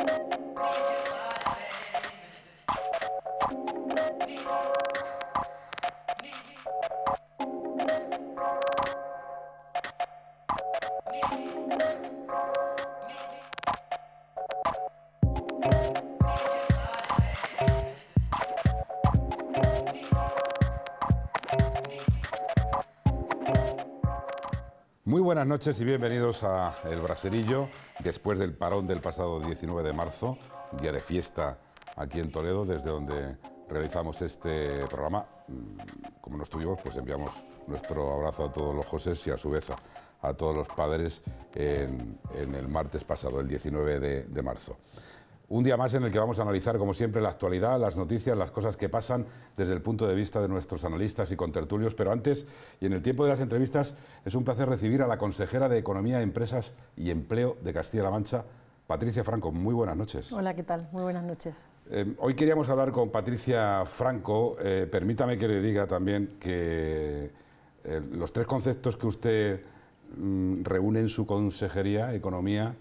Thank you. Muy buenas noches y bienvenidos a El Braserillo, después del parón del pasado 19 de marzo, día de fiesta aquí en Toledo, desde donde realizamos este programa. Mm, como no estuvimos, pues enviamos nuestro abrazo a todos los Josés y a su vez a, todos los padres en, el martes pasado, el 19 de marzo. Un día más en el que vamos a analizar, como siempre, la actualidad, las noticias, las cosas que pasan desde el punto de vista de nuestros analistas y contertulios. Pero antes, y en el tiempo de las entrevistas, es un placer recibir a la consejera de Economía, Empresas y Empleo de Castilla-La Mancha, Patricia Franco. Muy buenas noches. Hola, ¿qué tal? Muy buenas noches. Eh, hoy queríamos hablar con Patricia Franco. Eh, permítame que le diga también que eh, los tres conceptos que usted mm, reúne en su consejería, Economía,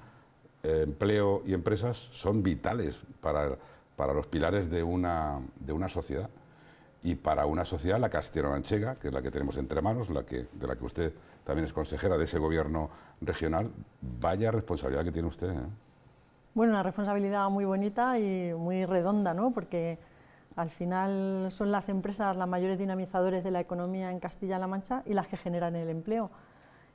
empleo y empresas son vitales para, para los pilares de una, de una sociedad. Y para una sociedad, la castellano-manchega, que es la que tenemos entre manos, la que, de la que usted también es consejera de ese gobierno regional, vaya responsabilidad que tiene usted. ¿eh? Bueno, una responsabilidad muy bonita y muy redonda, ¿no? Porque al final son las empresas las mayores dinamizadores de la economía en Castilla-La Mancha y las que generan el empleo.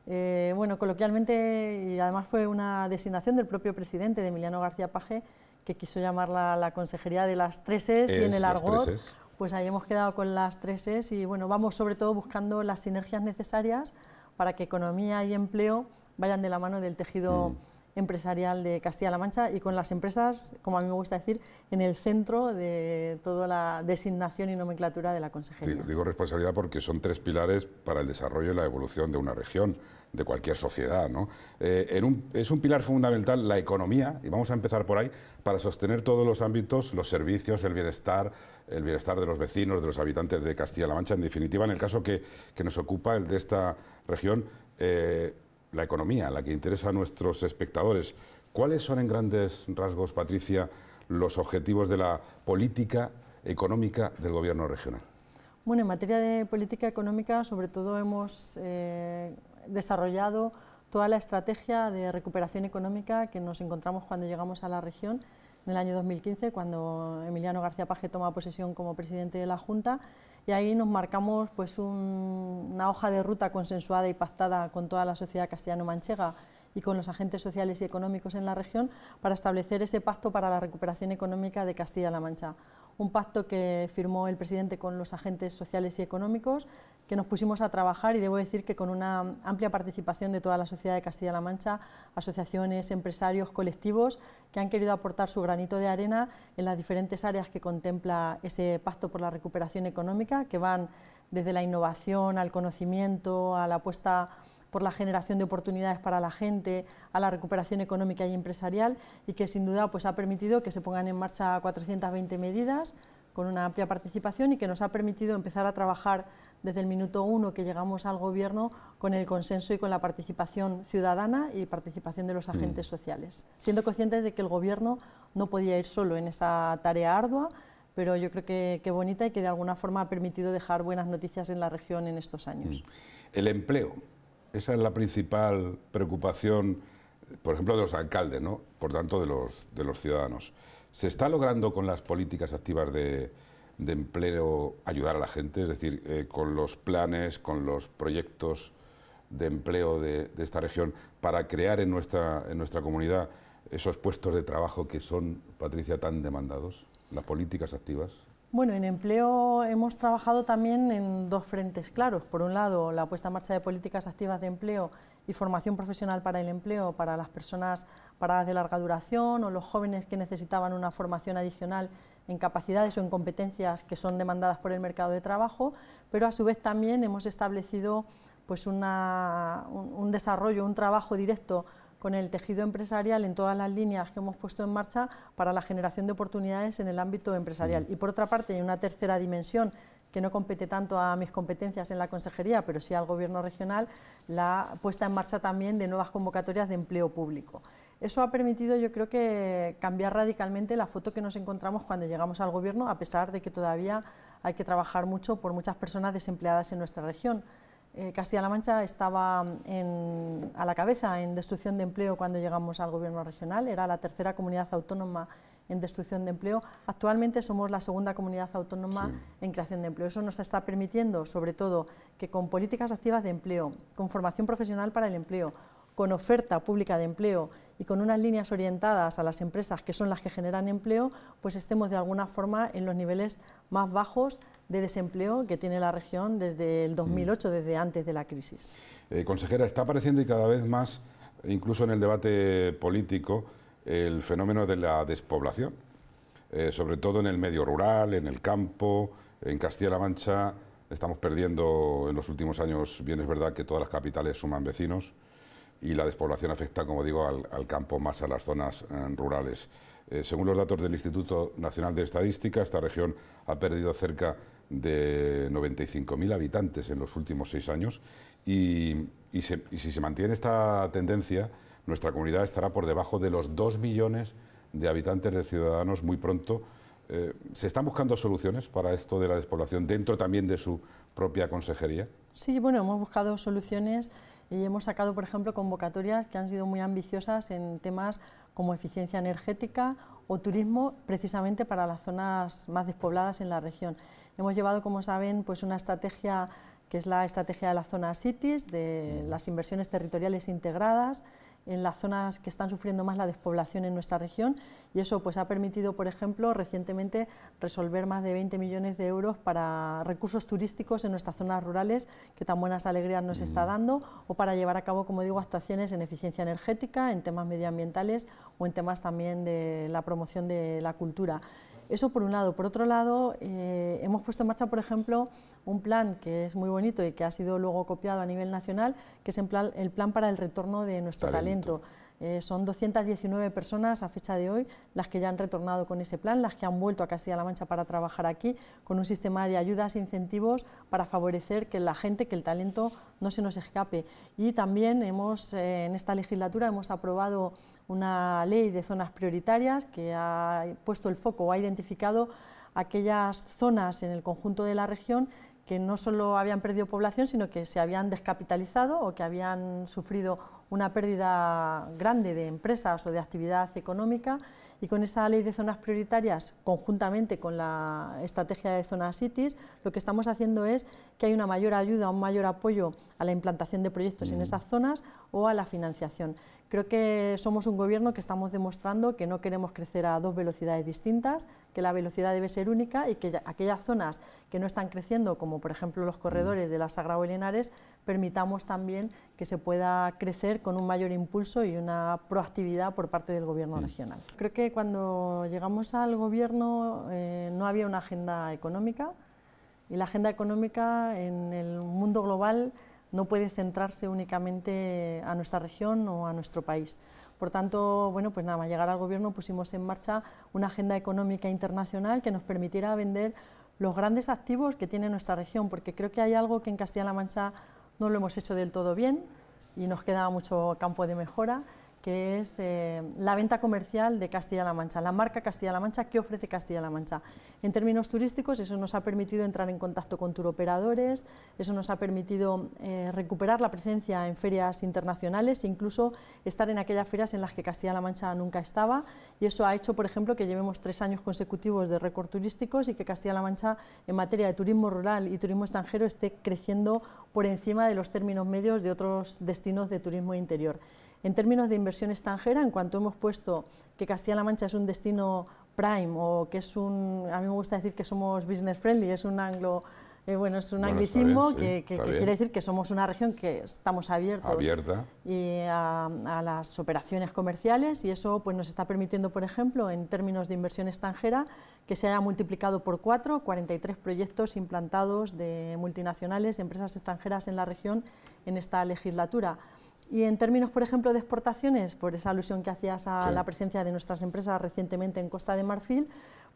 Eh, bueno, coloquialmente, y además fue una designación del propio presidente, de Emiliano García Paje, que quiso llamarla la Consejería de las Treses y en el argot, pues ahí hemos quedado con las Treses y bueno, vamos sobre todo buscando las sinergias necesarias para que economía y empleo vayan de la mano del tejido mm empresarial de Castilla-La Mancha y con las empresas, como a mí me gusta decir, en el centro de toda la designación y nomenclatura de la consejería. Digo responsabilidad porque son tres pilares para el desarrollo y la evolución de una región, de cualquier sociedad. ¿no? Eh, es un pilar fundamental la economía, y vamos a empezar por ahí, para sostener todos los ámbitos, los servicios, el bienestar, el bienestar de los vecinos, de los habitantes de Castilla-La Mancha. En definitiva, en el caso que, nos ocupa, el de esta región, eh, la economía, la que interesa a nuestros espectadores. ¿Cuáles son en grandes rasgos, Patricia, los objetivos de la política económica del Gobierno regional? Bueno, en materia de política económica, sobre todo hemos eh, desarrollado toda la estrategia de recuperación económica que nos encontramos cuando llegamos a la región en el año 2015, cuando Emiliano García Paje toma posesión como presidente de la Junta, y ahí nos marcamos pues, una hoja de ruta consensuada y pactada con toda la sociedad castellano-manchega y con los agentes sociales y económicos en la región para establecer ese pacto para la recuperación económica de Castilla-La Mancha un pacto que firmó el presidente con los agentes sociales y económicos, que nos pusimos a trabajar y debo decir que con una amplia participación de toda la sociedad de Castilla-La Mancha, asociaciones, empresarios, colectivos, que han querido aportar su granito de arena en las diferentes áreas que contempla ese pacto por la recuperación económica, que van desde la innovación al conocimiento, a la apuesta por la generación de oportunidades para la gente, a la recuperación económica y empresarial y que sin duda pues, ha permitido que se pongan en marcha 420 medidas con una amplia participación y que nos ha permitido empezar a trabajar desde el minuto uno que llegamos al Gobierno con el consenso y con la participación ciudadana y participación de los mm. agentes sociales, siendo conscientes de que el Gobierno no podía ir solo en esa tarea ardua, pero yo creo que, que, bonita y que de alguna forma ha permitido dejar buenas noticias en la región en estos años. Mm. El empleo esa es la principal preocupación, por ejemplo, de los alcaldes, ¿no? por tanto, de los, de los ciudadanos. ¿Se está logrando con las políticas activas de, empleo ayudar a la gente? Es decir, eh, con los planes, con los proyectos de empleo de, de, esta región para crear en nuestra, en nuestra comunidad esos puestos de trabajo que son, Patricia, tan demandados? ¿Las políticas activas? Bueno, en empleo hemos trabajado también en dos frentes claros. Por un lado, la puesta en marcha de políticas activas de empleo y formación profesional para el empleo para las personas paradas de larga duración o los jóvenes que necesitaban una formación adicional en capacidades o en competencias que son demandadas por el mercado de trabajo, pero a su vez también hemos establecido pues un desarrollo, un trabajo directo con el tejido empresarial en todas las líneas que hemos puesto en marcha para la generación de oportunidades en el ámbito empresarial. Y por otra parte, en una tercera dimensión que no compete tanto a mis competencias en la consejería, pero sí al gobierno regional, la puesta en marcha también de nuevas convocatorias de empleo público. Eso ha permitido, yo creo que, cambiar radicalmente la foto que nos encontramos cuando llegamos al gobierno, a pesar de que todavía hay que trabajar mucho por muchas personas desempleadas en nuestra región. Eh, Castilla-La Mancha estaba a la cabeza en destrucción de empleo cuando llegamos al gobierno regional, era la tercera comunidad autónoma en destrucción de empleo. Actualmente somos la segunda comunidad autónoma en creación de empleo. Eso nos está permitiendo, sobre todo, que con políticas activas de empleo, con formación profesional para el empleo, con oferta pública de empleo y con unas líneas orientadas a las empresas que son las que generan empleo, pues estemos de alguna forma en los niveles más bajos de desempleo que tiene la región desde el 2008, mm. desde antes de la crisis. Eh, consejera, está apareciendo y cada vez más, incluso en el debate político, el fenómeno de la despoblación, eh, sobre todo en el medio rural, en el campo, en Castilla-La Mancha. Estamos perdiendo en los últimos años, bien es verdad que todas las capitales suman vecinos y la despoblación afecta, como digo, al, campo más a las zonas eh, rurales. según los datos del Instituto Nacional de Estadística, esta región ha perdido cerca de 95.000 habitantes en los últimos seis años y, si se mantiene esta tendencia, nuestra comunidad estará por debajo de los dos millones de habitantes de ciudadanos muy pronto. Eh, ¿Se están buscando soluciones para esto de la despoblación dentro también de su propia consejería? Sí, bueno, hemos buscado soluciones y hemos sacado, por ejemplo, convocatorias que han sido muy ambiciosas en temas como eficiencia energética o turismo, precisamente para las zonas más despobladas en la región. Hemos llevado, como saben, pues una estrategia que es la estrategia de la zona cities, de las inversiones territoriales integradas en las zonas que están sufriendo más la despoblación en nuestra región y eso pues ha permitido, por ejemplo, recientemente resolver más de 20 millones de euros para recursos turísticos en nuestras zonas rurales que tan buenas alegrías nos está dando o para llevar a cabo, como digo, actuaciones en eficiencia energética, en temas medioambientales o en temas también de la promoción de la cultura. Eso por un lado. Por otro lado, eh, hemos puesto en marcha, por ejemplo, un plan que es muy bonito y que ha sido luego copiado a nivel nacional, que es el plan para el retorno de nuestro talento eh, son 219 personas a fecha de hoy las que ya han retornado con ese plan, las que han vuelto a Castilla-La Mancha para trabajar aquí con un sistema de ayudas e incentivos para favorecer que la gente, que el talento no se nos escape. Y también hemos, eh, en esta legislatura hemos aprobado una ley de zonas prioritarias que ha puesto el foco, ha identificado aquellas zonas en el conjunto de la región que no solo habían perdido población, sino que se habían descapitalizado o que habían sufrido una pérdida grande de empresas o de actividad económica y con esa ley de zonas prioritarias, conjuntamente con la estrategia de zonas cities, lo que estamos haciendo es que hay una mayor ayuda, un mayor apoyo a la implantación de proyectos en mm. esas zonas o a la financiación. Creo que somos un gobierno que estamos demostrando que no queremos crecer a dos velocidades distintas, que la velocidad debe ser única y que aquellas zonas que no están creciendo, como por ejemplo los corredores de la Sagrado permitamos también que se pueda crecer con un mayor impulso y una proactividad por parte del gobierno mm. regional. Creo que cuando llegamos al gobierno eh, no había una agenda económica y la agenda económica en el mundo global no puede centrarse únicamente a nuestra región o a nuestro país. Por tanto, bueno, pues nada, al llegar al Gobierno pusimos en marcha una agenda económica internacional que nos permitiera vender los grandes activos que tiene nuestra región, porque creo que hay algo que en Castilla-La Mancha no lo hemos hecho del todo bien y nos queda mucho campo de mejora que es eh, la venta comercial de Castilla-La Mancha, la marca Castilla-La Mancha, ¿qué ofrece Castilla-La Mancha? En términos turísticos, eso nos ha permitido entrar en contacto con turoperadores, eso nos ha permitido eh, recuperar la presencia en ferias internacionales, e incluso estar en aquellas ferias en las que Castilla-La Mancha nunca estaba, y eso ha hecho, por ejemplo, que llevemos tres años consecutivos de récord turísticos y que Castilla-La Mancha, en materia de turismo rural y turismo extranjero, esté creciendo por encima de los términos medios de otros destinos de turismo interior. En términos de inversión extranjera, en cuanto hemos puesto que Castilla-La Mancha es un destino prime o que es un, a mí me gusta decir que somos business friendly, es un anglo... Eh, bueno, es un anglicismo que, quiere decir que somos una región que estamos abiertos y a, las operaciones comerciales y eso pues, nos está permitiendo, por ejemplo, en términos de inversión extranjera, que se haya multiplicado por cuatro 43 proyectos implantados de multinacionales, empresas extranjeras en la región en esta legislatura. Y en términos, por ejemplo, de exportaciones, por esa alusión que hacías a la presencia de nuestras empresas recientemente en Costa de Marfil,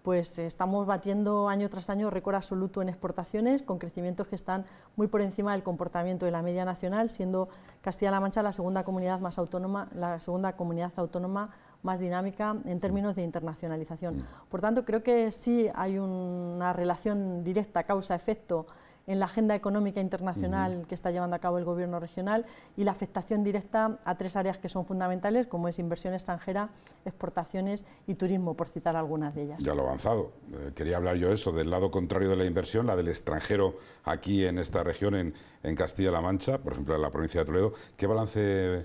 pues estamos batiendo año tras año récord absoluto en exportaciones, con crecimientos que están muy por encima del comportamiento de la media nacional, siendo Castilla-La Mancha la segunda comunidad más autónoma, la segunda comunidad autónoma más dinámica en términos de internacionalización. Mm. Por tanto, creo que sí hay una relación directa causa-efecto en la agenda económica internacional que está llevando a cabo el gobierno regional y la afectación directa a tres áreas que son fundamentales, como es inversión extranjera, exportaciones y turismo, por citar algunas de ellas. Ya lo avanzado. Eh, quería hablar yo eso, del lado contrario de la inversión, la del extranjero aquí en esta región, en, Castilla-La Mancha, por ejemplo en la provincia de Toledo. ¿Qué balance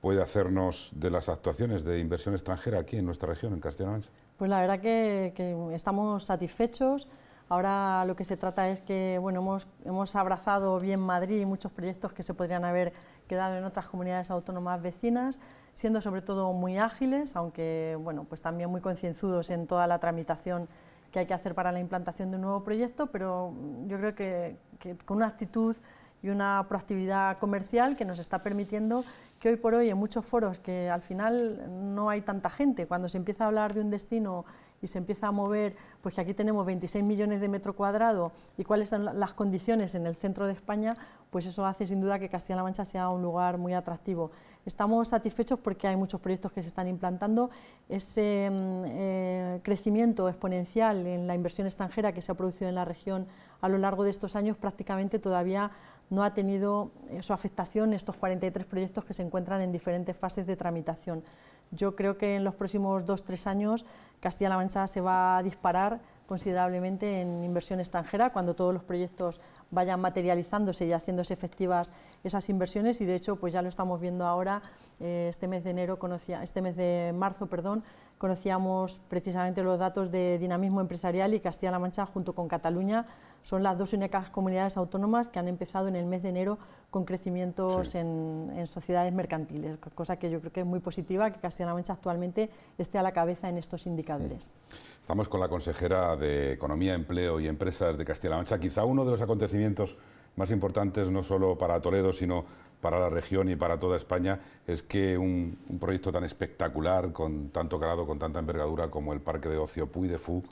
puede hacernos de las actuaciones de inversión extranjera aquí en nuestra región, en Castilla-La Mancha? Pues la verdad que estamos satisfechos. Ahora lo que se trata es que bueno, hemos, hemos abrazado bien Madrid y muchos proyectos que se podrían haber quedado en otras comunidades autónomas vecinas, siendo sobre todo muy ágiles, aunque bueno, pues también muy concienzudos en toda la tramitación que hay que hacer para la implantación de un nuevo proyecto, pero yo creo que, que con una actitud y una proactividad comercial que nos está permitiendo que hoy por hoy en muchos foros que al final no hay tanta gente, cuando se empieza a hablar de un destino y se empieza a mover, pues que aquí tenemos 26 millones de metros cuadrados y cuáles son las condiciones en el centro de España, pues eso hace sin duda que Castilla-La Mancha sea un lugar muy atractivo. Estamos satisfechos porque hay muchos proyectos que se están implantando. Ese mm, eh, crecimiento exponencial en la inversión extranjera que se ha producido en la región a lo largo de estos años prácticamente todavía no ha tenido eh, su afectación estos 43 proyectos que se encuentran en diferentes fases de tramitación. Yo creo que en los próximos dos, tres años Castilla-La Mancha se va a disparar considerablemente en inversión extranjera cuando todos los proyectos vayan materializándose y haciéndose efectivas esas inversiones y de hecho pues ya lo estamos viendo ahora eh, este mes de enero este mes de marzo perdón conocíamos precisamente los datos de dinamismo empresarial y Castilla-La Mancha junto con Cataluña son las dos únicas comunidades autónomas que han empezado en el mes de enero con crecimientos en, sociedades mercantiles, cosa que yo creo que es muy positiva, que Castilla-La Mancha actualmente esté a la cabeza en estos indicadores. Estamos con la consejera de Economía, Empleo y Empresas de Castilla-La Mancha. Quizá uno de los acontecimientos más importantes, no solo para Toledo, sino para la región y para toda España, es que un, proyecto tan espectacular, con tanto grado, con tanta envergadura como el Parque de Ocio Puy de Fu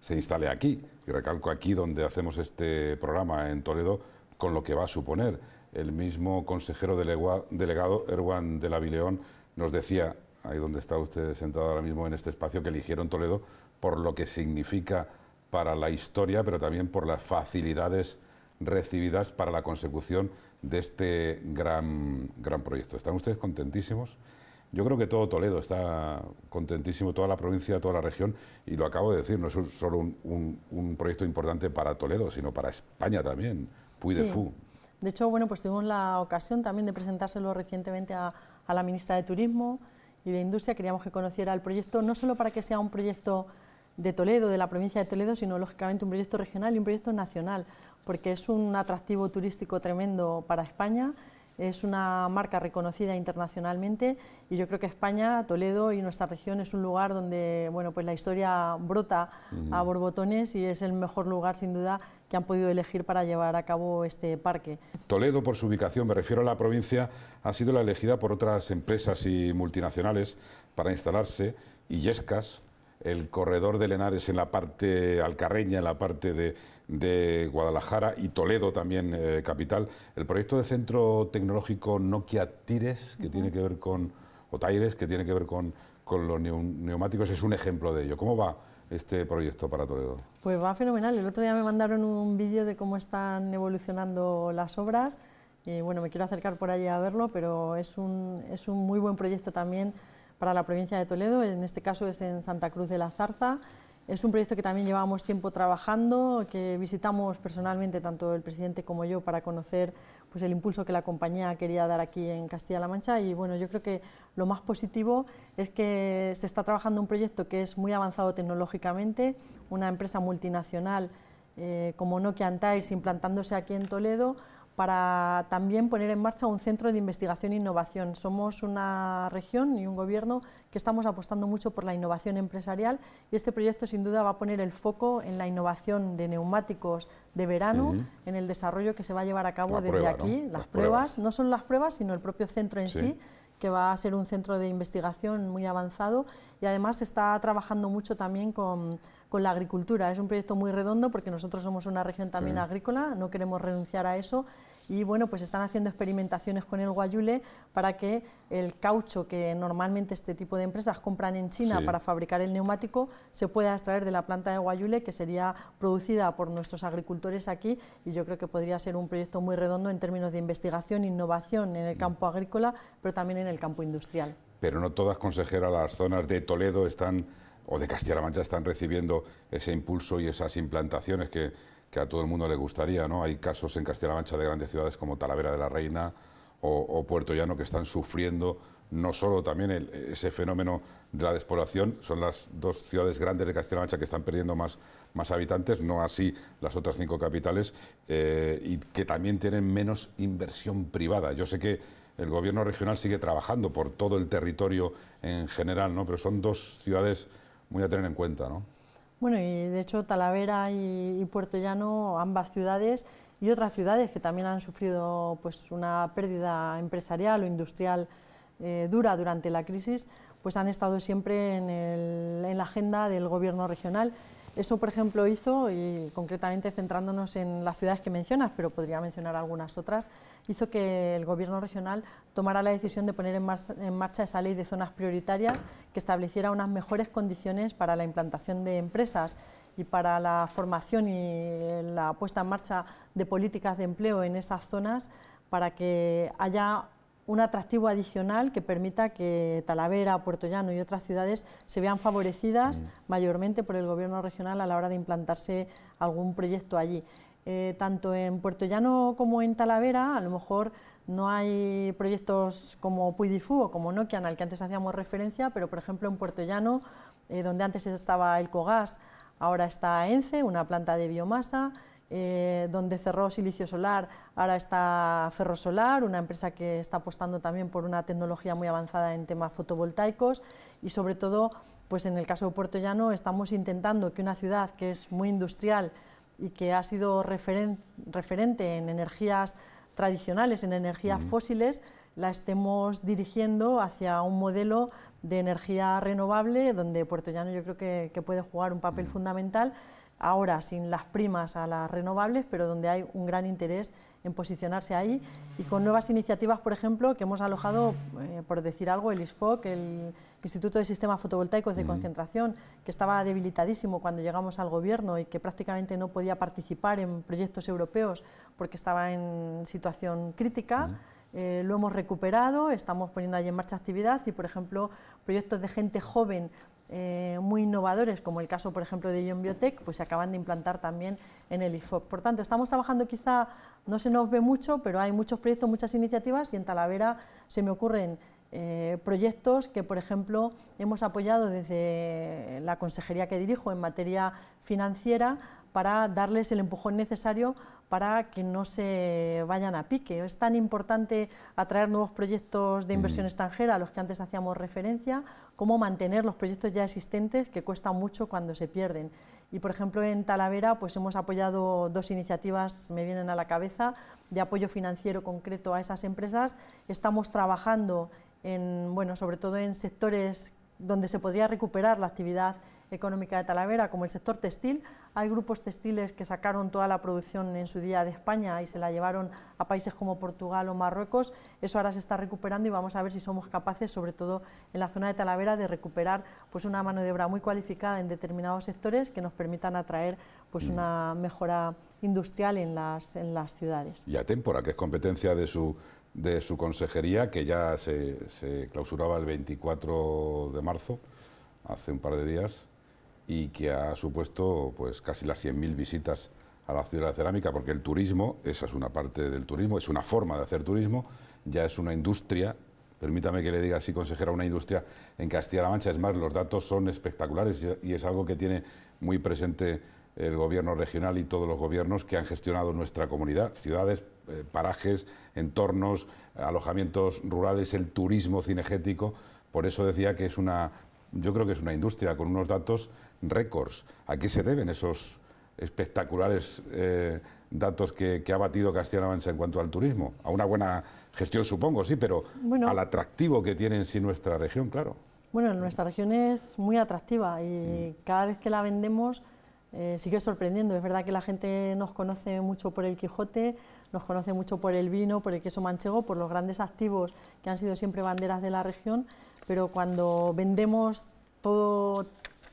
se instale aquí y recalco aquí donde hacemos este programa en Toledo, con lo que va a suponer. El mismo consejero delegado, Erwan de la Vileón, nos decía, ahí donde está usted sentado ahora mismo en este espacio, que eligieron Toledo por lo que significa para la historia, pero también por las facilidades recibidas para la consecución de este gran proyecto. ¿Están ustedes contentísimos? Yo creo que todo Toledo está contentísimo, toda la provincia, toda la región, y lo acabo de decir, no es solo un, proyecto importante para Toledo, sino para España también, Puy fu. de De hecho, bueno, pues tuvimos la ocasión también de presentárselo recientemente a la ministra de Turismo y de Industria, queríamos que conociera el proyecto, no solo para que sea un proyecto de Toledo, de la provincia de Toledo, sino lógicamente un proyecto regional y un proyecto nacional, porque es un atractivo turístico tremendo para España es una marca reconocida internacionalmente y yo creo que España, Toledo y nuestra región es un lugar donde bueno, pues la historia brota a borbotones y es el mejor lugar sin duda que han podido elegir para llevar a cabo este parque. Toledo, por su ubicación, me refiero a la provincia, ha sido la elegida por otras empresas y multinacionales para instalarse Illescas, el corredor de Lenares en la parte alcarreña, en la parte de, de Guadalajara y Toledo también eh, capital. El proyecto de centro tecnológico Nokia Tires, que tiene que ver con, o que tiene que ver con, con los neumáticos, es un ejemplo de ello. ¿Cómo va este proyecto para Toledo? Pues va fenomenal. El otro día me mandaron un vídeo de cómo están evolucionando las obras. Y bueno, me quiero acercar por allí a verlo, pero es un, es un muy buen proyecto también para la provincia de Toledo. En este caso es en Santa Cruz de la Zarza. Es un proyecto que también llevamos tiempo trabajando, que visitamos personalmente tanto el presidente como yo para conocer pues, el impulso que la compañía quería dar aquí en Castilla-La Mancha y bueno, yo creo que lo más positivo es que se está trabajando un proyecto que es muy avanzado tecnológicamente, una empresa multinacional eh, como Nokia Antares implantándose aquí en Toledo, para también poner en marcha un centro de investigación e innovación. Somos una región y un gobierno que estamos apostando mucho por la innovación empresarial y este proyecto sin duda va a poner el foco en la innovación de neumáticos de verano, en el desarrollo que se va a llevar a cabo desde aquí, las, pruebas. no son las pruebas, sino el propio centro en sí. que va a ser un centro de investigación muy avanzado y además está trabajando mucho también con, la agricultura. Es un proyecto muy redondo porque nosotros somos una región también agrícola, no queremos renunciar a eso y bueno, pues están haciendo experimentaciones con el guayule para que el caucho que normalmente este tipo de empresas compran en China para fabricar el neumático se pueda extraer de la planta de guayule que sería producida por nuestros agricultores aquí y yo creo que podría ser un proyecto muy redondo en términos de investigación, innovación en el campo agrícola, pero también en el campo industrial. Pero no todas, consejeras las zonas de Toledo están o de Castilla-La Mancha están recibiendo ese impulso y esas implantaciones que que a todo el mundo le gustaría. ¿no? Hay casos en Castilla-La Mancha de grandes ciudades como Talavera de la Reina o, Puerto Llano que están sufriendo no solo también ese fenómeno de la despoblación, son las dos ciudades grandes de Castilla-La Mancha que están perdiendo más, más habitantes, no así las otras cinco capitales, eh, y que también tienen menos inversión privada. Yo sé que el gobierno regional sigue trabajando por todo el territorio en general, ¿no? pero son dos ciudades muy a tener en cuenta. ¿no? Bueno, y de hecho Talavera y, Puerto Llano, ambas ciudades y otras ciudades que también han sufrido pues, una pérdida empresarial o industrial eh, dura durante la crisis, pues han estado siempre en la agenda del gobierno regional eso, por ejemplo, hizo, y concretamente centrándonos en las ciudades que mencionas, pero podría mencionar algunas otras, hizo que el Gobierno regional tomara la decisión de poner en, marcha, esa ley de zonas prioritarias que estableciera unas mejores condiciones para la implantación de empresas y para la formación y la puesta en marcha de políticas de empleo en esas zonas para que haya un atractivo adicional que permita que Talavera, Puerto Llano y otras ciudades se vean favorecidas mayormente por el gobierno regional a la hora de implantarse algún proyecto allí. Eh, tanto en Puerto Llano como en Talavera, a lo mejor no hay proyectos como Puidifú o como Nokian, al que antes hacíamos referencia, pero por ejemplo en Puerto Llano, eh, donde antes estaba el Cogas, ahora está ENCE, una planta de biomasa, eh, donde cerró Silicio Solar, ahora está Ferrosolar, una empresa que está apostando también por una tecnología muy avanzada en temas fotovoltaicos y sobre todo, pues en el caso de Puerto Llano, estamos intentando que una ciudad que es muy industrial y que ha sido referente en energías tradicionales, en energías fósiles, la estemos dirigiendo hacia un modelo de energía renovable, donde Puerto Llano yo creo que, puede jugar un papel fundamental ahora sin las primas a las renovables, pero donde hay un gran interés en posicionarse ahí y con nuevas iniciativas, por ejemplo, que hemos alojado, eh, por decir algo, el ISFOC, el Instituto de Sistemas Fotovoltaicos de mm. Concentración, que estaba debilitadísimo cuando llegamos al gobierno y que prácticamente no podía participar en proyectos europeos porque estaba en situación crítica. Mm. Eh, lo hemos recuperado, estamos poniendo ahí en marcha actividad y, por ejemplo, proyectos de gente joven eh, muy innovadores, como el caso, por ejemplo, de Ion Biotech, pues se acaban de implantar también en el IFOP. Por tanto, estamos trabajando quizá, no se nos ve mucho, pero hay muchos proyectos, muchas iniciativas y en Talavera se me ocurren eh, proyectos que, por ejemplo, hemos apoyado desde la consejería que dirijo en materia financiera para darles el empujón necesario para que no se vayan a pique. Es tan importante atraer nuevos proyectos de inversión mm. extranjera a los que antes hacíamos referencia, cómo mantener los proyectos ya existentes que cuesta mucho cuando se pierden. Y por ejemplo en Talavera pues hemos apoyado dos iniciativas, me vienen a la cabeza, de apoyo financiero concreto a esas empresas. Estamos trabajando en, bueno, sobre todo en sectores donde se podría recuperar la actividad económica de Talavera, como el sector textil. Hay grupos textiles que sacaron toda la producción en su día de España y se la llevaron a países como Portugal o Marruecos. Eso ahora se está recuperando y vamos a ver si somos capaces, sobre todo en la zona de Talavera, de recuperar pues, una mano de obra muy cualificada en determinados sectores que nos permitan atraer pues, una mejora industrial en las, en las ciudades. Y Témpora, que es competencia de su, de su consejería, que ya se, se clausuraba el 24 de marzo, hace un par de días y que ha supuesto pues casi las 100.000 visitas a la ciudad de la cerámica, porque el turismo, esa es una parte del turismo, es una forma de hacer turismo, ya es una industria, permítame que le diga así, consejera, una industria en Castilla-La Mancha, es más, los datos son espectaculares y es algo que tiene muy presente el gobierno regional y todos los gobiernos que han gestionado nuestra comunidad, ciudades, eh, parajes, entornos, alojamientos rurales, el turismo cinegético, por eso decía que es una, yo creo que es una industria con unos datos récords. ¿A qué se deben esos espectaculares eh, datos que, ha batido Castilla-La Mancha en cuanto al turismo? A una buena gestión, supongo, sí, pero al atractivo que tiene en sí nuestra región, claro. Bueno, nuestra región es muy atractiva y mm. cada vez que la vendemos eh, sigue sorprendiendo. Es verdad que la gente nos conoce mucho por el Quijote, nos conoce mucho por el vino, por el queso manchego, por los grandes activos que han sido siempre banderas de la región, pero cuando vendemos todo,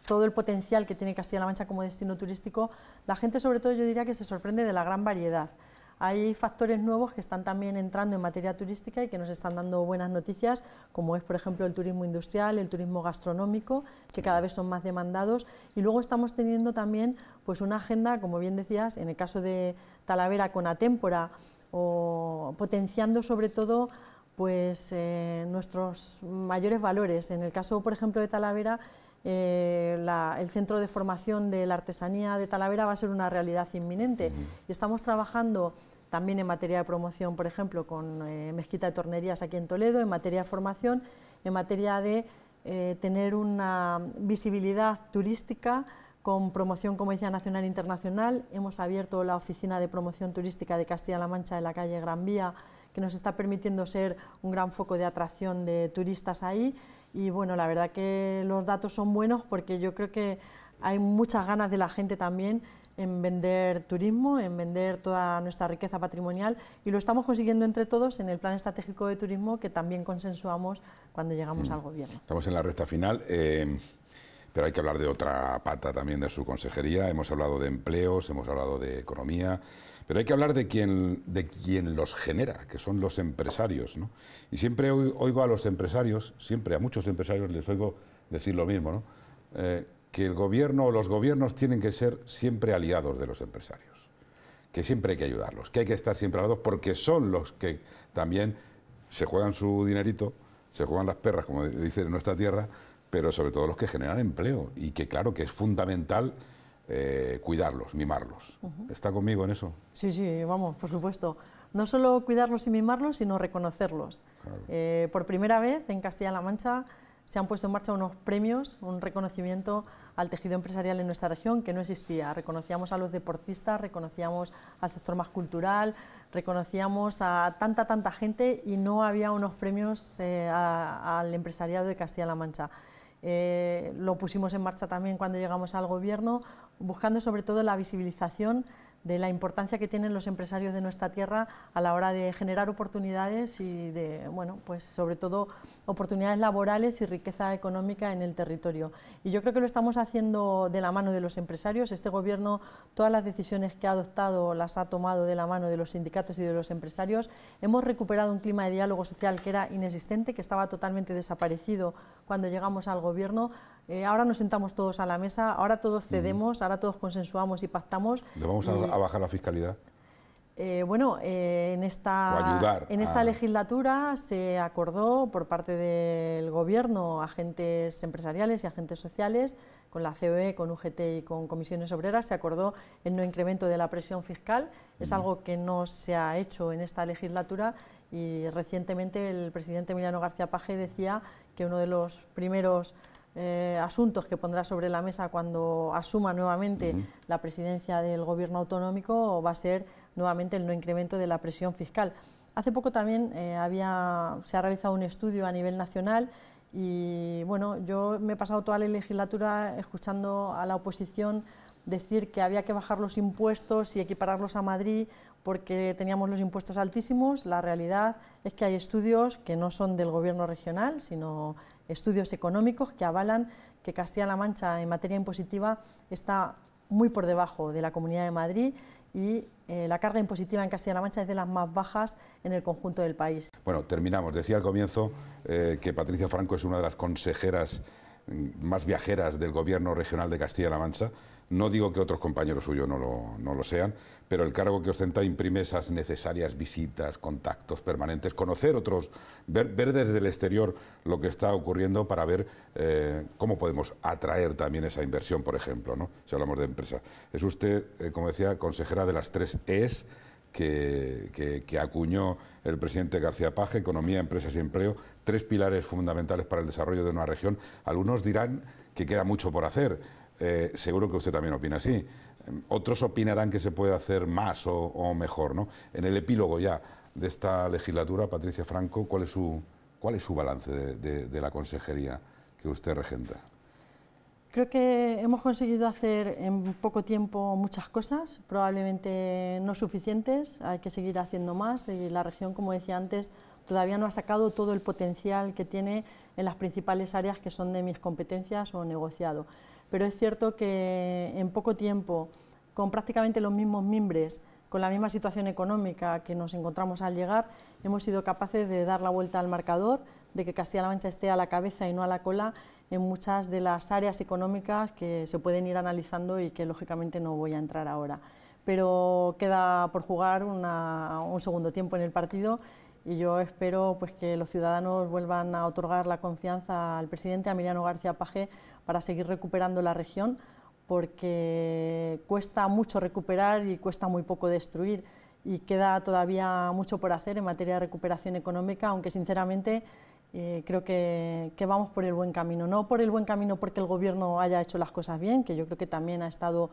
todo el potencial que tiene Castilla-La Mancha como destino turístico, la gente sobre todo yo diría que se sorprende de la gran variedad. Hay factores nuevos que están también entrando en materia turística y que nos están dando buenas noticias, como es, por ejemplo, el turismo industrial, el turismo gastronómico, que cada vez son más demandados. Y luego estamos teniendo también pues, una agenda, como bien decías, en el caso de Talavera con Atémpora, o potenciando sobre todo pues, eh, nuestros mayores valores. En el caso, por ejemplo, de Talavera, eh, el centro de formación de la artesanía de Talavera va a ser una realidad inminente. Y estamos trabajando también en materia de promoción, por ejemplo, con eh, Mezquita de Tornerías aquí en Toledo, en materia de formación, en materia de eh, tener una visibilidad turística con promoción, como decía, nacional e internacional. Hemos abierto la oficina de promoción turística de Castilla-La Mancha de la calle Gran Vía, que nos está permitiendo ser un gran foco de atracción de turistas ahí y bueno, la verdad que los datos son buenos porque yo creo que hay muchas ganas de la gente también en vender turismo, en vender toda nuestra riqueza patrimonial y lo estamos consiguiendo entre todos en el plan estratégico de turismo que también consensuamos cuando llegamos mm. al gobierno. Estamos en la recta final. Eh, pero hay que hablar de otra pata también de su consejería. Hemos hablado de empleos, hemos hablado de economía, pero hay que hablar de quien, de los genera, que son los empresarios. Y siempre oigo a los empresarios, siempre a muchos empresarios les oigo decir lo mismo, ¿no? Eh, que el gobierno o los gobiernos tienen que ser siempre aliados de los empresarios, que siempre hay que ayudarlos, que hay que estar siempre aliados porque son los que también se juegan su dinerito, se juegan las perras, como dicen en nuestra tierra, pero sobre todo los que generan empleo y que claro que es fundamental eh, cuidarlos, mimarlos. ¿Está conmigo en eso? Sí, sí, vamos, por supuesto. No solo cuidarlos y mimarlos, sino reconocerlos. Eh, por primera vez en Castilla-La Mancha se han puesto en marcha unos premios, un reconocimiento al tejido empresarial en nuestra región que no existía. Reconocíamos a los deportistas, reconocíamos al sector más cultural, reconocíamos a tanta, tanta gente y no había unos premios eh, al empresariado de Castilla-La Mancha. lo pusimos en marcha también cuando llegamos al gobierno, buscando sobre todo la visibilización de la importancia que tienen los empresarios de nuestra tierra a la hora de generar oportunidades y de, bueno, pues sobre todo oportunidades laborales y riqueza económica en el territorio. Y yo creo que lo estamos haciendo de la mano de los empresarios. Este gobierno, todas las decisiones que ha adoptado las ha tomado de la mano de los sindicatos y de los empresarios. Hemos recuperado un clima de diálogo social que era inexistente, que estaba totalmente desaparecido cuando llegamos al gobierno. Eh, ahora nos sentamos todos a la mesa, ahora todos cedemos, ahora todos consensuamos y pactamos. ¿Le vamos a, bajar la fiscalidad? Eh, bueno, eh, en esta, en esta legislatura se acordó por parte del Gobierno, agentes empresariales y agentes sociales, con la COE, con UGT y con comisiones obreras, se acordó el no incremento de la presión fiscal. Es algo que no se ha hecho en esta legislatura y recientemente el presidente Emiliano García Paje decía que uno de los primeros eh, asuntos que pondrá sobre la mesa cuando asuma nuevamente la presidencia del gobierno autonómico va a ser nuevamente el no incremento de la presión fiscal. Hace poco también eh, había, se ha realizado un estudio a nivel nacional y bueno, yo me he pasado toda la legislatura escuchando a la oposición decir que había que bajar los impuestos y equipararlos a Madrid porque teníamos los impuestos altísimos. La realidad es que hay estudios que no son del gobierno regional, sino estudios económicos que avalan que Castilla-La Mancha en materia impositiva está muy por debajo de la Comunidad de Madrid y eh, la carga impositiva en Castilla-La Mancha es de las más bajas en el conjunto del país. Bueno, terminamos. Decía al comienzo eh, que Patricia Franco es una de las consejeras mm, más viajeras del Gobierno Regional de Castilla-La Mancha. No digo que otros compañeros suyos no lo, sean, pero el cargo que ostenta imprime esas necesarias visitas, contactos permanentes, conocer otros, ver, ver desde el exterior lo que está ocurriendo para ver eh, cómo podemos atraer también esa inversión, por ejemplo, ¿no? si hablamos de empresa. Es usted, eh, como decía, consejera de las tres E's que, que, que acuñó el presidente García Paje, Economía, Empresas y Empleo, tres pilares fundamentales para el desarrollo de una región. Algunos dirán que queda mucho por hacer eh, seguro que usted también opina así. Otros opinarán que se puede hacer más o, mejor, ¿no? En el epílogo ya de esta legislatura, Patricia Franco, ¿cuál es su, cuál es su balance de la consejería que usted regenta? Creo que hemos conseguido hacer en poco tiempo muchas cosas, probablemente no suficientes, hay que seguir haciendo más y la región, como decía antes, todavía no ha sacado todo el potencial que tiene en las principales áreas que son de mis competencias o negociado pero es cierto que en poco tiempo, con prácticamente los mismos mimbres, con la misma situación económica que nos encontramos al llegar, hemos sido capaces de dar la vuelta al marcador, de que Castilla-La Mancha esté a la cabeza y no a la cola en muchas de las áreas económicas que se pueden ir analizando y que lógicamente no voy a entrar ahora. Pero queda por jugar un segundo tiempo en el partido y yo espero pues, que los ciudadanos vuelvan a otorgar la confianza al presidente Emiliano García Paje para seguir recuperando la región, porque cuesta mucho recuperar y cuesta muy poco destruir y queda todavía mucho por hacer en materia de recuperación económica, aunque sinceramente eh, creo que, que, vamos por el buen camino. No por el buen camino porque el Gobierno haya hecho las cosas bien, que yo creo que también ha estado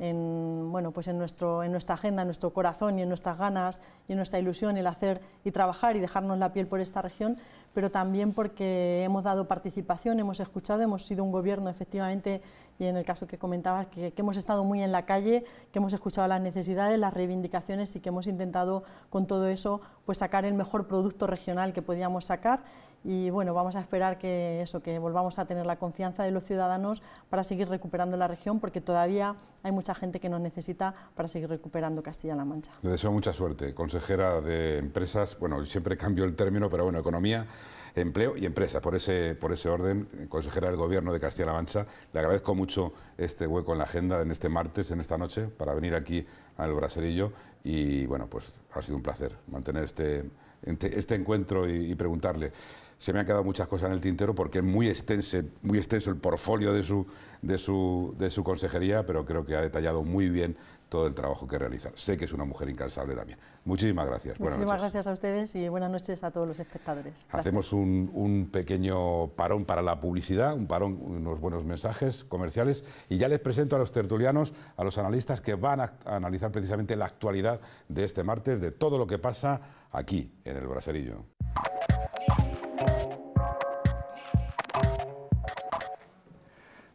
en, bueno, pues en, nuestro, en nuestra agenda, en nuestro corazón y en nuestras ganas y en nuestra ilusión el hacer y trabajar y dejarnos la piel por esta región, pero también porque hemos dado participación, hemos escuchado, hemos sido un gobierno efectivamente, y en el caso que comentabas, que, hemos estado muy en la calle, que hemos escuchado las necesidades, las reivindicaciones y que hemos intentado con todo eso pues sacar el mejor producto regional que podíamos sacar y bueno, vamos a esperar que eso, que volvamos a tener la confianza de los ciudadanos para seguir recuperando la región, porque todavía hay mucha gente que nos necesita para seguir recuperando Castilla-La Mancha. Le deseo mucha suerte, consejera de empresas, bueno, siempre cambio el término, pero bueno, economía, empleo y empresas, por ese, por ese orden, consejera del Gobierno de Castilla-La Mancha, le agradezco mucho este hueco en la agenda en este martes, en esta noche, para venir aquí al Braserillo y bueno, pues ha sido un placer mantener este, este, este encuentro y preguntarle se me han quedado muchas cosas en el tintero porque es muy extenso, muy extenso el portfolio de su, de, su, de su consejería, pero creo que ha detallado muy bien todo el trabajo que realiza. Sé que es una mujer incansable también. Muchísimas gracias. Muchísimas gracias a ustedes y buenas noches a todos los espectadores. Hacemos un, un, pequeño parón para la publicidad, un parón, unos buenos mensajes comerciales y ya les presento a los tertulianos, a los analistas que van a analizar precisamente la actualidad de este martes, de todo lo que pasa aquí en el Braserillo.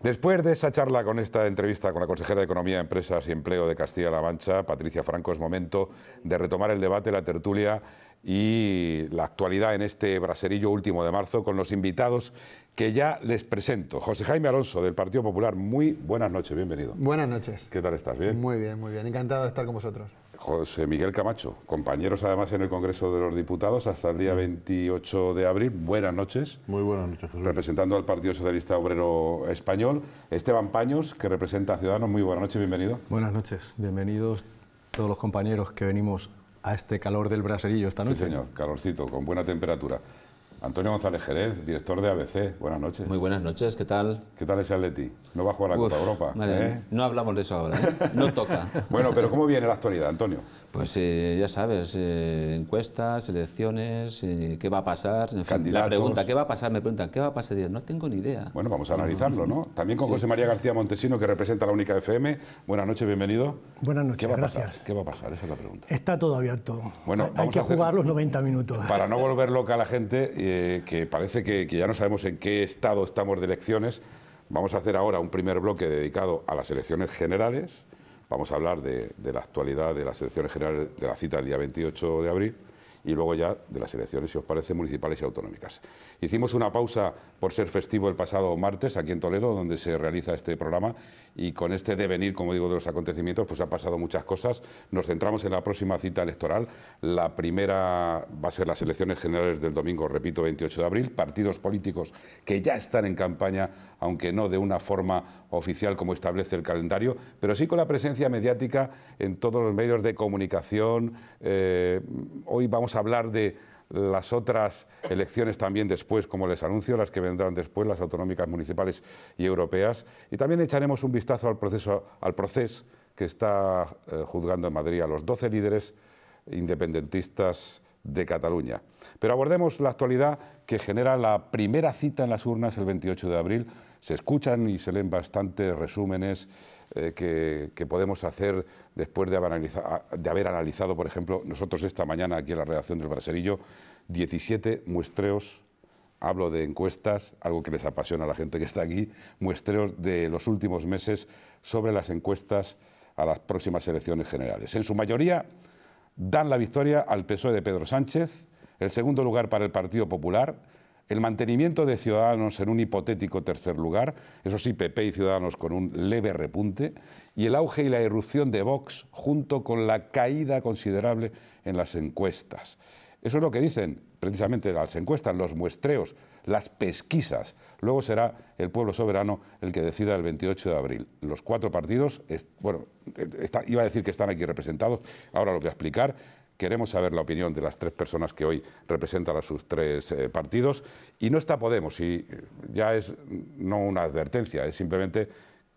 Después de esa charla con esta entrevista con la consejera de Economía, Empresas y Empleo de Castilla-La Mancha, Patricia Franco, es momento de retomar el debate, la tertulia y la actualidad en este braserillo último de marzo con los invitados que ya les presento. José Jaime Alonso, del Partido Popular, muy buenas noches, bienvenido. Buenas noches. ¿Qué tal estás? ¿Bien? Muy bien, muy bien. Encantado de estar con vosotros. José Miguel Camacho, compañeros además en el Congreso de los Diputados hasta el día 28 mm. de abril. Buenas noches. Muy buenas noches, Representando al Partido Socialista Obrero Español, Esteban Paños, que representa a Ciudadanos. Muy buenas noches, bienvenido. Buenas noches, bienvenidos todos los compañeros que venimos a este calor del braserillo esta noche. Sí, señor, calorcito, con buena temperatura. Antonio González Jerez, director de ABC. Buenas noches. Muy buenas noches, ¿qué tal? ¿Qué tal ese Atleti? No va a jugar a la Copa Europa. ¿eh? No hablamos de eso ahora, ¿eh? no toca. bueno, pero ¿cómo viene la actualidad, Antonio? Pues eh, ya sabes, eh, encuestas, elecciones, eh, qué va a pasar. la pregunta, ¿qué va a pasar? Me preguntan, ¿qué va a pasar? No tengo ni idea. Bueno, vamos a analizarlo, ¿no? También con José María García Montesino, que representa la Única FM. Buenas noches, bienvenido. Buenas noches, ¿Qué va gracias. A pasar? ¿Qué va a pasar? Esa es la pregunta. Está todo abierto. Bueno, Hay que jugar los 90 minutos. Para no volver loca a la gente, que parece que ya no sabemos en qué estado estamos de elecciones, vamos a hacer ahora un primer bloque dedicado a las elecciones generales vamos a hablar de, la actualidad de las elecciones generales, de la cita del día 28 de abril, y luego ya de las elecciones, si os parece, municipales y autonómicas. Hicimos una pausa por ser festivo el pasado martes aquí en Toledo, donde se realiza este programa, y con este devenir, como digo, de los acontecimientos, pues ha pasado muchas cosas. Nos centramos en la próxima cita electoral. La primera va a ser las elecciones generales del domingo, repito, 28 de abril. Partidos políticos que ya están en campaña, aunque no de una forma oficial como establece el calendario, pero sí con la presencia mediática en todos los medios de comunicación. Eh, hoy vamos a hablar de las otras elecciones también después, como les anuncio, las que vendrán después, las autonómicas, municipales y europeas. Y también echaremos un vistazo al proceso, al que está eh, juzgando en Madrid a los 12 líderes independentistas de Cataluña. Pero abordemos la actualidad que genera la primera cita en las urnas el 28 de abril. Se escuchan y se leen bastantes resúmenes eh, que, podemos hacer después de haber, analizado, de haber analizado, por ejemplo, nosotros esta mañana aquí en la redacción del Braserillo, 17 muestreos hablo de encuestas, algo que les apasiona a la gente que está aquí, muestreos de los últimos meses sobre las encuestas a las próximas elecciones generales. En su mayoría dan la victoria al PSOE de Pedro Sánchez, el segundo lugar para el Partido Popular, el mantenimiento de Ciudadanos en un hipotético tercer lugar, eso sí, PP y Ciudadanos con un leve repunte, y el auge y la irrupción de Vox junto con la caída considerable en las encuestas. Eso es lo que dicen precisamente las encuestas, los muestreos, las pesquisas. Luego será el pueblo soberano el que decida el 28 de abril. Los cuatro partidos, bueno, eh, iba a decir que están aquí representados, ahora lo voy a explicar Queremos saber la opinión de las tres personas que hoy representan a sus tres eh, partidos. Y no está Podemos, y eh, ya es no una advertencia, es simplemente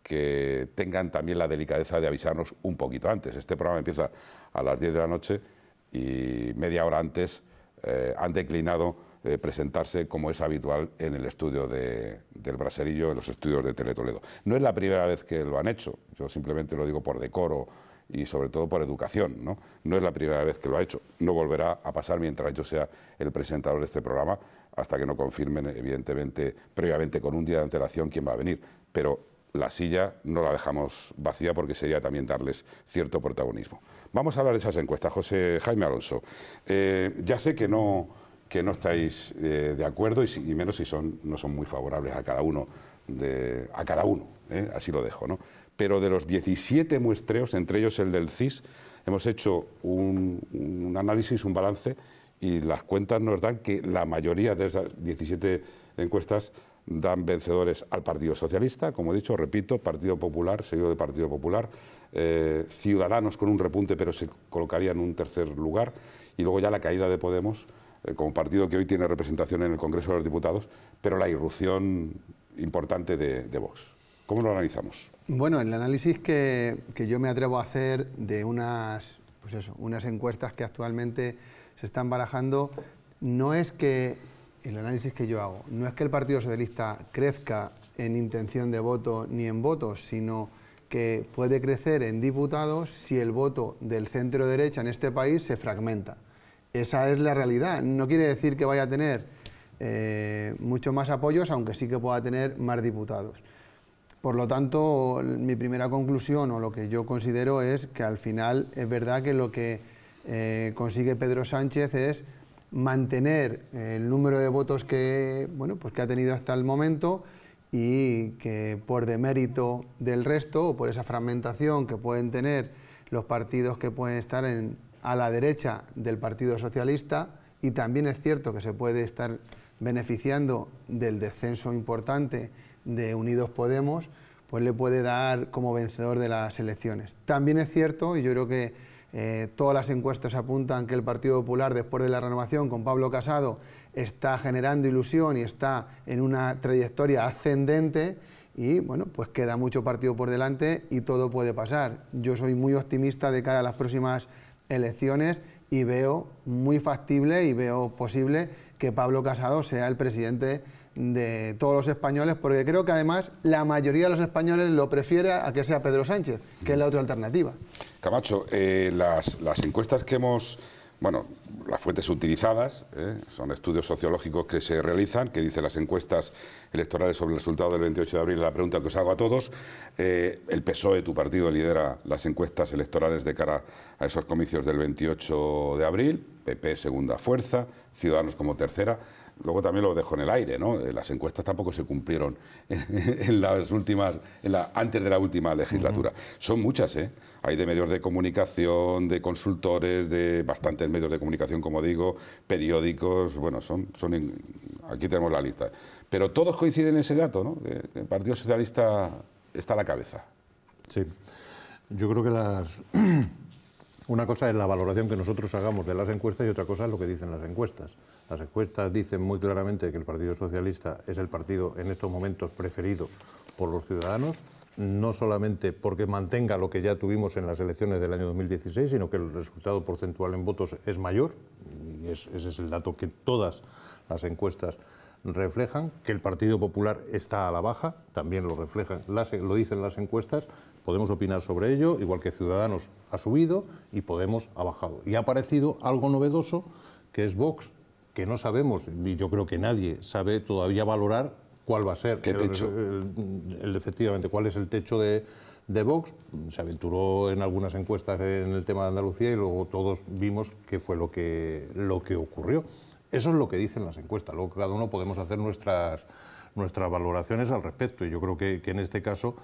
que tengan también la delicadeza de avisarnos un poquito antes. Este programa empieza a las 10 de la noche y media hora antes eh, han declinado presentarse como es habitual en el estudio del Braserillo, en los estudios de Teletoledo. No es la primera vez que lo han hecho, yo simplemente lo digo por decoro y sobre todo por educación. ¿no? no es la primera vez que lo ha hecho, no volverá a pasar mientras yo sea el presentador de este programa, hasta que no confirmen, evidentemente, previamente con un día de antelación quién va a venir. Pero la silla no la dejamos vacía porque sería también darles cierto protagonismo. Vamos a hablar de esas encuestas, José Jaime Alonso. Eh, ya sé que no, que no estáis eh, de acuerdo y, menos si son, no son muy favorables a cada uno, de, a cada uno, ¿eh? así lo dejo, ¿no? pero de los 17 muestreos, entre ellos el del CIS, hemos hecho un, análisis, un balance, y las cuentas nos dan que la mayoría de esas 17 encuestas dan vencedores al Partido Socialista, como he dicho, repito, Partido Popular, seguido de Partido Popular, eh, Ciudadanos con un repunte, pero se colocaría en un tercer lugar, y luego ya la caída de Podemos, eh, como partido que hoy tiene representación en el Congreso de los Diputados, pero la irrupción importante de Vox. ¿Cómo lo analizamos? Bueno, el análisis que, que yo me atrevo a hacer de unas, pues eso, unas encuestas que actualmente se están barajando no es que, el análisis que yo hago, no es que el Partido Socialista crezca en intención de voto ni en votos, sino que puede crecer en diputados si el voto del centro derecha en este país se fragmenta. Esa es la realidad. No quiere decir que vaya a tener muchos eh, mucho más apoyos, aunque sí que pueda tener más diputados. Por lo tanto, mi primera conclusión o lo que yo considero es que al final es verdad que lo que eh, consigue Pedro Sánchez es mantener eh, el número de votos que, bueno, pues que ha tenido hasta el momento y que por demérito del resto o por esa fragmentación que pueden tener los partidos que pueden estar a la derecha del Partido Socialista y también es cierto que se puede estar beneficiando del descenso importante de Unidos Podemos, pues le puede dar como vencedor de las elecciones. También es cierto, y yo creo que eh, todas las encuestas apuntan que el Partido Popular, después de la renovación con Pablo Casado, está generando ilusión y está en una trayectoria ascendente y bueno, pues queda mucho partido por delante y todo puede pasar. Yo soy muy optimista de cara a las próximas elecciones y veo muy factible y veo posible que Pablo Casado sea el presidente de todos los españoles, porque creo que además la mayoría de los españoles lo prefiere a que sea Pedro Sánchez, que es la otra alternativa. Camacho, eh, las, encuestas que hemos... Bueno, las fuentes utilizadas eh, son estudios sociológicos que se realizan, que dicen las encuestas electorales sobre el resultado del 28 de abril, la pregunta que os hago a todos. Eh, el PSOE, tu partido, lidera las encuestas electorales de cara a esos comicios del 28 de abril, PP segunda fuerza, Ciudadanos como tercera. Luego también lo dejo en el aire, ¿no? Eh, las encuestas tampoco se cumplieron en, las últimas, antes de la última legislatura. Son muchas, ¿eh? Hay de medios de comunicación, de consultores, de bastantes medios de comunicación, como digo, periódicos, bueno, son, aquí tenemos la lista. Pero todos coinciden en ese dato, ¿no? Eh, el Partido Socialista está a la cabeza. Sí. Yo creo que las... una cosa es la valoración que nosotros hagamos de las encuestas y otra cosa es lo que dicen las encuestas. Las encuestas dicen muy claramente que el Partido Socialista es el partido en estos momentos preferido por los ciudadanos, no solamente porque mantenga lo que ya tuvimos en las elecciones del año 2016, sino que el resultado porcentual en votos es mayor, y ese es el dato que todas las encuestas reflejan, que el Partido Popular está a la baja, también lo, reflejan, lo dicen las encuestas, podemos opinar sobre ello, igual que Ciudadanos ha subido y Podemos ha bajado. Y ha aparecido algo novedoso, que es Vox, que no sabemos, y yo creo que nadie sabe todavía valorar cuál va a ser el, efectivamente, cuál es el techo de, de Vox. Se aventuró en algunas encuestas en el tema de Andalucía y luego todos vimos qué fue lo que, lo que ocurrió. Eso es lo que dicen las encuestas. Luego cada uno podemos hacer nuestras, nuestras valoraciones al respecto. Y yo creo que en este caso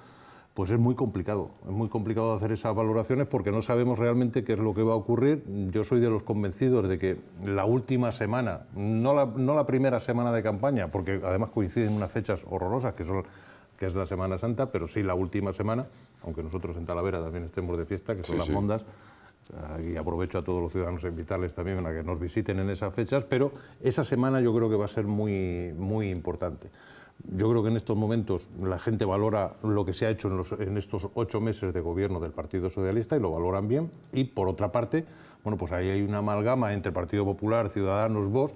pues es muy complicado. Es muy complicado hacer esas valoraciones porque no sabemos realmente qué es lo que va a ocurrir. Yo soy de los convencidos de que la última semana, no la, primera semana de campaña, porque además coinciden unas fechas horrorosas que son que es la Semana Santa, pero sí la última semana, aunque nosotros en Talavera también estemos de fiesta, que son las mondas, y aprovecho a todos los ciudadanos a invitarles también a que nos visiten en esas fechas, pero esa semana yo creo que va a ser muy, muy importante. Yo creo que en estos momentos la gente valora lo que se ha hecho en, estos ocho meses de gobierno del Partido Socialista y lo valoran bien. Y por otra parte, bueno, pues ahí hay una amalgama entre Partido Popular, Ciudadanos, Vos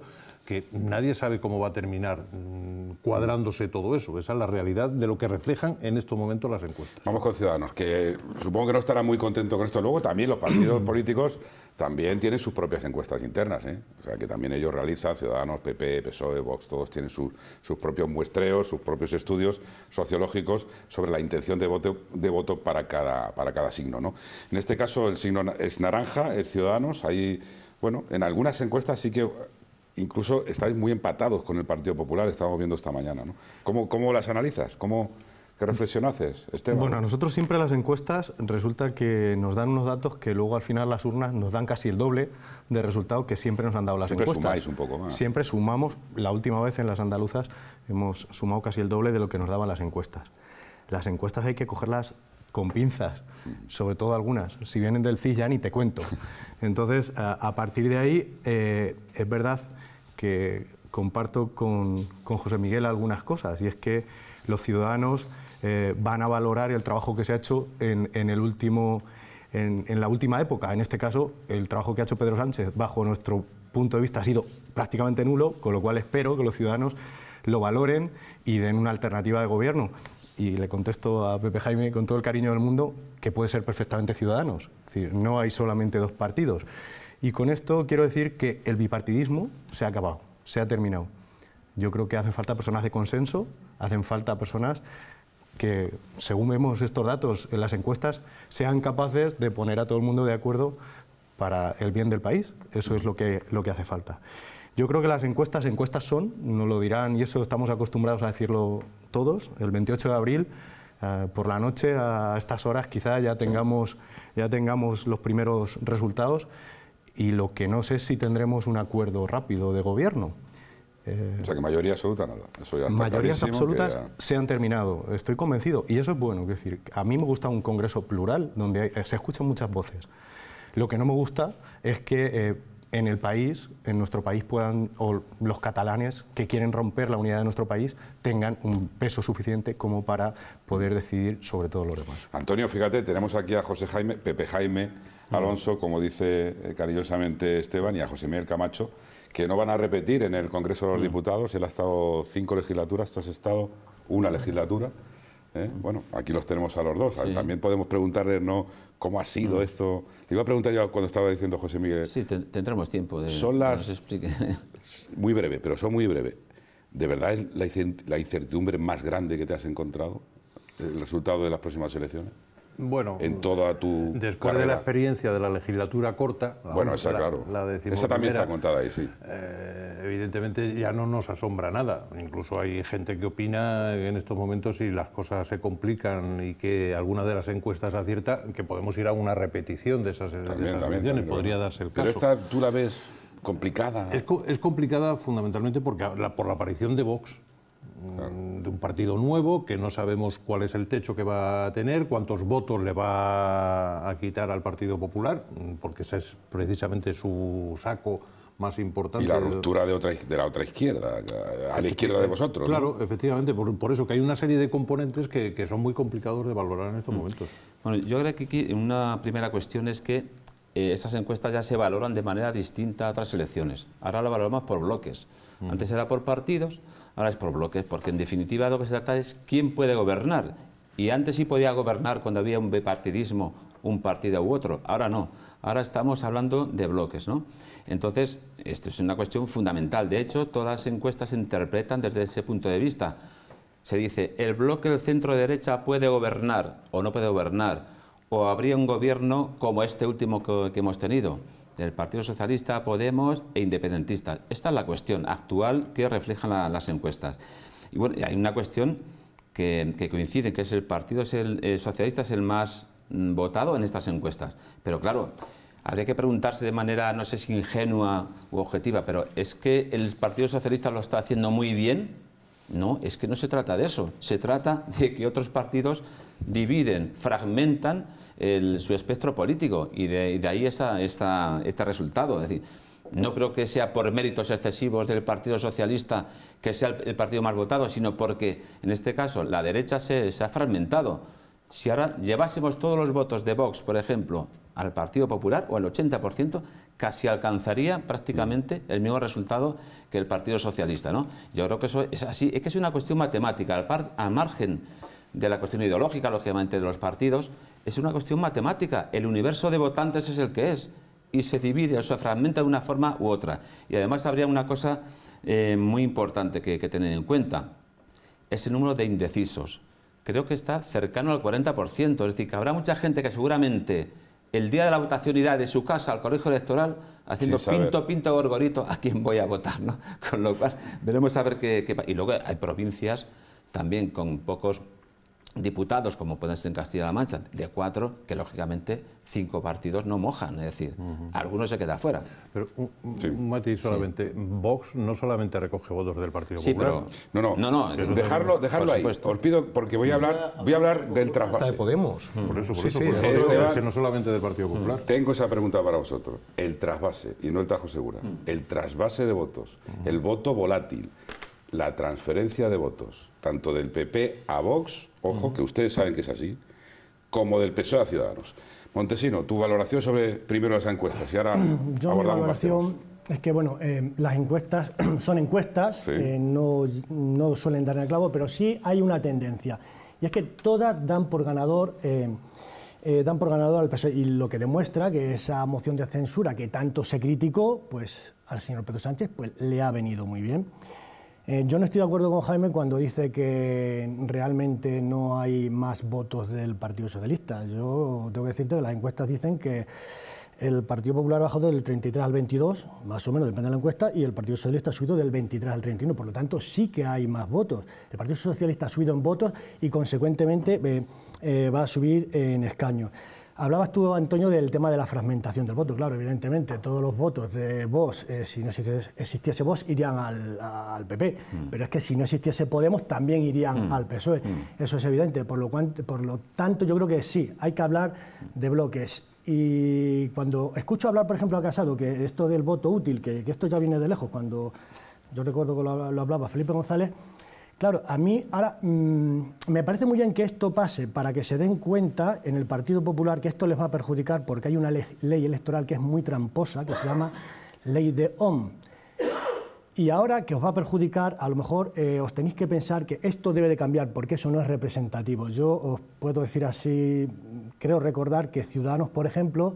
que nadie sabe cómo va a terminar mm, cuadrándose todo eso. Esa es la realidad de lo que reflejan en estos momentos las encuestas. Vamos con Ciudadanos, que supongo que no estará muy contento con esto. Luego también los partidos políticos también tienen sus propias encuestas internas, ¿eh? o sea que también ellos realizan, Ciudadanos, PP, PSOE, Vox, todos tienen sus propios muestreos, sus propios estudios sociológicos sobre la intención de voto, de voto para, cada, para cada signo. ¿no? En este caso el signo es naranja, el Ciudadanos, ahí, bueno, en algunas encuestas sí que incluso estáis muy empatados con el Partido Popular, ...estábamos viendo esta mañana. ¿no? ¿Cómo, las analizas? ¿Cómo, ¿Qué reflexión haces, Esteban? Bueno, a nosotros siempre las encuestas resulta que nos dan unos datos que luego al final las urnas nos dan casi el doble de resultado que siempre nos han dado las encuestas. Siempre sumáis un poco Siempre sumamos, la última vez en las andaluzas hemos sumado casi el doble de lo que nos daban las encuestas. Las encuestas hay que cogerlas con pinzas, mm. sobre todo algunas. Si vienen del CIS ya ni te cuento. Entonces, a, partir de ahí, eh, es verdad que comparto con, con José Miguel algunas cosas, y es que los ciudadanos eh, van a valorar el trabajo que se ha hecho en, el último, en, la última época. En este caso, el trabajo que ha hecho Pedro Sánchez, bajo nuestro punto de vista, ha sido prácticamente nulo, con lo cual espero que los ciudadanos lo valoren y den una alternativa de gobierno. Y le contesto a Pepe Jaime con todo el cariño del mundo que puede ser perfectamente ciudadanos. decir, no hay solamente dos partidos. Y con esto quiero decir que el bipartidismo se ha acabado, se ha terminado. Yo creo que hacen falta personas de consenso, hacen falta personas que, según vemos estos datos en las encuestas, sean capaces de poner a todo el mundo de acuerdo para el bien del país. Eso es lo que, lo que hace falta. Yo creo que las encuestas, encuestas son, nos lo dirán, y eso estamos acostumbrados a decirlo todos, el 28 de abril, eh, por la noche, a estas horas, quizá ya tengamos, ya tengamos los primeros resultados y lo que no sé es si tendremos un acuerdo rápido de gobierno. Eh, o sea que mayoría absoluta nada. Eso ya mayorías absolutas se han terminado, estoy convencido. Y eso es bueno, es decir, a mí me gusta un congreso plural donde se escuchan muchas voces. Lo que no me gusta es que eh, en el país, en nuestro país puedan, o los catalanes que quieren romper la unidad de nuestro país, tengan un peso suficiente como para poder decidir sobre todo lo demás. Antonio, fíjate, tenemos aquí a José Jaime, Pepe Jaime, Alonso, como dice eh, cariñosamente Esteban, y a José Miguel Camacho, que no van a repetir en el Congreso de los Diputados. Él ha estado cinco legislaturas, tú has estado una legislatura. ¿eh? Bueno, aquí los tenemos a los dos. También podemos preguntarle ¿no? cómo ha sido esto. Le iba a preguntar yo cuando estaba diciendo José Miguel. Sí, tendremos tiempo de son las, Muy breve, pero son muy breve. ¿De verdad es la incertidumbre más grande que te has encontrado el resultado de las próximas elecciones? bueno, en Después de la experiencia de la legislatura corta, la bueno, esa, claro. esa también está contada ahí, sí. Eh, evidentemente ya no nos asombra nada. Incluso hay gente que opina en estos momentos si las cosas se complican y que alguna de las encuestas acierta, que podemos ir a una repetición de esas, elecciones. Podría darse el caso. Pero esta tú la ves complicada. Es, es complicada fundamentalmente porque, por la aparición de Vox Mm, de un partido nuevo que no sabemos cuál es el techo que va a tener, cuántos votos le va a quitar al Partido Popular, mm, porque ese es precisamente su saco más importante. Y la ruptura de, otra, de la otra izquierda, a la izquierda de eh, vosotros. Claro, efectivamente, por, eso que hay una serie de componentes que, que, son muy complicados de valorar en estos mm. momentos. Bueno, yo creo que una primera cuestión es que eh, esas encuestas ya se valoran de manera distinta a otras elecciones. Ahora lo valoramos por bloques. Antes era por partidos, ahora es por bloques, porque en definitiva lo que se trata es quién puede gobernar. Y antes sí podía gobernar cuando había un bipartidismo, un partido u otro, ahora no. Ahora estamos hablando de bloques, ¿no? Entonces, esto es una cuestión fundamental. De hecho, todas las encuestas se interpretan desde ese punto de vista. Se dice, el bloque del centro-derecha puede gobernar o no puede gobernar, o habría un gobierno como este último que hemos tenido del Partido Socialista, Podemos e Independentistas. Esta es la cuestión actual que reflejan las encuestas. Y bueno, hay una cuestión que, coincide, que es el Partido eh, Socialista es el más mm, votado en estas encuestas. Pero claro, habría que preguntarse de manera, no sé si ingenua u objetiva, pero ¿es que el Partido Socialista lo está haciendo muy bien? No, es que no se trata de eso. Se trata de que otros partidos dividen, fragmentan su espectro político y de, ahí está este resultado. Es decir, no creo que sea por méritos excesivos del Partido Socialista que sea el, partido más votado, sino porque en este caso la derecha se, ha fragmentado. Si ahora llevásemos todos los votos de Vox, por ejemplo, al Partido Popular, o al 80%, casi alcanzaría prácticamente el mismo resultado que el Partido Socialista. ¿no? Yo creo que eso es así. Es que es una cuestión matemática. Al, al margen de la cuestión ideológica, lógicamente, de los partidos, es una cuestión matemática. El universo de votantes es el que es y se divide o se fragmenta de una forma u otra. Y además habría una cosa eh, muy importante que, tener en cuenta. Ese número de indecisos. Creo que está cercano al 40%. Es decir, que habrá mucha gente que seguramente el día de la votación irá de su casa al colegio electoral haciendo pinto, pinto, gorgorito a quién voy a votar. ¿no? Con lo cual, veremos a ver qué, qué... Y luego hay provincias también con pocos diputados, como pueden ser en Castilla-La Mancha, de cuatro, que lógicamente cinco partidos no mojan, es decir, algunos se queda afuera Pero un, matiz solamente, Vox no solamente recoge votos del Partido Popular. no, no, no, dejarlo, dejarlo ahí. Os pido porque voy a hablar, voy a hablar del trasvase. de Podemos. Por eso, por eso, no solamente del Partido Popular. Tengo esa pregunta para vosotros. El trasvase y no el tajo segura. El trasvase de votos, el voto volátil, la transferencia de votos, tanto del PP a Vox, ojo, que ustedes saben que es así, como del PSOE a Ciudadanos. Montesino, tu valoración sobre primero las encuestas y ahora Yo mi valoración es que, bueno, eh, las encuestas son encuestas, eh, no, no, suelen dar el clavo, pero sí hay una tendencia. Y es que todas dan por ganador... Eh, dan por ganador al PSOE y lo que demuestra que esa moción de censura que tanto se criticó, pues al señor Pedro Sánchez pues, le ha venido muy bien. Eh, yo no estoy de acuerdo con Jaime cuando dice que realmente no hay más votos del Partido Socialista. Yo tengo que decirte que las encuestas dicen que el Partido Popular ha bajado del 33 al 22, más o menos, depende de la encuesta, y el Partido Socialista ha subido del 23 al 31, por lo tanto sí que hay más votos. El Partido Socialista ha subido en votos y consecuentemente eh, eh, va a subir en escaños. Hablabas tú, Antonio, del tema de la fragmentación del voto. Claro, evidentemente, todos los votos de vos, eh, si no existiese, vos, irían al, PP. Mm. Pero es que si no existiese Podemos, también irían mm. al PSOE. Mm. Eso es evidente. Por lo, tanto, yo creo que sí, hay que hablar de bloques. Y cuando escucho hablar, por ejemplo, a Casado, que esto del voto útil, que, esto ya viene de lejos, cuando yo recuerdo que lo hablaba Felipe González, Claro, a mí ahora mm, me parece muy bien que esto pase para que se den cuenta en el Partido Popular que esto les va a perjudicar porque hay una ley electoral que es muy tramposa, que se llama ley de OM. Y ahora que os va a perjudicar, a lo mejor eh, os tenéis que pensar que esto debe de cambiar porque eso no es representativo. Yo os puedo decir así, creo recordar que Ciudadanos, por ejemplo,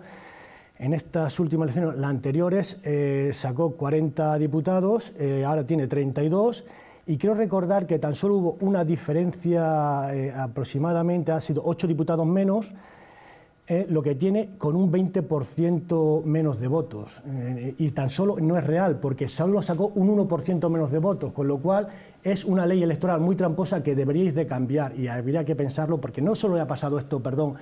en estas últimas elecciones, las anteriores, eh, sacó 40 diputados, eh, ahora tiene 32 y quiero recordar que tan solo hubo una diferencia eh, aproximadamente, ha sido ocho diputados menos, eh, lo que tiene con un 20% menos de votos. Eh, y tan solo no es real, porque solo sacó un 1% menos de votos, con lo cual es una ley electoral muy tramposa que deberíais de cambiar y habría que pensarlo, porque no solo le ha pasado esto, perdón,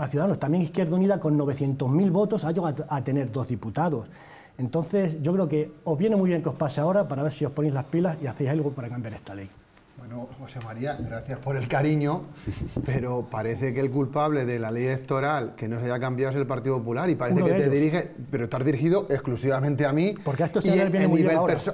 a Ciudadanos, también Izquierda Unida con 900.000 votos ha llegado a tener dos diputados. Entonces, yo creo que os viene muy bien que os pase ahora para ver si os ponéis las pilas y hacéis algo para cambiar esta ley. Bueno, José María, gracias por el cariño, pero parece que el culpable de la ley electoral que no se haya cambiado es el Partido Popular y parece que te dirige, pero estás dirigido exclusivamente a mí. Porque esto se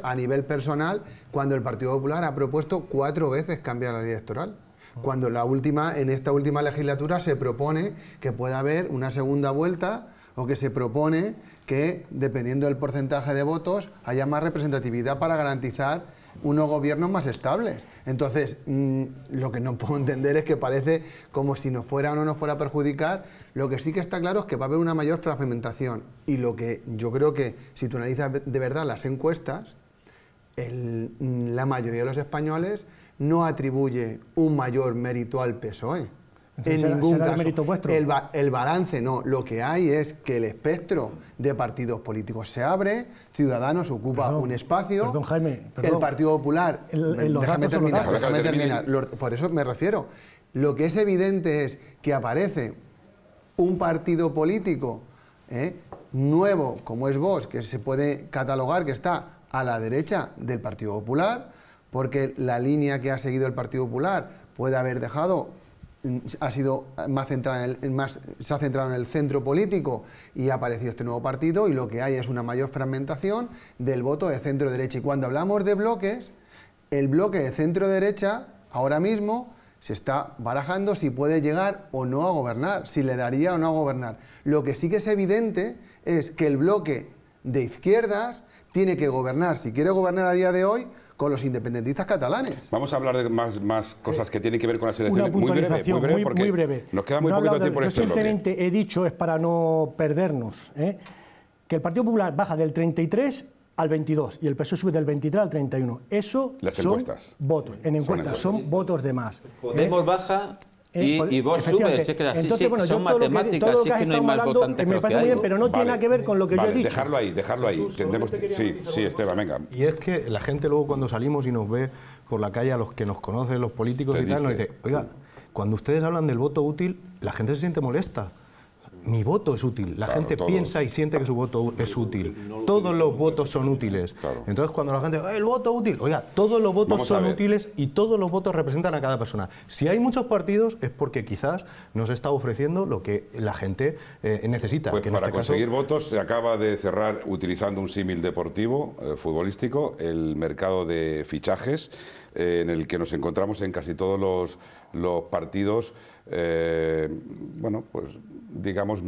a nivel personal, cuando el Partido Popular ha propuesto cuatro veces cambiar la ley electoral cuando la última, en esta última legislatura se propone que pueda haber una segunda vuelta o que se propone que, dependiendo del porcentaje de votos, haya más representatividad para garantizar unos gobiernos más estables. Entonces, mm, lo que no puedo entender es que parece como si no fuera o no nos fuera a perjudicar. Lo que sí que está claro es que va a haber una mayor fragmentación. Y lo que yo creo que, si tú analizas de verdad las encuestas, mm, la mayoría de los españoles no atribuye un mayor mérito al PSOE en ningún mérito vuestro. El, balance no, lo que hay es que el espectro de partidos políticos se abre, Ciudadanos ocupa un espacio. Perdón, Jaime. El Partido Popular. déjame terminar, por eso me refiero. Lo que es evidente es que aparece un partido político eh, nuevo, como es vos que se puede catalogar que está a la derecha del Partido Popular, porque la línea que ha seguido el Partido Popular puede haber dejado ha sido más se ha centrado en el centro político y ha aparecido este nuevo partido y lo que hay es una mayor fragmentación del voto de centro derecha. Y cuando hablamos de bloques, el bloque de centro derecha ahora mismo se está barajando si puede llegar o no a gobernar, si le daría o no a gobernar. Lo que sí que es evidente es que el bloque de izquierdas tiene que gobernar, si quiere gobernar a día de hoy, los independentistas catalanes. Vamos a hablar de más, más eh, cosas que tienen que ver con las elecciones. muy breve, muy breve, Nos queda muy poquito tiempo Yo simplemente he dicho, es para no perdernos, ¿eh? que el Partido Popular baja del 33 al 22 y el PSOE sube del 23 al 31. Eso son votos. En encuestas son, votos de más. Podemos ¿eh? baja eh, y, vos subes, es que así Entonces, son matemáticas, así que, no hay más votantes Me parece muy bien, pero no tiene nada que ver con lo que yo he dicho. Dejarlo ahí, dejarlo ahí. sí, Esteban, venga. Y es que la gente luego cuando salimos y nos ve por la calle a los que nos conocen, los políticos y tal, nos dice, oiga, cuando ustedes hablan del voto útil, la gente se siente molesta mi voto es útil. La gente piensa y siente que su voto es útil. todos los votos son útiles. Entonces, cuando la gente, eh, el voto útil, oiga, todos los votos son útiles y todos los votos representan a cada persona. Si hay muchos partidos es porque quizás nos está ofreciendo lo que la gente eh, necesita. Pues para este conseguir votos se acaba de cerrar, utilizando un símil deportivo, eh, futbolístico, el mercado de fichajes, en el que nos encontramos en casi todos los partidos. Eh, bueno, pues digamos,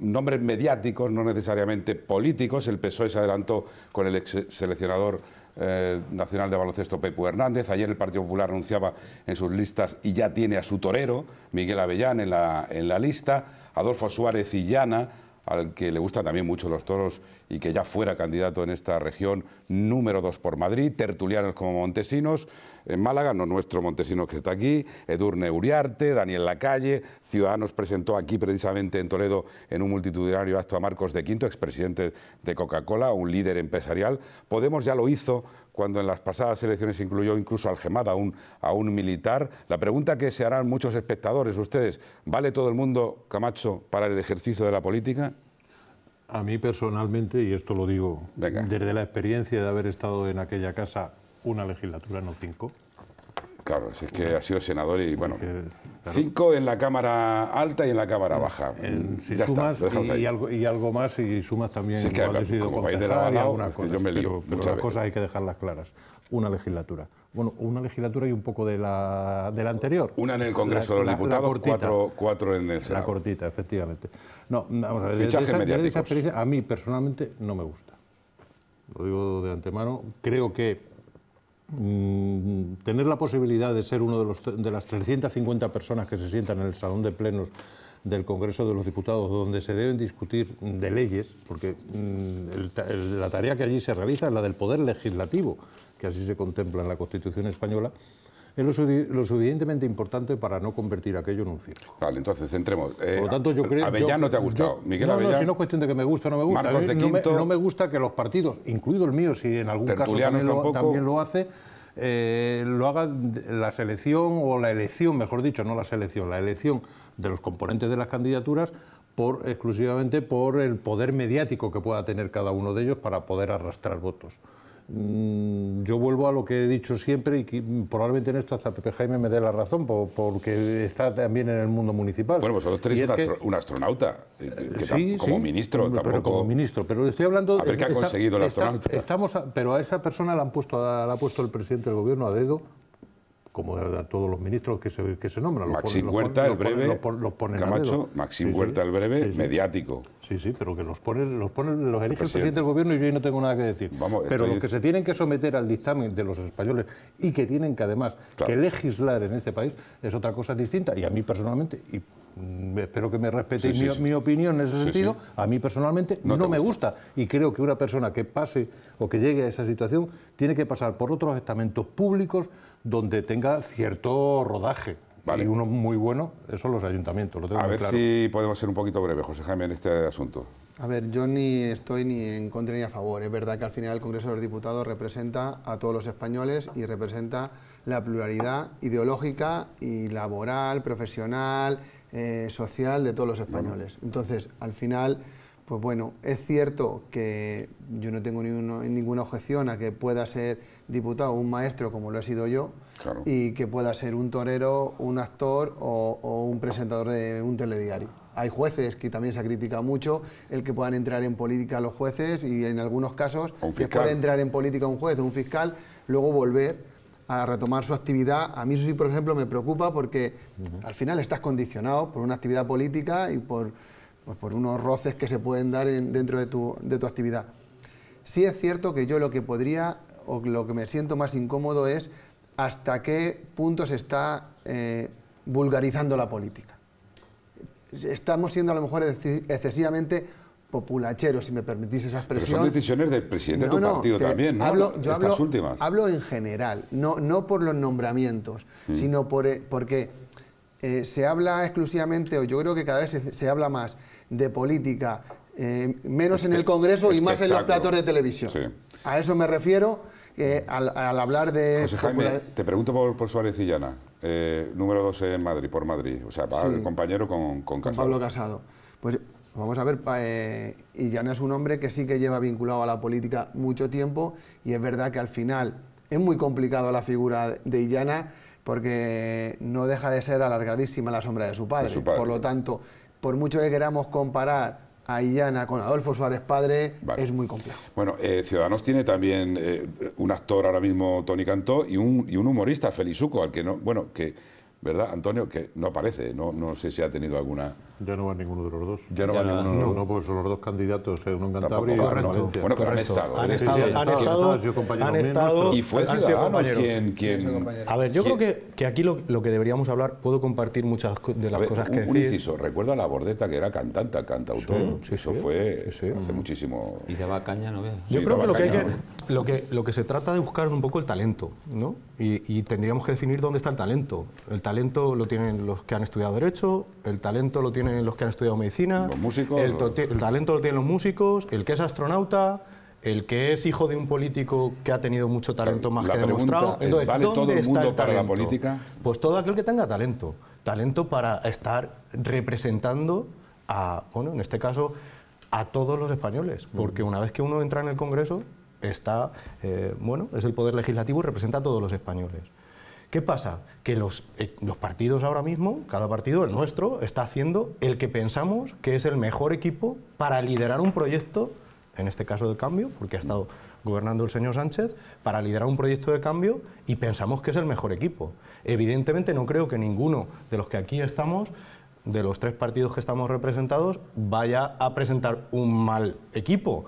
nombres mediáticos, no necesariamente políticos. El PSOE se adelantó con el ex seleccionador eh, nacional de baloncesto Pepu Hernández. Ayer el Partido Popular anunciaba en sus listas y ya tiene a su torero, Miguel Avellán, en la, en la lista. Adolfo Suárez y Llana al que le gustan también mucho los toros y que ya fuera candidato en esta región, número dos por Madrid, tertulianos como Montesinos, en Málaga, no nuestro Montesinos que está aquí, Edurne Uriarte, Daniel Lacalle, Ciudadanos presentó aquí precisamente en Toledo en un multitudinario acto a Marcos de Quinto, expresidente de Coca-Cola, un líder empresarial. Podemos ya lo hizo cuando en las pasadas elecciones incluyó incluso al Gemad, a un, a un militar. La pregunta que se harán muchos espectadores, ustedes, ¿vale todo el mundo, Camacho, para el ejercicio de la política? A mí personalmente, y esto lo digo desde la experiencia de haber estado en aquella casa una legislatura, no cinco, Claro, es que ha sido senador y bueno. Cinco en la Cámara Alta y en la Cámara mm, Baja. Mm, si sumas y, algo, más, y sumas también si es que, sido de la yo me pero, las cosas hay que dejarlas claras. Una legislatura. Bueno, una legislatura y un poco de la, de la anterior. Una en el Congreso de los Diputados, cuatro, cuatro, en el Senado. La cortita, efectivamente. No, vamos a ver, a mí personalmente no me gusta. Lo digo de antemano. Creo que Mm, tener la posibilidad de ser uno de, los, de las 350 personas que se sientan en el salón de plenos del Congreso de los Diputados, donde se deben discutir de leyes, porque mm, la tarea que allí se realiza es la del poder legislativo, que así se contempla en la Constitución española, es lo, lo, suficientemente importante para no convertir aquello en un circo. Vale, entonces centremos. Eh, por lo tanto, yo creo. ya no te ha gustado. Miguel no, No, si no es cuestión de que me gusta o no me gusta. Marcos de no, Quinto, no, me, gusta que los partidos, incluido el mío, si en algún caso también lo, hace. Eh, lo haga la selección o la elección, mejor dicho, no la selección, la elección de los componentes de las candidaturas por, exclusivamente por el poder mediático que pueda tener cada uno de ellos para poder arrastrar votos. Mm, yo vuelvo a lo que he dicho siempre y probablemente en esto hasta Pepe Jaime me dé la razón, porque está también en el mundo municipal. Bueno, vosotros tenéis un, un, astronauta, eh, como ministro pero tampoco... como ministro, pero estoy hablando... A ver ha conseguido el estamos pero a esa persona la, han puesto, la ha puesto el presidente del gobierno a dedo, como a todos los ministros que se, que se nombran. Maxim Huerta, el breve, Camacho, Maxim Huerta, el breve, mediático Sí, sí, pero que los pone, los pone, los elige el presidente. del gobierno y yo ahí no tengo nada que decir. pero lo los que se tienen que someter al dictamen de los españoles y que tienen que además que legislar en este país es otra cosa distinta. Y a mí personalmente, y mm, espero que me respete mi, opinión en ese sentido, a mí personalmente no, me gusta. Y creo que una persona que pase o que llegue a esa situación tiene que pasar por otros estamentos públicos donde tenga cierto rodaje. Vale. Y uno muy bueno son los ayuntamientos. Lo a ver si podemos ser un poquito breve, José Jaime, en este asunto. A ver, yo ni estoy ni en contra ni a favor. Es verdad que al final el Congreso de los Diputados representa a todos los españoles y representa la pluralidad ideológica y laboral, profesional, eh, social de todos los españoles. Entonces, al final, pues bueno, es cierto que yo no tengo ninguna objeción a que pueda ser diputado, un maestro como lo he sido yo, y que pueda ser un torero, un actor o, un presentador de un telediario. Hay jueces que también se ha criticado mucho el que puedan entrar en política los jueces y en algunos casos que pueda entrar en política un juez o un fiscal, luego volver a retomar su actividad. A mí eso sí, por ejemplo, me preocupa porque al final estás condicionado por una actividad política y por, pues, por unos roces que se pueden dar dentro de tu, de tu actividad. Sí es cierto que yo lo que podría o lo que me siento más incómodo es hasta qué punto se está eh, vulgarizando la política. Estamos siendo a lo mejor excesivamente populacheros, si me permitís esa expresión. son decisiones del presidente de tu partido también, ¿no? Hablo, Estas últimas. hablo en general, no, no por los nombramientos, mm. sino por, eh, porque eh, se habla exclusivamente, o yo creo que cada vez se, habla más, de política, menos en el Congreso y más en los platos de televisión. A eso me refiero al, hablar de... te pregunto por, Suárez y Llana, eh, número 12 en Madrid, por Madrid, o sea, el compañero con, Casado. Pablo Casado. Pues Vamos a ver, eh, Llana es un hombre que sí que lleva vinculado a la política mucho tiempo y es verdad que al final es muy complicado la figura de Illana porque no deja de ser alargadísima la sombra De su padre. Por lo tanto, por mucho que queramos comparar Ayana con Adolfo Suárez padre es muy complejo. Bueno, eh, Ciudadanos tiene también eh, un actor ahora mismo, Tony Cantó, y un, humorista, Felizuco, al que no, bueno, que ¿verdad, Antonio? Que no aparece, no, no sé si ha tenido alguna... Ya no va ninguno de los dos. Ya no va ninguno de los dos. No, pues son los dos candidatos, uno en Cantabria y Correcto. bueno, pero han estado. Han ¿eh? estado, han estado, han estado y fue Ciudadanos quien... quien a ver, yo creo que, que aquí lo, que deberíamos hablar, puedo compartir muchas de las cosas que decís. Un inciso, recuerda a la Bordeta que era cantanta, cantautor, sí, eso fue hace muchísimo... Y daba caña, no ves? Yo creo que lo que hay que lo que, lo que se trata de buscar es un poco el talento, ¿no? Y, tendríamos que definir dónde está el talento. El talento lo tienen los que han estudiado Derecho, el talento lo tienen los que han estudiado Medicina... Los músicos... El, talento lo tienen los músicos, el que es astronauta, el que es hijo de un político que ha tenido mucho talento más que demostrado. Entonces, ¿dónde está el talento? política? Pues todo aquel que tenga talento. Talento para estar representando a, bueno, en este caso, a todos los españoles. Mm. Porque una vez que uno entra en el Congreso, está, eh, bueno, es el poder legislativo y representa a todos los españoles. ¿Qué pasa? Que los, eh, los, partidos ahora mismo, cada partido, el nuestro, está haciendo el que pensamos que es el mejor equipo para liderar un proyecto, en este caso de cambio, porque ha estado gobernando el señor Sánchez, para liderar un proyecto de cambio y pensamos que es el mejor equipo. Evidentemente no creo que ninguno de los que aquí estamos, de los tres partidos que estamos representados, vaya a presentar un mal equipo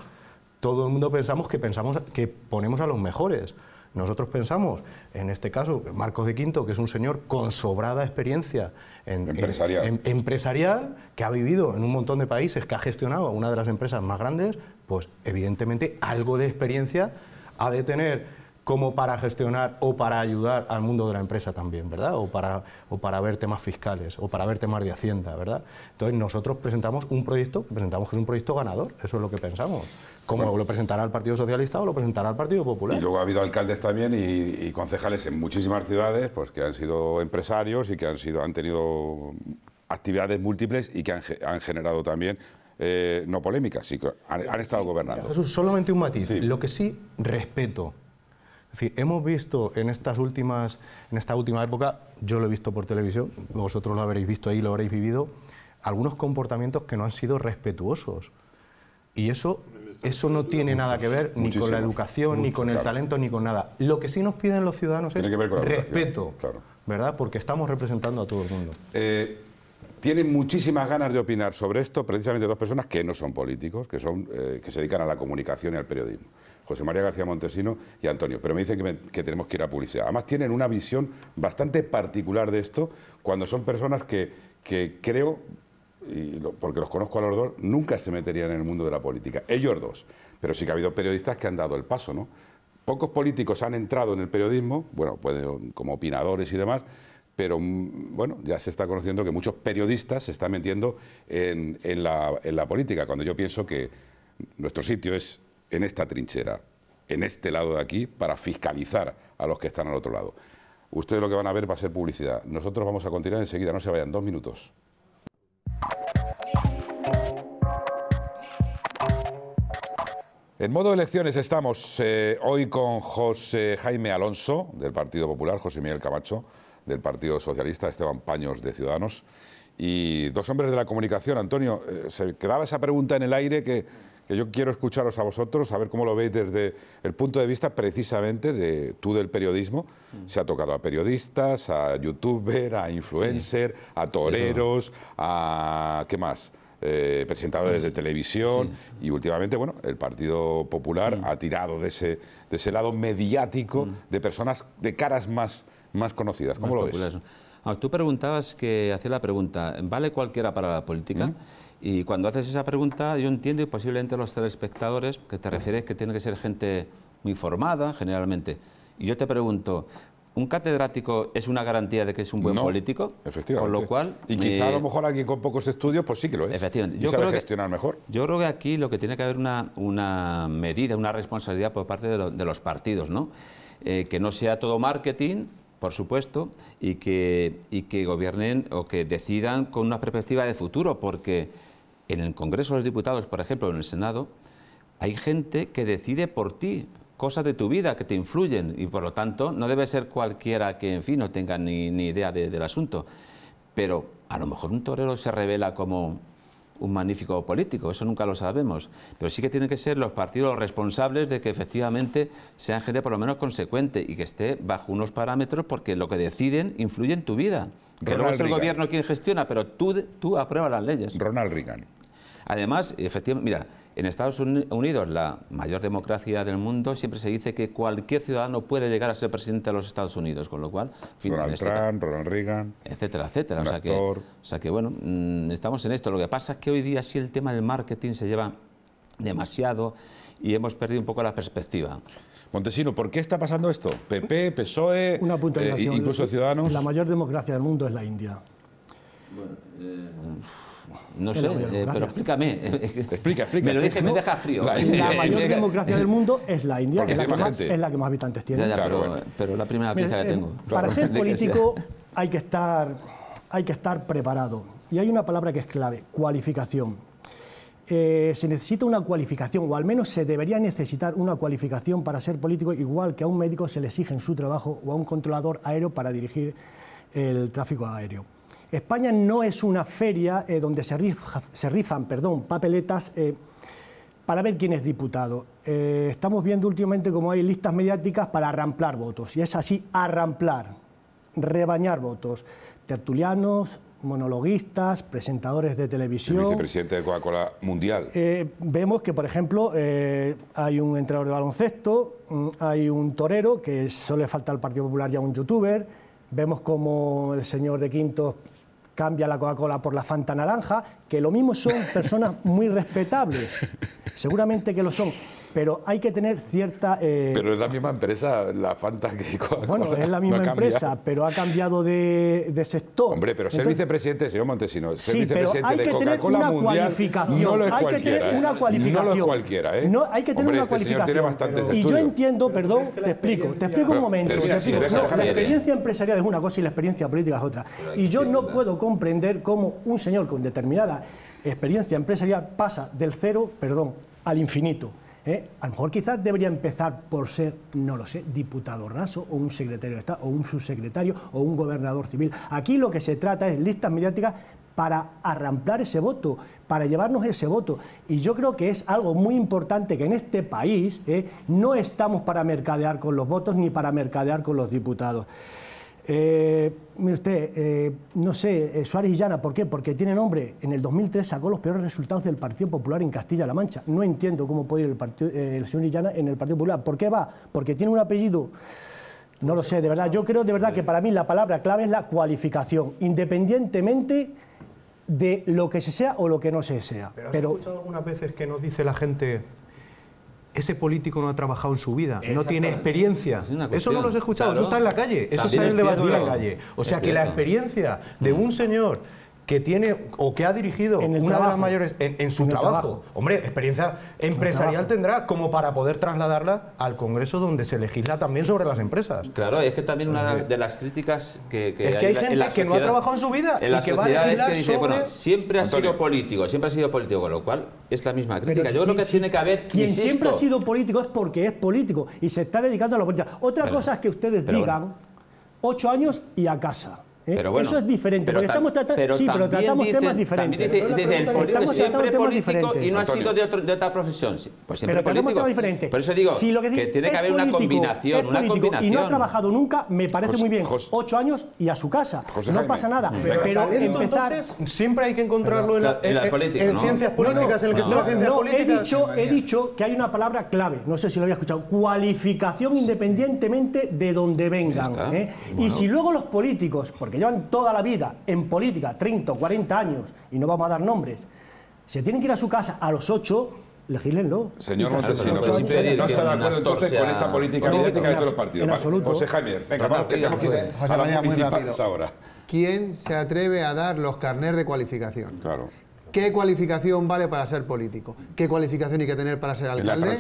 todo el mundo pensamos que, pensamos que ponemos a los mejores. Nosotros pensamos, en este caso, Marcos de Quinto, que es un señor con sobrada experiencia en, eh, empresarial. Em, empresarial. que ha vivido en un montón de países, que ha gestionado una de las empresas más grandes, pues evidentemente algo de experiencia ha de tener como para gestionar o para ayudar al mundo de la empresa también, ¿verdad? O para, o para ver temas fiscales, o para ver temas de Hacienda, ¿verdad? Entonces nosotros presentamos un proyecto, presentamos que es un proyecto ganador, eso es lo que pensamos. ¿Cómo lo presentará el Partido Socialista o lo presentará el Partido Popular? Y luego ha habido alcaldes también y, concejales en muchísimas ciudades pues que han sido empresarios y que han, sido, han tenido actividades múltiples y que han, generado también, eh, no polémicas, sí, han, estado gobernando. Jesús, solamente un matiz. Lo que sí respeto es decir, hemos visto en estas últimas, en esta última época, yo lo he visto por televisión, vosotros lo habréis visto ahí, lo habréis vivido, algunos comportamientos que no han sido respetuosos. Y eso eso no tiene nada que ver ni con la educación, ni con el talento, ni con nada. Lo que sí nos piden los ciudadanos es respeto, ¿verdad? Porque estamos representando a todo el mundo. Eh, tienen muchísimas ganas de opinar sobre esto precisamente dos personas que no son políticos, que, son, eh, que se dedican a la comunicación y al periodismo. José María García Montesino y Antonio. Pero me dicen que, tenemos que ir a publicidad. Además, tienen una visión bastante particular de esto cuando son personas que, que creo porque los conozco a los dos, nunca se meterían en el mundo de la política. Ellos dos. Pero sí que ha habido periodistas que han dado el paso, ¿no? Pocos políticos han entrado en el periodismo, bueno, pues, como opinadores y demás, pero mm, bueno, ya se está conociendo que muchos periodistas se están metiendo en la política, cuando yo pienso que nuestro sitio es en esta trinchera, en este lado de aquí, para fiscalizar a los que están al otro lado. Ustedes lo que van a ver va a ser publicidad. Nosotros vamos a continuar enseguida, no se vayan, dos minutos. En modo elecciones estamos eh, hoy con José Jaime Alonso, del Partido Popular, José Miguel Camacho, del Partido Socialista, Esteban Paños, de Ciudadanos, y dos hombres de la comunicación. Antonio, eh, se quedaba esa pregunta en el aire que, yo quiero escucharos a vosotros, a ver cómo lo veis desde el punto de vista precisamente de tú del periodismo. Mm. Se ha tocado a periodistas, a youtuber, a influencer, a toreros, a... ¿qué más? Eh, ...presentado ah, desde televisión y últimamente, bueno, el Partido Popular mm. ha tirado de ese, de ese lado mediático mm. de personas, de caras más, más conocidas. ¿Cómo lo ves? Ah, tú preguntabas que, hacía la pregunta, ¿vale cualquiera para la política? Mm. Y cuando haces esa pregunta, yo entiendo, y posiblemente los telespectadores, que te refieres que tiene que ser gente muy formada, generalmente. Y yo te pregunto, ¿Un catedrático es una garantía de que es un buen político? Efectivamente. Con lo cual... Y quizá a lo eh, mejor alguien con pocos estudios, pues sí que lo es. Efectivamente. Y yo creo gestionar que, mejor. Yo creo que aquí lo que tiene que haber una, una medida, una responsabilidad por parte de, los partidos, ¿no? Eh, que no sea todo marketing, por supuesto, y que, y que gobiernen o que decidan con una perspectiva de futuro, porque en el Congreso de los Diputados, por ejemplo, en el Senado, hay gente que decide por ti cosas de tu vida que te influyen y por lo tanto no debe ser cualquiera que, en fin, no tenga ni, ni idea de, del asunto. Pero a lo mejor un torero se revela como un magnífico político, eso nunca lo sabemos, pero sí que tienen que ser los partidos los responsables de que efectivamente sean gente por lo menos consecuente y que esté bajo unos parámetros porque lo que deciden influye en tu vida. Que no es el gobierno quien gestiona, pero tú, tú apruebas las leyes. Ronald Reagan. Además, efectivamente, mira, en Estados Unidos, la mayor democracia del mundo, siempre se dice que cualquier ciudadano puede llegar a ser presidente de los Estados Unidos, con lo cual... Ronald este Trump, Ronald Reagan... Etcétera, etcétera. O sea, que, bueno, mm, estamos en esto. Lo que pasa es que hoy día sí el tema del marketing se lleva demasiado y hemos perdido un poco la perspectiva. Montesino, ¿por qué está pasando esto? PP, PSOE, eh, incluso Ciudadanos... La mayor democracia del mundo es la India. Eh, no sé, eh, pero explícame. Explica, Me lo dije, me deja frío. La, mayor democracia del mundo es la India, que es la, que más, habitantes tiene. pero, la primera noticia que eh, tengo. Para ser político hay que, estar, hay que estar preparado. Y hay una palabra que es clave, cualificación. Eh, se necesita una cualificación, o al menos se debería necesitar una cualificación para ser político, igual que a un médico se le exige en su trabajo o a un controlador aéreo para dirigir el tráfico aéreo. España no es una feria eh, donde se, rifan perdón, papeletas eh, para ver quién es diputado. Eh, estamos viendo últimamente como hay listas mediáticas para arramplar votos, y es así, arramplar, rebañar votos. Tertulianos, monologuistas, presentadores de televisión. El vicepresidente de Coca-Cola Mundial. vemos que, por ejemplo, hay un entrenador de baloncesto, mm, hay un torero, que solo le falta al Partido Popular ya un youtuber. Vemos como el señor de Quintos cambia la Coca-Cola por la Fanta Naranja, que lo mismo son personas muy respetables, seguramente que lo son, pero hay que tener cierta... Eh, pero es la misma empresa, la Fanta que... Bueno, es la misma empresa, pero ha cambiado de, de sector. Hombre, pero ser vicepresidente, señor Montesino, ser vicepresidente de Coca-Cola Mundial... hay que tener una cualificación. No lo es cualquiera, ¿eh? ¿eh? No, hay que tener una este cualificación. y yo entiendo, perdón, te explico, te explico un momento. la experiencia empresarial es una cosa y la experiencia política es otra. Y yo no puedo comprender cómo un señor con determinada experiencia empresarial pasa del cero, perdón, al infinito. ¿Eh? A lo mejor quizás debería empezar por ser, no lo sé, diputado raso o un secretario de Estado o un subsecretario o un gobernador civil. Aquí lo que se trata es listas mediáticas para arramplar ese voto, para llevarnos ese voto. Y yo creo que es algo muy importante que en este país ¿eh? no estamos para mercadear con los votos ni para mercadear con los diputados. Eh, Mire usted, eh, no sé, eh, Suárez y ¿por qué? Porque tiene nombre. En el 2003 sacó los peores resultados del Partido Popular en Castilla-La Mancha. No entiendo cómo puede ir el, eh, señor Illana en el Partido Popular. ¿Por qué va? Porque tiene un apellido. No lo sé, de verdad. Yo creo de verdad que para mí la palabra clave es la cualificación, independientemente de lo que se sea o lo que no se sea. Pero, ¿has escuchado algunas veces que nos dice la gente ese político no ha trabajado en su vida, no tiene experiencia. eso no lo has escuchado, eso está en la calle, eso está en el debate de la calle. O sea que la experiencia de un mm. señor que tiene o que ha dirigido una de las mayores en, su trabajo. Hombre, experiencia empresarial tendrá como para poder trasladarla al Congreso donde se legisla también sobre las empresas. Claro, es que también una de las críticas que, es que hay, gente que no ha trabajado en su vida y que va a legislar es siempre ha sido político, siempre ha sido político, con lo cual es la misma crítica. Yo creo que tiene que haber quien siempre ha sido político es porque es político y se está dedicando a la política. Otra cosa es que ustedes digan ocho años y a casa. ¿Eh? Pero Eso es diferente, pero porque estamos, tratando tratamos temas diferentes. el político, siempre político y no ha sido de, otra profesión. Pues siempre pero político. Temas diferentes. Por eso digo que, tiene que haber una combinación, una combinación. Y no ha trabajado nunca, me parece muy bien. Ocho años y a su casa. no pasa nada. Mm. Pero, empezar... Entonces, siempre hay que encontrarlo en, ciencias políticas, en el que He dicho, he dicho que hay una palabra clave, no sé si lo había escuchado, cualificación independientemente de donde vengan. ¿eh? Y si luego los políticos, porque que llevan toda la vida en política, 30 o 40 años, y no vamos a dar nombres, se tienen que ir a su casa a los 8, legílenlo. Señor José, no, no está de acuerdo entonces con esta política mediática de todos los partidos. En absoluto. José Jaime, venga, vamos, que tenemos que ir a las municipales ahora. ¿Quién se atreve a dar los carnés de cualificación? Claro. ¿Qué cualificación vale para ser político? ¿Qué cualificación hay que tener para ser alcalde?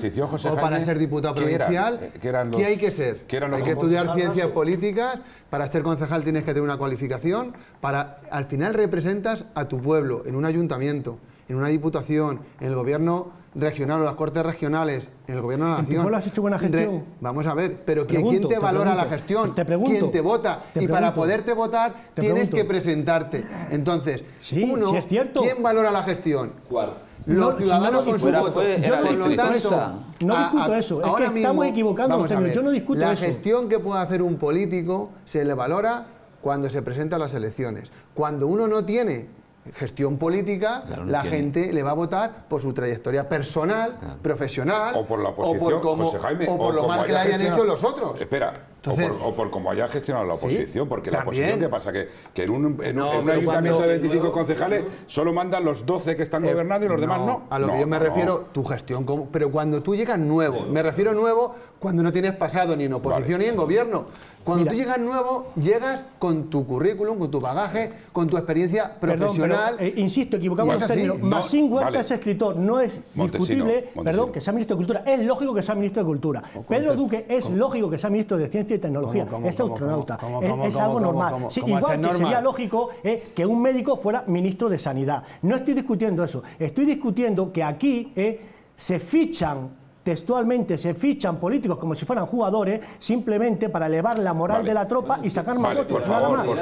o para ser diputado provincial. Eh, ¿Qué, hay que ser? hay que estudiar ciencias políticas. Para ser concejal tienes que tener una cualificación. Para, al final representas a tu pueblo en un ayuntamiento, en una diputación, en el gobierno regional o las cortes regionales el gobierno de la nación. has hecho buena gestión? vamos a ver, pero ¿quién te valora la gestión? Te pregunto. ¿Quién te vota? y para poderte votar tienes que presentarte. Entonces, uno, ¿quién valora la gestión? ¿Cuál? Los ciudadanos con su voto. yo no discuto eso. No discuto eso. que estamos equivocando los Yo no discuto eso. La gestión que puede hacer un político se le valora cuando se presenta a las elecciones. Cuando uno no tiene gestión política, la gente le va a votar por su trayectoria personal, profesional, o por la oposición, o por, lo mal que le hayan hecho los otros. Espera, o, por, o, como haya gestionado la oposición, porque la oposición, ¿qué pasa? Que, en un, ayuntamiento de 25 concejales solo mandan los 12 que están eh, gobernando y los demás no. A lo que yo me refiero, tu gestión, pero cuando tú llegas nuevo, me refiero nuevo cuando no tienes pasado ni en oposición ni en gobierno. Cuando tú llegas nuevo, llegas con tu currículum, con tu bagaje, con tu experiencia profesional. Eh, insisto, equivocamos el término. No, Huerta es escritor, no es discutible, perdón, que sea ministro de Cultura. Es lógico que sea ministro de Cultura. Pedro Duque es lógico que sea ministro de Ciencia y Tecnología. es astronauta. es, algo normal. igual que sería lógico eh, que un médico fuera ministro de Sanidad. No estoy discutiendo eso. Estoy discutiendo que aquí eh, se fichan textualmente se fichan políticos como si fueran jugadores simplemente para elevar la moral de la tropa y sacar más votos. Por favor, por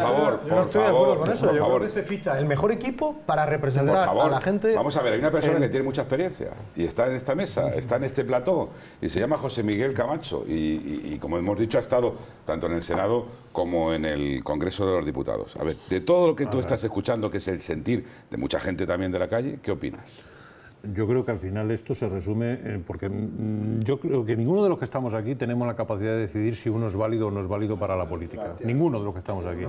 favor. Por favor. se ficha el mejor equipo para representar a la gente. Vamos a ver, hay una persona que tiene mucha experiencia y está en esta mesa, está en este platón, y se llama José Miguel Camacho y, y como hemos dicho ha estado tanto en el Senado como en el Congreso de los Diputados. A ver, de todo lo que tú estás escuchando, que es el sentir de mucha gente también de la calle, ¿qué opinas? yo creo que al final esto se resume, porque mm, yo creo que ninguno de los que estamos aquí tenemos la capacidad de decidir si uno es válido o no es válido para la política. Ninguno de los que estamos aquí.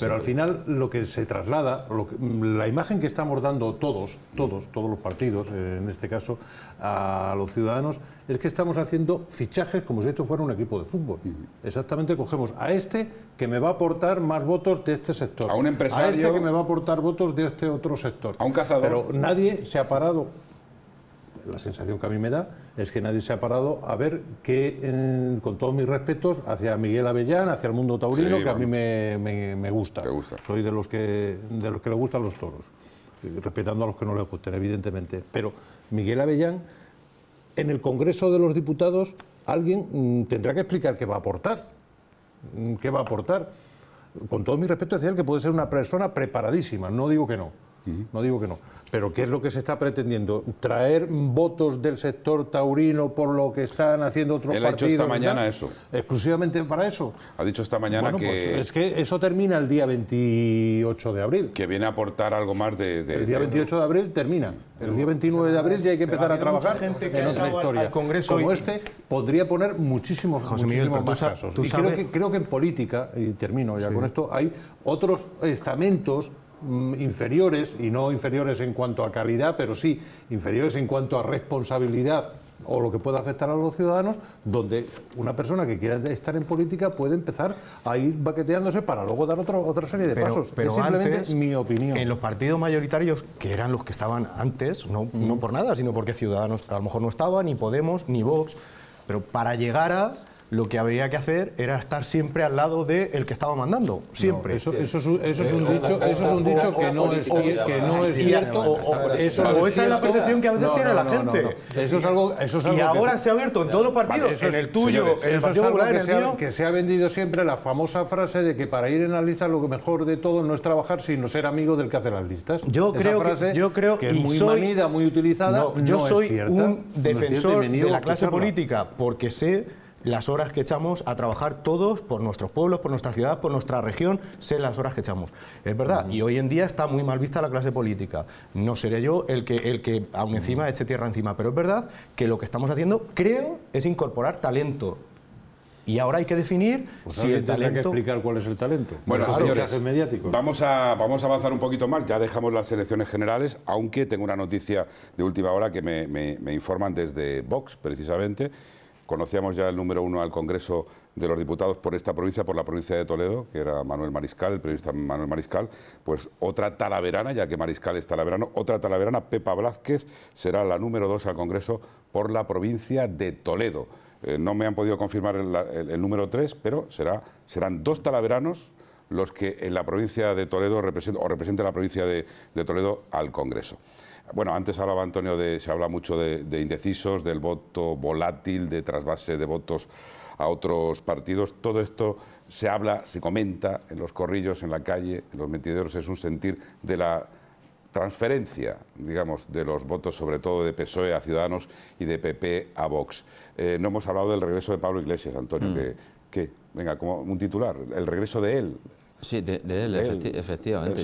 Pero al final lo que se traslada, mm, la imagen que estamos dando todos, todos, todos los partidos, eh, en este caso, a los ciudadanos, es que estamos haciendo fichajes como si esto fuera un equipo de fútbol. Exactamente cogemos a este que me va a aportar más votos de este sector. A un empresario. A este que me va a aportar votos de este otro sector. A un cazador. Pero nadie se ha parado la sensación que a mí me da es que nadie se ha parado a ver que, con todos mis respetos, hacia Miguel Avellán, hacia el mundo taurino, que a mí me, gusta. Soy de los, que, de los que le gustan los toros, respetando a los que no le gusten, evidentemente. Pero Miguel Avellán, en el Congreso de los Diputados, alguien mm, tendrá que explicar qué va a aportar. Mm, ¿Qué va a aportar? Con todo mi respeto decía él, que puede ser una persona preparadísima, no digo que no no digo que no. Pero ¿qué es lo que se está pretendiendo? ¿Traer votos del sector taurino por lo que están haciendo otros partidos? ha dicho esta mañana eso. ¿Exclusivamente para eso? Ha dicho esta mañana que... Pues, es que eso termina el día 28 de abril. Que viene a aportar algo más de... el día 28 de, abril termina. El día 29 de abril ya hay que empezar a trabajar gente que en otra historia. Congreso Como este, podría poner muchísimos, casos. y creo, que, creo que en política, y termino ya con esto, hay otros estamentos Mm, inferiores, y no inferiores en cuanto a calidad, pero sí inferiores en cuanto a responsabilidad o lo que pueda afectar a los ciudadanos, donde una persona que quiera estar en política puede empezar a ir baqueteándose para luego dar otra serie de pasos. Pero simplemente mi opinión. En los partidos mayoritarios, que eran los que estaban antes, no, mm. por nada, sino porque Ciudadanos a lo mejor no estaba ni Podemos, ni Vox, pero para llegar a lo que habría que hacer era estar siempre al lado del el que estaba mandando, siempre. eso, eso, es un dicho, eso es un dicho que no es, que no es cierto. O, esa es la percepción que a veces tiene la gente. Eso es algo, eso es y ahora se ha abierto en todos los partidos, en el tuyo, en el que, se ha, vendido siempre la famosa frase de que para ir en las listas lo mejor de todo no es trabajar, sino ser amigo del que hace las listas. Yo creo que, yo creo, que es muy soy, muy utilizada, yo soy un defensor de la clase política, porque sé las horas que echamos a trabajar todos por nuestros pueblos, por nuestra ciudad, por nuestra región, sé las horas que echamos. Es verdad, y hoy en día está muy mal vista la clase política. No seré yo el que, el que aún encima eche tierra encima, pero es verdad que lo que estamos haciendo, creo, es incorporar talento y ahora hay que definir pues si el talento... explicar cuál es el talento. Bueno, Vamos, a, vamos a avanzar un poquito más. Ya dejamos las elecciones generales, aunque tengo una noticia de última hora que me informan desde Vox, precisamente, Conocíamos ya el número uno al Congreso de los Diputados por esta provincia, por la provincia de Toledo, que era Manuel Mariscal, el periodista Manuel Mariscal, pues otra talaverana, ya que Mariscal es talaverano, otra talaverana, Pepa Blázquez, será la número dos al Congreso por la provincia de Toledo. Eh, no me han podido confirmar el, número tres, pero serán dos talaveranos los que en la provincia de Toledo representen, o representen la provincia de Toledo al Congreso. Bueno, antes hablaba Antonio de, se habla mucho de, indecisos, del voto volátil, de trasvase de votos a otros partidos. Todo esto se habla, se comenta en los corrillos, en la calle, en los metideros es un sentir de la transferencia, digamos, de los votos, sobre todo de PSOE a Ciudadanos y de PP a Vox. Eh, no hemos hablado del regreso de Pablo Iglesias, Antonio, mm. que, que, venga, como un titular, el regreso de él Sí, de, él, efectivamente.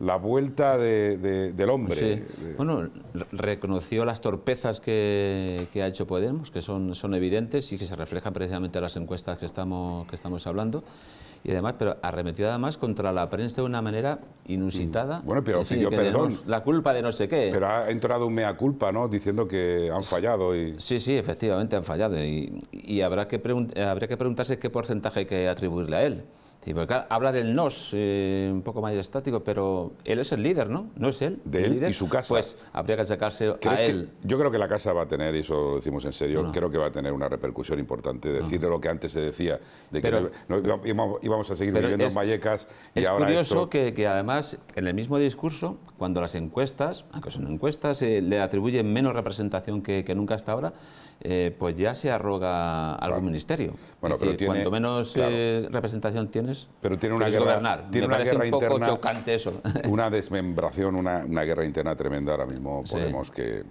la, vuelta del hombre. Bueno, reconoció las torpezas que, ha hecho Podemos, que son, son evidentes y que se reflejan precisamente en las encuestas que estamos, que estamos hablando. Y además, pero arremetido además contra la prensa de una manera inusitada. Mm. Bueno, pero yo perdón. La culpa de no sé qué. Pero ha entrado un mea culpa, ¿no? Diciendo que han fallado. Y... Sí, sí, efectivamente han fallado. Y, y habrá, que habrá que preguntarse qué porcentaje hay que atribuirle a él. Sí, habla del nos, eh, un poco más estático, pero él es el líder, ¿no? ¿No es él? De líder? y su casa. Pues habría que sacarse a él. yo creo que la casa va a tener, y eso lo decimos en serio, creo que va a tener una repercusión importante. Decirle lo que antes se decía, de que no, íbamos, a seguir viviendo es, Vallecas. es curioso que, además, en el mismo discurso, cuando las encuestas, aunque son encuestas, eh, le atribuyen menos representación que, que nunca hasta ahora, eh, pues ya se arroga algún ministerio. Bueno, pero tiene, cuanto menos eh, representación tienes, pero tiene una gobernar. Tiene una un poco chocante eso. Una desmembración, una, guerra interna tremenda ahora mismo Podemos que,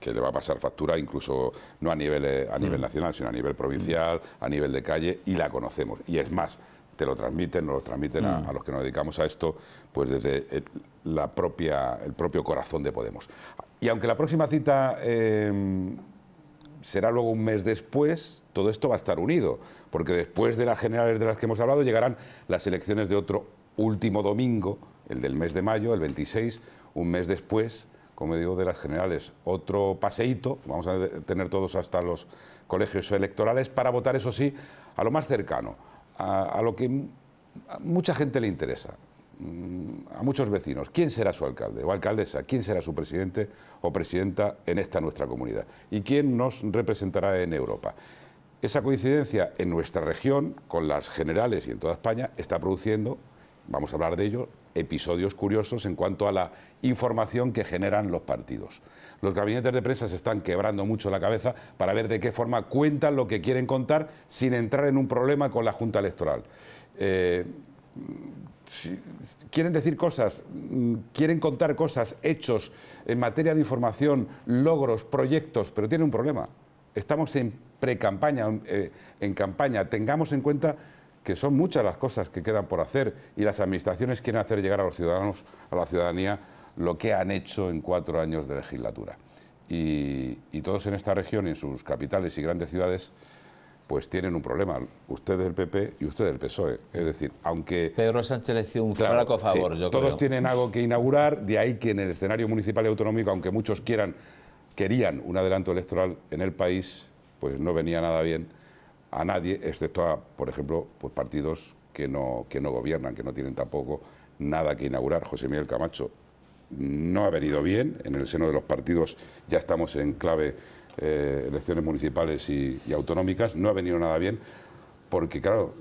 que le va a pasar factura incluso no a nivel, eh, a nivel mm. nacional, sino a nivel provincial, mm. a nivel de calle, y la conocemos. Y es más, te lo transmiten, nos lo transmiten a, mm. los que nos dedicamos a esto, pues desde el, la propia, el propio corazón de Podemos. Y aunque la próxima cita será luego un mes después, todo esto va a estar unido, porque después de las generales de las que hemos hablado llegarán las elecciones de otro último domingo, el del mes de mayo, el 26, un mes después, como digo, de las generales. Otro paseíto, vamos a tener todos hasta los colegios electorales para votar, eso sí, a lo más cercano, a, lo que mucha gente le interesa, Mm, a muchos vecinos, ¿quién será su alcalde o alcaldesa? ¿Quién será su presidente o presidenta en esta nuestra comunidad? ¿Y quién nos representará en Europa? Esa coincidencia en nuestra región, con las generales y en toda España, está produciendo, vamos a hablar de ello, episodios curiosos en cuanto a la información que generan los partidos. Los gabinetes de prensa se están quebrando mucho la cabeza para ver de qué forma cuentan lo que quieren contar sin entrar en un problema con la Junta Electoral. Eh, quieren decir cosas, mm, quieren contar cosas, hechos en materia de información, logros, proyectos, pero tienen un problema. Estamos en pre-campaña, eh, en campaña. Tengamos en cuenta que son muchas las cosas que quedan por hacer y las administraciones quieren hacer llegar a los ciudadanos, a la ciudadanía, lo que han hecho en cuatro años de legislatura. Y, y todos en esta región y en sus capitales y grandes ciudades pues tienen un problema. Usted del PP y usted del PSOE. Es decir, aunque... Pedro Sánchez le un favor, yo Todos tienen algo que inaugurar, de ahí que en el escenario municipal y autonómico, aunque muchos quieran, querían un adelanto electoral en el país, pues no venía nada bien a nadie, excepto a, por ejemplo, pues partidos que no, que no gobiernan, que no tienen tampoco nada que inaugurar. José Miguel Camacho no ha venido bien, en el seno de los partidos ya estamos en clave eh, elecciones municipales y, autonómicas. No ha venido nada bien, porque claro,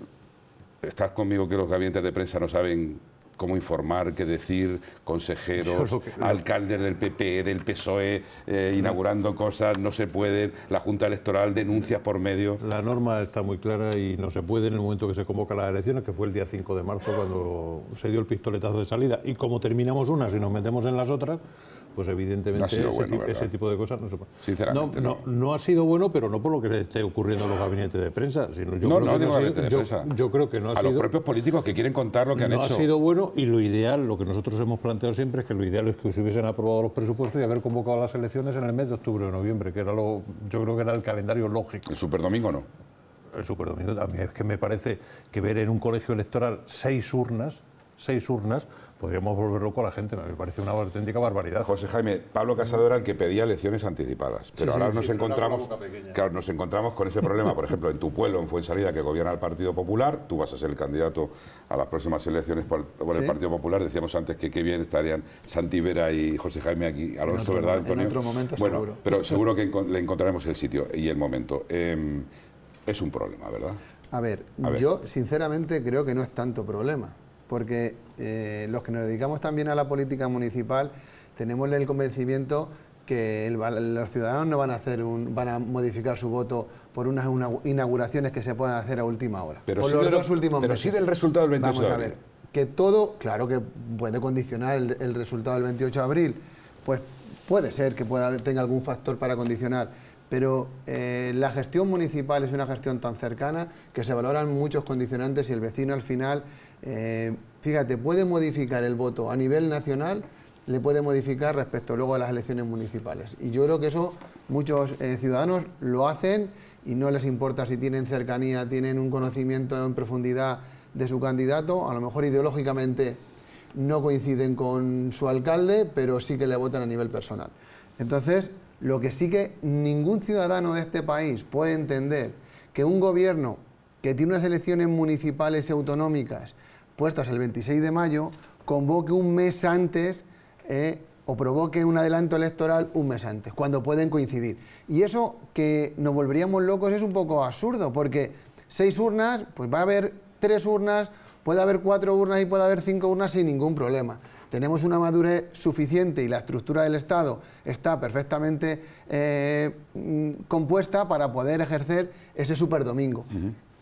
estás conmigo que los gabinetes de prensa no saben cómo informar, qué decir, consejeros, alcaldes del PP, del PSOE, eh, inaugurando cosas, no se pueden, la Junta Electoral denuncia por medio. La norma está muy clara y no se puede en el momento que se convocan las elecciones, que fue el día 5 de marzo cuando se dio el pistoletazo de salida. Y como terminamos unas y nos metemos en las otras, pues evidentemente ese, tipo, de cosas no se Sinceramente, no, no. ha sido bueno, pero no por lo que le esté ocurriendo a los gabinetes de prensa. Sino yo creo que no ha sido... A los propios políticos que quieren contar lo que han hecho. No ha sido bueno y lo ideal, lo que nosotros hemos planteado siempre es que lo ideal es que se hubiesen aprobado los presupuestos y haber convocado las elecciones en el mes de octubre o noviembre, que era lo, yo creo que era el calendario lógico. El superdomingo no. El superdomingo también. Es que me parece que ver en un colegio electoral seis urnas seis urnas, podríamos volver con la gente, me parece una auténtica barbaridad. José Jaime, Pablo Casado era el que pedía elecciones anticipadas, pero ahora nos encontramos claro, nos encontramos con ese problema, por ejemplo, en tu pueblo, en Fuensalida, que gobierna el Partido Popular, tú vas a ser el candidato a las próximas elecciones por, el Partido Popular, decíamos antes que qué bien estarían Santi Vera y José Jaime aquí, Alonso, ¿verdad, En otro momento bueno, pero seguro que le encontraremos el sitio y el momento. Em, es un problema, ¿verdad? a ver, yo sinceramente creo que no es tanto problema porque eh, los que nos dedicamos también a la política municipal tenemos el convencimiento que los ciudadanos no van a hacer van a modificar su voto por unas inauguraciones que se puedan hacer a última hora. Pero, por los dos últimos pero del resultado del 28 de abril. A ver, que todo, claro que puede condicionar el, resultado del 28 de abril, pues puede ser que tenga algún factor para condicionar, pero eh, la gestión municipal es una gestión tan cercana que se valoran muchos condicionantes y el vecino al final eh, fíjate, puede modificar el voto a nivel nacional, le puede modificar respecto luego a las elecciones municipales. Y yo creo que eso muchos eh, ciudadanos lo hacen y no les importa si tienen cercanía, tienen un conocimiento en profundidad de su candidato, a lo mejor ideológicamente no coinciden con su alcalde, pero sí que le votan a nivel personal. Entonces, lo que sí que ningún ciudadano de este país puede entender que un gobierno que tiene unas elecciones municipales y autonómicas puestas el 26 de mayo, convoque un mes antes eh, o provoque un adelanto electoral un mes antes, cuando pueden coincidir. Y eso que nos volveríamos locos es un poco absurdo, porque seis urnas, pues va a haber tres urnas, puede haber cuatro urnas y puede haber cinco urnas sin ningún problema. Tenemos una madurez suficiente y la estructura del Estado está perfectamente eh, compuesta para poder ejercer ese superdomingo.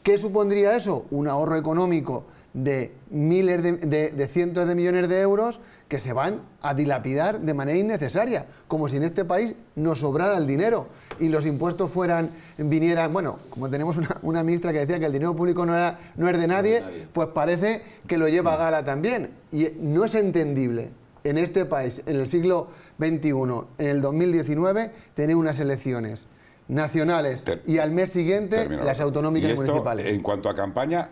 ¿Qué supondría eso? Un ahorro económico de miles de, cientos de millones de euros que se van a dilapidar de manera innecesaria, como si en este país nos sobrara el dinero y los impuestos fueran, vinieran, bueno, como tenemos una, ministra que decía que el dinero público no, era, no es de nadie, pues parece que lo lleva a gala también. Y no es entendible en este país, en el siglo XXI, en el 2019, tener unas elecciones nacionales y al mes siguiente las autonómicas y municipales. En cuanto a campaña,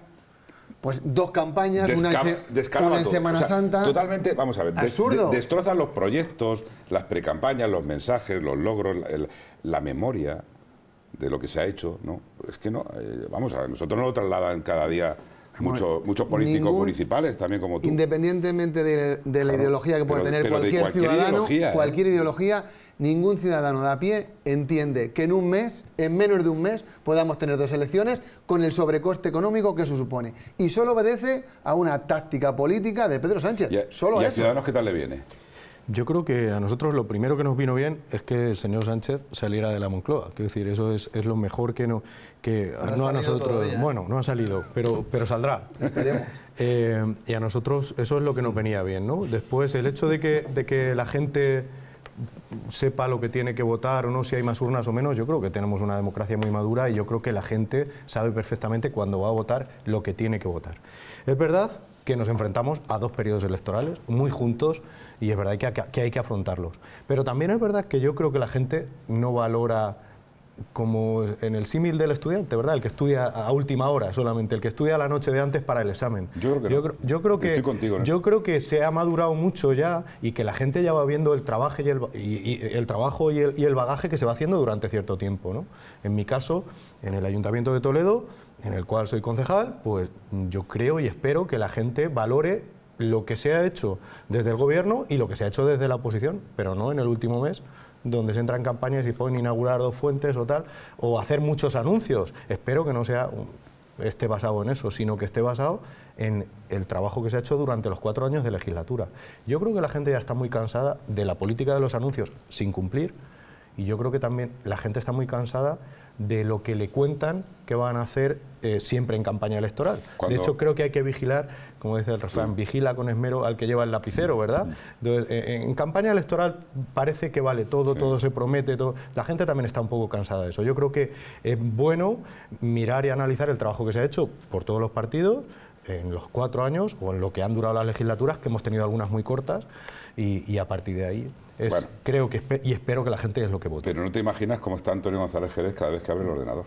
pues dos campañas, una, en, Semana Santa. Totalmente, vamos a ver, absurdo. destrozan los proyectos, las precampañas, los mensajes, los logros, la, memoria de lo que se ha hecho, ¿no? Es que no, eh, vamos a ver, nosotros no lo trasladan cada día muchos, muchos políticos municipales también como tú. Independientemente de, la ideología que pueda tener cualquier, ciudadano, ¿eh? cualquier ideología, ningún ciudadano de a pie entiende que en un mes, en menos de un mes, podamos tener dos elecciones con el sobrecoste económico que eso supone. Y solo obedece a una táctica política de Pedro Sánchez. solo Ciudadanos qué tal le viene? Yo creo que a nosotros lo primero que nos vino bien es que el señor Sánchez saliera de la Moncloa. Quiero decir, eso es, lo mejor que no, que no, a nosotros. Bueno, no ha salido, pero, pero saldrá. Eh, y a nosotros eso es lo que nos venía bien, ¿no? Después el hecho de que, de que la gente sepa lo que tiene que votar o no, si hay más urnas o menos, yo creo que tenemos una democracia muy madura y yo creo que la gente sabe perfectamente cuando va a votar lo que tiene que votar. Es verdad que nos enfrentamos a dos periodos electorales muy juntos y es verdad que hay que afrontarlos. Pero también es verdad que yo creo que la gente no valora como en el símil del estudiante, ¿verdad? El que estudia a última hora solamente, el que estudia la noche de antes para el examen. Yo creo que, contigo, yo creo que se ha madurado mucho ya y que la gente ya va viendo el trabajo y el, trabajo y el, y el, bagaje que se va haciendo durante cierto tiempo. ¿no? En mi caso, en el Ayuntamiento de Toledo, en el cual soy concejal, pues yo creo y espero que la gente valore lo que se ha hecho desde el gobierno y lo que se ha hecho desde la oposición, pero no en el último mes donde se entran campañas y pueden inaugurar dos fuentes o tal, o hacer muchos anuncios. Espero que no sea esté basado en eso, sino que esté basado en el trabajo que se ha hecho durante los cuatro años de legislatura. Yo creo que la gente ya está muy cansada de la política de los anuncios sin cumplir y yo creo que también la gente está muy cansada de lo que le cuentan que van a hacer eh, siempre en campaña electoral. De hecho, creo que hay que vigilar como dice el refrán, vigila con esmero al que lleva el lapicero, ¿verdad? Entonces, eh, eh, en campaña electoral parece que vale todo, todo se promete, la gente también está un poco cansada de eso. Yo creo que es bueno mirar y analizar el trabajo que se ha hecho por todos los partidos en los cuatro años o en lo que han durado las legislaturas, que hemos tenido algunas muy cortas, y, a partir de ahí creo que y espero que la gente es lo que vote. Pero no te imaginas cómo está Antonio González Jerez cada vez que abre el ordenador.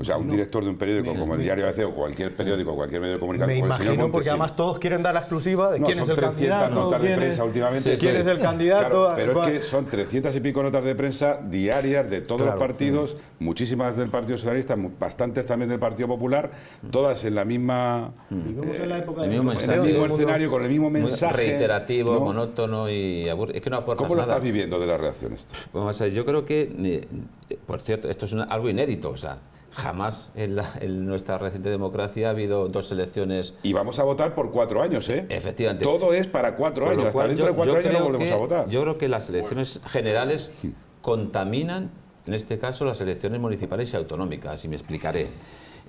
O sea, un director de un periódico como el Diario ABC o cualquier periódico, cualquier medio de comunicación. Me imagino, porque además todos quieren dar la exclusiva de quién es el candidato. notas de prensa últimamente. quién es el candidato. Ah, pero es que son 300 y pico notas de prensa diarias de todos los partidos, muchísimas del Partido Socialista, bastantes también del Partido Popular, todas en la misma. Vivimos eh, en la época del el mismo escenario, con el mismo mensaje. Reiterativo, monótono y aburrido. Es que no aporta ¿Cómo lo estás viviendo de la reacción esto? yo creo que, eh, eh, por cierto, esto es algo inédito, o sea. Jamás en, nuestra reciente democracia ha habido dos elecciones. Y vamos a votar por cuatro años, ¿eh? Efectivamente. Todo es para cuatro años. Hasta dentro de cuatro años no volvemos a votar. Yo creo que las elecciones generales contaminan, en este caso, las elecciones municipales y autonómicas, y me explicaré.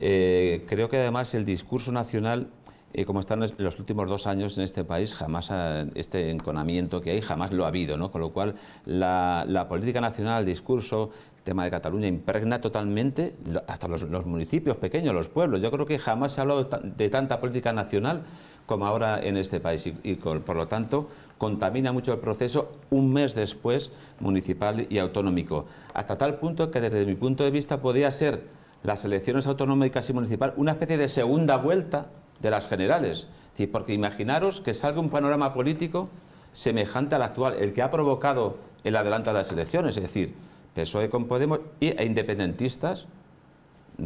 Eh, creo que además el discurso nacional eh, como están los últimos dos años en este país, jamás este enconamiento que hay, jamás lo ha habido, ¿no? Con lo cual, la, la política nacional, el discurso, tema de Cataluña impregna totalmente hasta los, municipios pequeños, los pueblos. Yo creo que jamás se ha hablado de tanta política nacional como ahora en este país y, por lo tanto contamina mucho el proceso un mes después municipal y autonómico, hasta tal punto que desde mi punto de vista podía ser las elecciones autonómicas y municipal una especie de segunda vuelta de las generales, porque imaginaros que salga un panorama político semejante al actual, el que ha provocado el adelanto de las elecciones, es decir, PSOE con Podemos e independentistas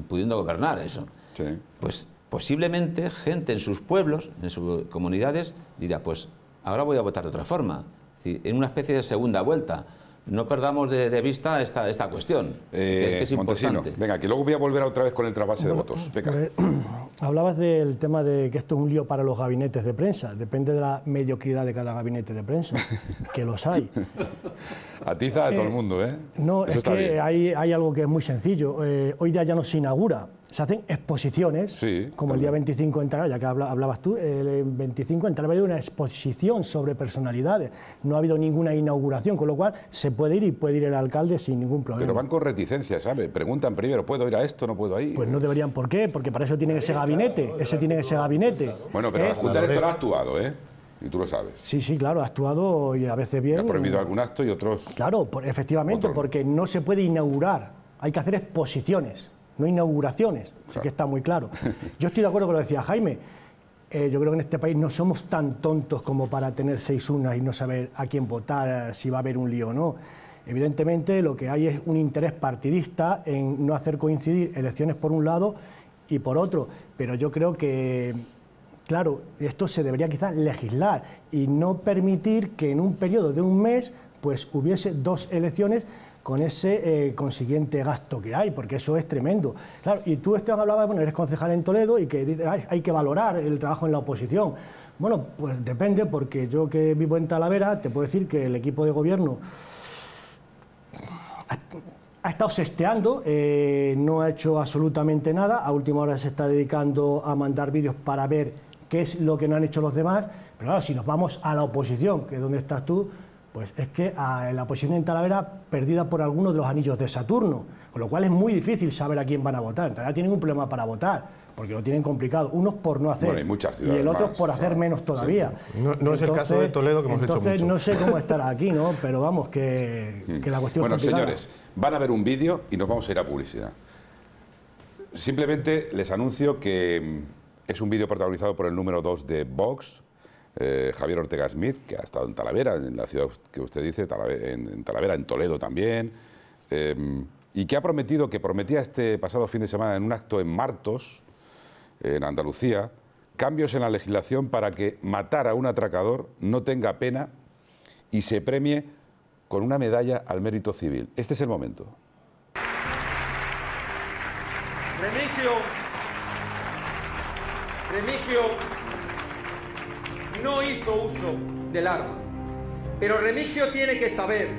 pudiendo gobernar eso. Pues posiblemente gente en sus pueblos, en sus comunidades, dirá, pues ahora voy a votar de otra forma, en una especie de segunda vuelta. No perdamos de, vista esta, esta cuestión, es, eh, importante. Venga, que luego voy a volver otra vez con el trasvase de votos. hablabas del tema de que esto es un lío para los gabinetes de prensa. Depende de la mediocridad de cada gabinete de prensa, que los hay. Atiza a todo el eh, mundo, ¿eh? No, es que hay, algo que es muy sencillo. Eh, hoy día ya no se inaugura, se hacen exposiciones, como el día 25 en ya que hablabas tú, el 25 en Talavera una exposición sobre personalidades. No ha habido ninguna inauguración, con lo cual se puede ir y puede ir el alcalde sin ningún problema. Pero van con reticencia, ¿sabes? Preguntan primero, ¿puedo ir a esto? ¿No puedo ir? Pues no deberían, ¿por qué? Porque para eso tienen ese gabinete, ese tiene ese gabinete. Bueno, pero ¿Eh? la Junta ha actuado, ¿eh? Y tú lo sabes. Sí, sí, claro, ha actuado y a veces bien. ha prohibido algún acto y otros. Claro, efectivamente, porque no se puede inaugurar. Hay que hacer exposiciones, no inauguraciones. Así que está muy claro. Yo estoy de acuerdo con lo que decía Jaime. Eh, yo creo que en este país no somos tan tontos como para tener seis unas y no saber a quién votar, si va a haber un lío o no. Evidentemente, lo que hay es un interés partidista en no hacer coincidir elecciones por un lado y por otro. Pero yo creo que Claro, esto se debería quizás legislar y no permitir que en un periodo de un mes pues hubiese dos elecciones con ese eh, consiguiente gasto que hay, porque eso es tremendo. Claro, y tú, Esteban, hablabas, bueno, eres concejal en Toledo y que hay que valorar el trabajo en la oposición. Bueno, pues depende, porque yo que vivo en Talavera, te puedo decir que el equipo de gobierno ha, estado sesteando, eh, no ha hecho absolutamente nada, a última hora se está dedicando a mandar vídeos para ver qué es lo que no han hecho los demás. Pero claro, si nos vamos a la oposición, que es donde estás tú, pues es que la oposición en Talavera perdida por algunos de los anillos de Saturno, con lo cual es muy difícil saber a quién van a votar. En Talavera tienen un problema para votar, porque lo tienen complicado. Unos por no hacer y el otro por hacer menos todavía. No, es el caso de Toledo que hemos hecho mucho. no sé cómo estará aquí, ¿no? Pero vamos, que, la cuestión Bueno, señores, van a ver un vídeo y nos vamos a ir a publicidad. Simplemente les anuncio que es un vídeo protagonizado por el número 2 de Vox, eh, Javier Ortega Smith, que ha estado en Talavera, en la ciudad que usted dice, en, Talavera, en Toledo también, em, y que ha prometido, que prometía este pasado fin de semana en un acto en Martos, en Andalucía, cambios en la legislación para que matar a un atracador no tenga pena y se premie con una medalla al mérito civil. Este es el momento. Remigio no hizo uso del arma. Pero Remigio tiene que saber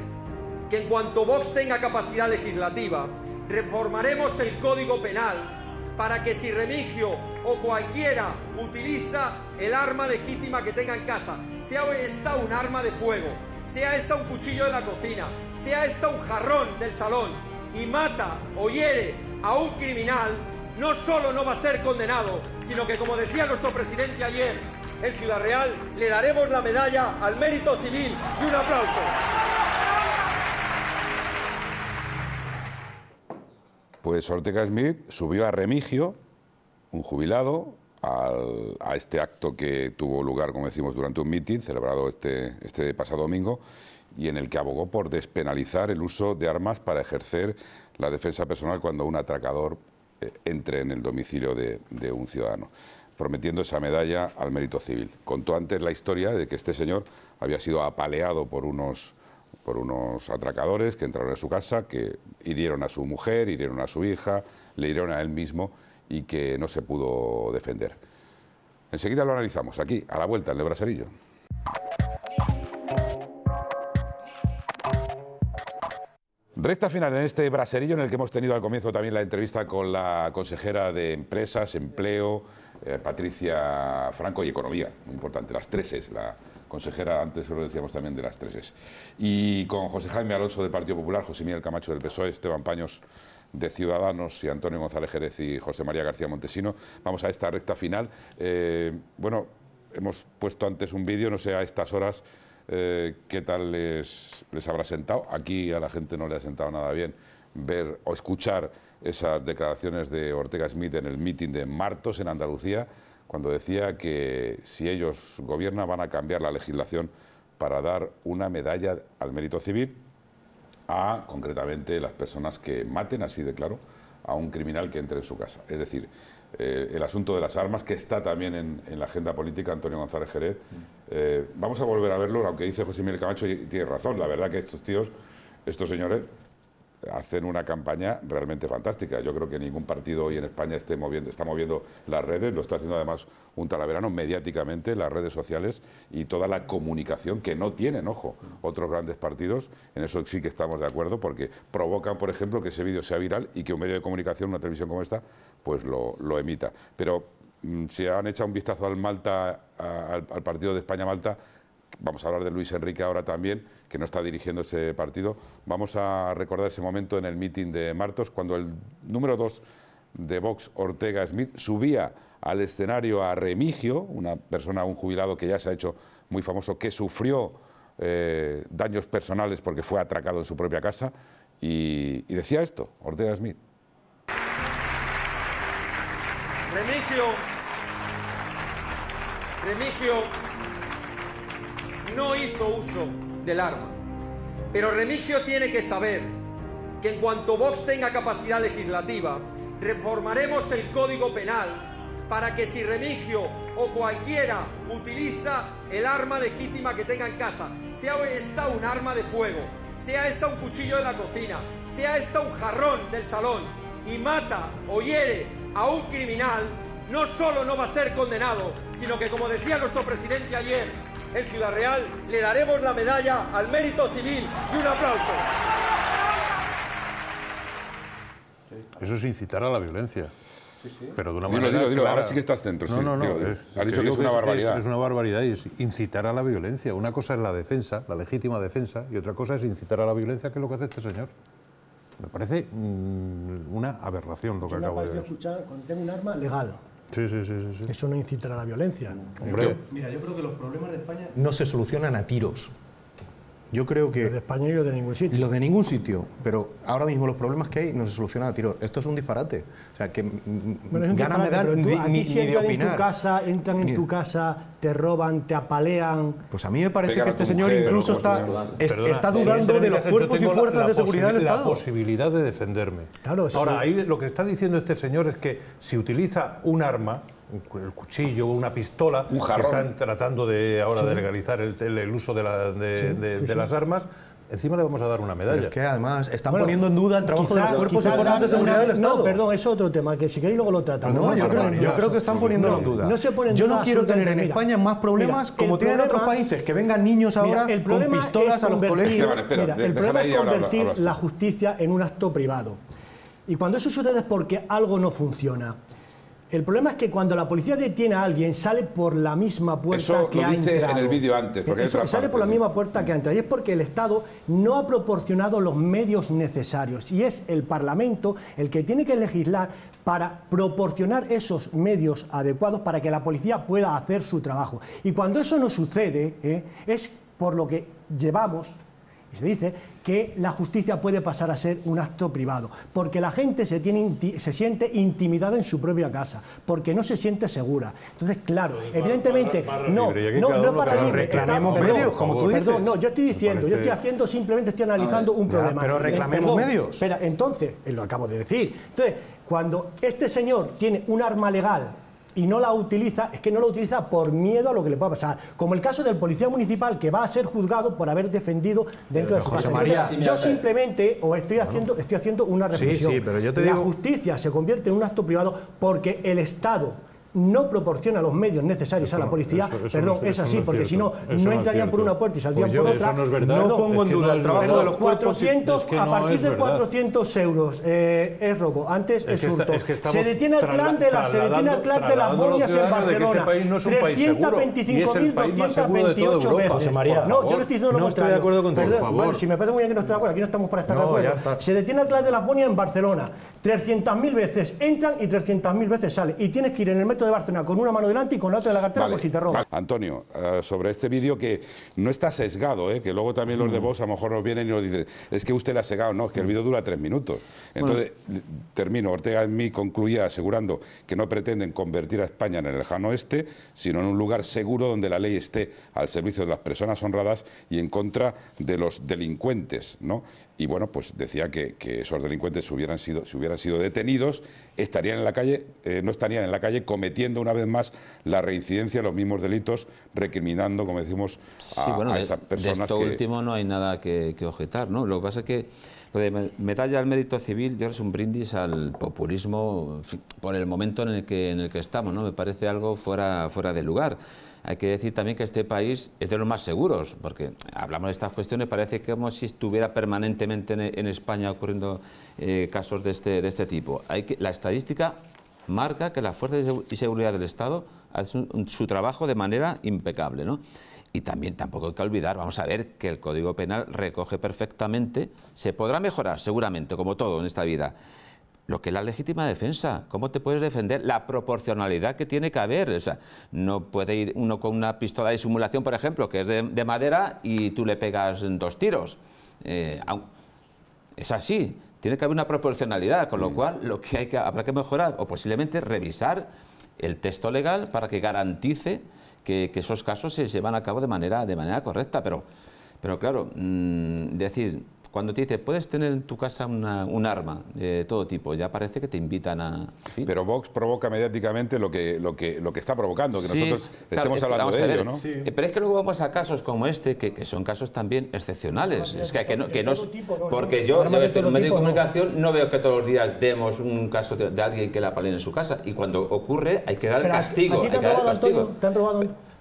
que en cuanto Vox tenga capacidad legislativa, reformaremos el Código Penal para que si Remigio o cualquiera utiliza el arma legítima que tenga en casa, sea esta un arma de fuego, sea esta un cuchillo de la cocina, sea esta un jarrón del salón, y mata o hiere a un criminal, no solo no va a ser condenado, sino que, como decía nuestro presidente ayer en Ciudad Real, le daremos la medalla al mérito civil y un aplauso. Pues Ortega Smith subió a Remigio, un jubilado, a este acto que tuvo lugar, como decimos, durante un mitin celebrado este, este pasado domingo y en el que abogó por despenalizar el uso de armas para ejercer la defensa personal cuando un atracador eh, entre en el domicilio de, un ciudadano prometiendo esa medalla al mérito civil. Contó antes la historia de que este señor había sido apaleado por unos, por unos atracadores que entraron en su casa, que hirieron a su mujer, hirieron a su hija, le hirieron a él mismo y que no se pudo defender. Enseguida lo analizamos aquí, a la vuelta, en el braserillo. Recta final en este braserillo en el que hemos tenido al comienzo también la entrevista con la consejera de Empresas, Empleo, eh, Patricia Franco y Economía, muy importante, las tres es, la consejera, antes lo decíamos también de las tres es. Y con José Jaime Alonso del Partido Popular, José Miguel Camacho del PSOE, Esteban Paños de Ciudadanos y Antonio González Jerez y José María García Montesino. Vamos a esta recta final. Eh, bueno, hemos puesto antes un vídeo, no sé a estas horas eh, qué tal les, les habrá sentado. Aquí a la gente no le ha sentado nada bien ver o escuchar esas declaraciones de Ortega Smith en el mitin de Martos en Andalucía, cuando decía que si ellos gobiernan van a cambiar la legislación para dar una medalla al mérito civil a, concretamente, las personas que maten, así de claro, a un criminal que entre en su casa. Es decir, eh, el asunto de las armas, que está también en, la agenda política, Antonio González Jerez. Eh, vamos a volver a verlo, aunque dice José Miguel Camacho, y tiene razón, la verdad que estos tíos, estos señores, hacen una campaña realmente fantástica. Yo creo que ningún partido hoy en España esté moviendo, está moviendo las redes, lo está haciendo además un talaverano mediáticamente, las redes sociales y toda la comunicación que no tienen, ojo, otros grandes partidos, en eso sí que estamos de acuerdo, porque provocan, por ejemplo, que ese vídeo sea viral y que un medio de comunicación, una televisión como esta, pues lo, emita. Pero mm, si han echado un vistazo al Malta, al partido de España-Malta, vamos a hablar de Luis Enrique ahora también, que no está dirigiendo ese partido. Vamos a recordar ese momento en el mitin de Martos, cuando el número dos de Vox, Ortega Smith, subía al escenario a Remigio, una persona, un jubilado que ya se ha hecho muy famoso, que sufrió eh, daños personales porque fue atracado en su propia casa, y, y decía esto, Ortega Smith. Remigio, Remigio, no hizo uso del arma. Pero Remigio tiene que saber que en cuanto Vox tenga capacidad legislativa, reformaremos el Código Penal para que si Remigio o cualquiera utiliza el arma legítima que tenga en casa, sea esta un arma de fuego, sea esta un cuchillo de la cocina, sea esta un jarrón del salón, y mata o hiere a un criminal, no solo no va a ser condenado, sino que como decía nuestro presidente ayer, en Ciudad Real le daremos la medalla al mérito civil y un aplauso. Eso es incitar a la violencia. Sí, sí. Pero de una manera dilo, dilo. Ahora sí que estás dentro. No, no, no. es, ha dicho que, es una barbaridad. Es, una barbaridad y es incitar a la violencia. Una cosa es la defensa, la legítima defensa, y otra cosa es incitar a la violencia, que es lo que hace este señor. Me parece mm, una aberración lo que acabo de decir. un arma legal. Sí, sí, sí, sí, Eso no incitará a la violencia. mira, yo creo que los problemas de España... No se solucionan a tiros. Yo creo que... Los de España y los de ningún sitio. Los de ningún sitio, pero ahora mismo los problemas que hay no se solucionan a tiro. Esto es un disparate. O sea, que mm, mm, bueno, ganas me dan ni, si tu casa, entran en tu casa, te roban, te apalean... Pues a mí me parece que este señor incluso está, está dudando de los cuerpos y fuerzas de seguridad del Estado. La posibilidad de defenderme. ahora, ahí lo que está diciendo este señor es que si utiliza un arma el cuchillo o una pistola, Un que están tratando de ahora de legalizar el, uso de, la, de, de, de las armas, encima le vamos a dar una medalla. es que además están poniendo en duda el trabajo de los cuerpos de seguridad no, del Estado. No, perdón, es otro tema, que si queréis luego lo tratamos. yo, creo, que están poniendo en duda. yo no quiero tener en España más problemas como tienen otros países, que vengan niños ahora con pistolas a los colegios. mira, el problema es convertir la justicia en un acto privado. Y cuando eso sucede es porque algo no funciona. El problema es que cuando la policía detiene a alguien, sale por la misma puerta Eso que lo dice en el vídeo antes. Porque sale por la misma puerta que ha entrado. Y es porque el Estado no ha proporcionado los medios necesarios. Y es el Parlamento el que tiene que legislar para proporcionar esos medios adecuados para que la policía pueda hacer su trabajo. Y cuando eso no sucede, ¿eh? es por lo que llevamos, y se dice, que la justicia puede pasar a ser un acto privado, porque la gente se, tiene, se siente intimidada en su propia casa, porque no se siente segura. Entonces, claro, evidentemente, no, no, no, para Reclamemos medios, como tú dices. no, yo estoy diciendo, yo estoy haciendo, simplemente estoy analizando un problema. pero reclamemos medios. Espera, entonces, lo acabo de decir. Entonces, cuando este señor tiene un arma legal y no la utiliza, es que no la utiliza por miedo a lo que le pueda pasar. Como el caso del policía municipal que va a ser juzgado por haber defendido dentro de su yo simplemente o estoy haciendo, estoy haciendo una reflexión. la justicia se convierte en un acto privado porque el Estado no proporciona los medios necesarios a la policía. pero Perdón, es así, porque si no, no entrarían por una puerta y saldrían pues por otra. no, pongo en duda el trabajo de los 400, A partir de 400 euros eh, es robo, antes es, hurto. Que se detiene el clan de las, se detiene el clan de las bolias en este Barcelona. Este 325.228 veces. no, yo no estoy de acuerdo contigo. Bueno, si me parece muy bien que no esté de acuerdo, aquí no estamos para estar de acuerdo. Se detiene el clan de las bonias en Barcelona. 300.000 veces entran y 300.000 veces salen. Y tienes que ir en el de Barcelona con una mano delante y con la otra la cartera te ah, Antonio, ah, sobre este vídeo que no está sesgado, ¿eh? que luego también los de mm. vos a lo mejor nos vienen y nos dicen, es que usted le ha segado, no, es que el mm. vídeo dura tres minutos. Entonces, termino, Ortega en mí concluía asegurando que no pretenden convertir a España en el lejano oeste, sino en un lugar seguro donde la ley esté al servicio de las personas honradas y en contra de los delincuentes, ¿no? y bueno, pues decía que, esos delincuentes si hubieran, sido, si hubieran sido detenidos, estarían en la calle, eh, no estarían en la calle cometiendo una vez más la reincidencia los mismos delitos, recriminando, como decimos, a, sí, bueno, personas. De esto último no hay nada que, objetar, ¿no? Lo que pasa es que lo de medalla al mérito civil yo es un brindis al populismo por el momento en el que, en el que estamos, ¿no? Me parece algo fuera, fuera de lugar hay que decir también que este país es de los más seguros, porque hablamos de estas cuestiones, parece que como si estuviera permanentemente en, España ocurriendo eh, casos de este, de este tipo. Hay que, la estadística marca que las fuerzas y seguridad del Estado hacen su, trabajo de manera impecable. Y también tampoco hay que olvidar, vamos a ver que el Código Penal recoge perfectamente, se podrá mejorar seguramente, como todo en esta vida, lo que es la legítima defensa. ¿Cómo te puedes defender? La proporcionalidad que tiene que haber. no puede ir uno con una pistola de simulación, por ejemplo, que es de, madera y tú le pegas dos tiros. Eh, es así. Tiene que haber una proporcionalidad, con lo mm. cual lo que, hay que habrá que mejorar o posiblemente revisar el texto legal para que garantice que, esos casos se llevan a cabo de manera, correcta. Pero, claro, mm, decir cuando te dice, puedes tener en tu casa un arma de todo tipo, ya parece que te invitan a... Pero Vox provoca mediáticamente lo que, lo que, lo que está provocando, que nosotros estemos hablando de ello, ¿no? Eh, pero es que luego vamos a casos como este, que, son casos también excepcionales. es que, que no... Que porque yo, estoy en un medio de comunicación, no. veo que todos los días demos un caso de, alguien que la palen en su casa. Y cuando ocurre, hay que dar el castigo.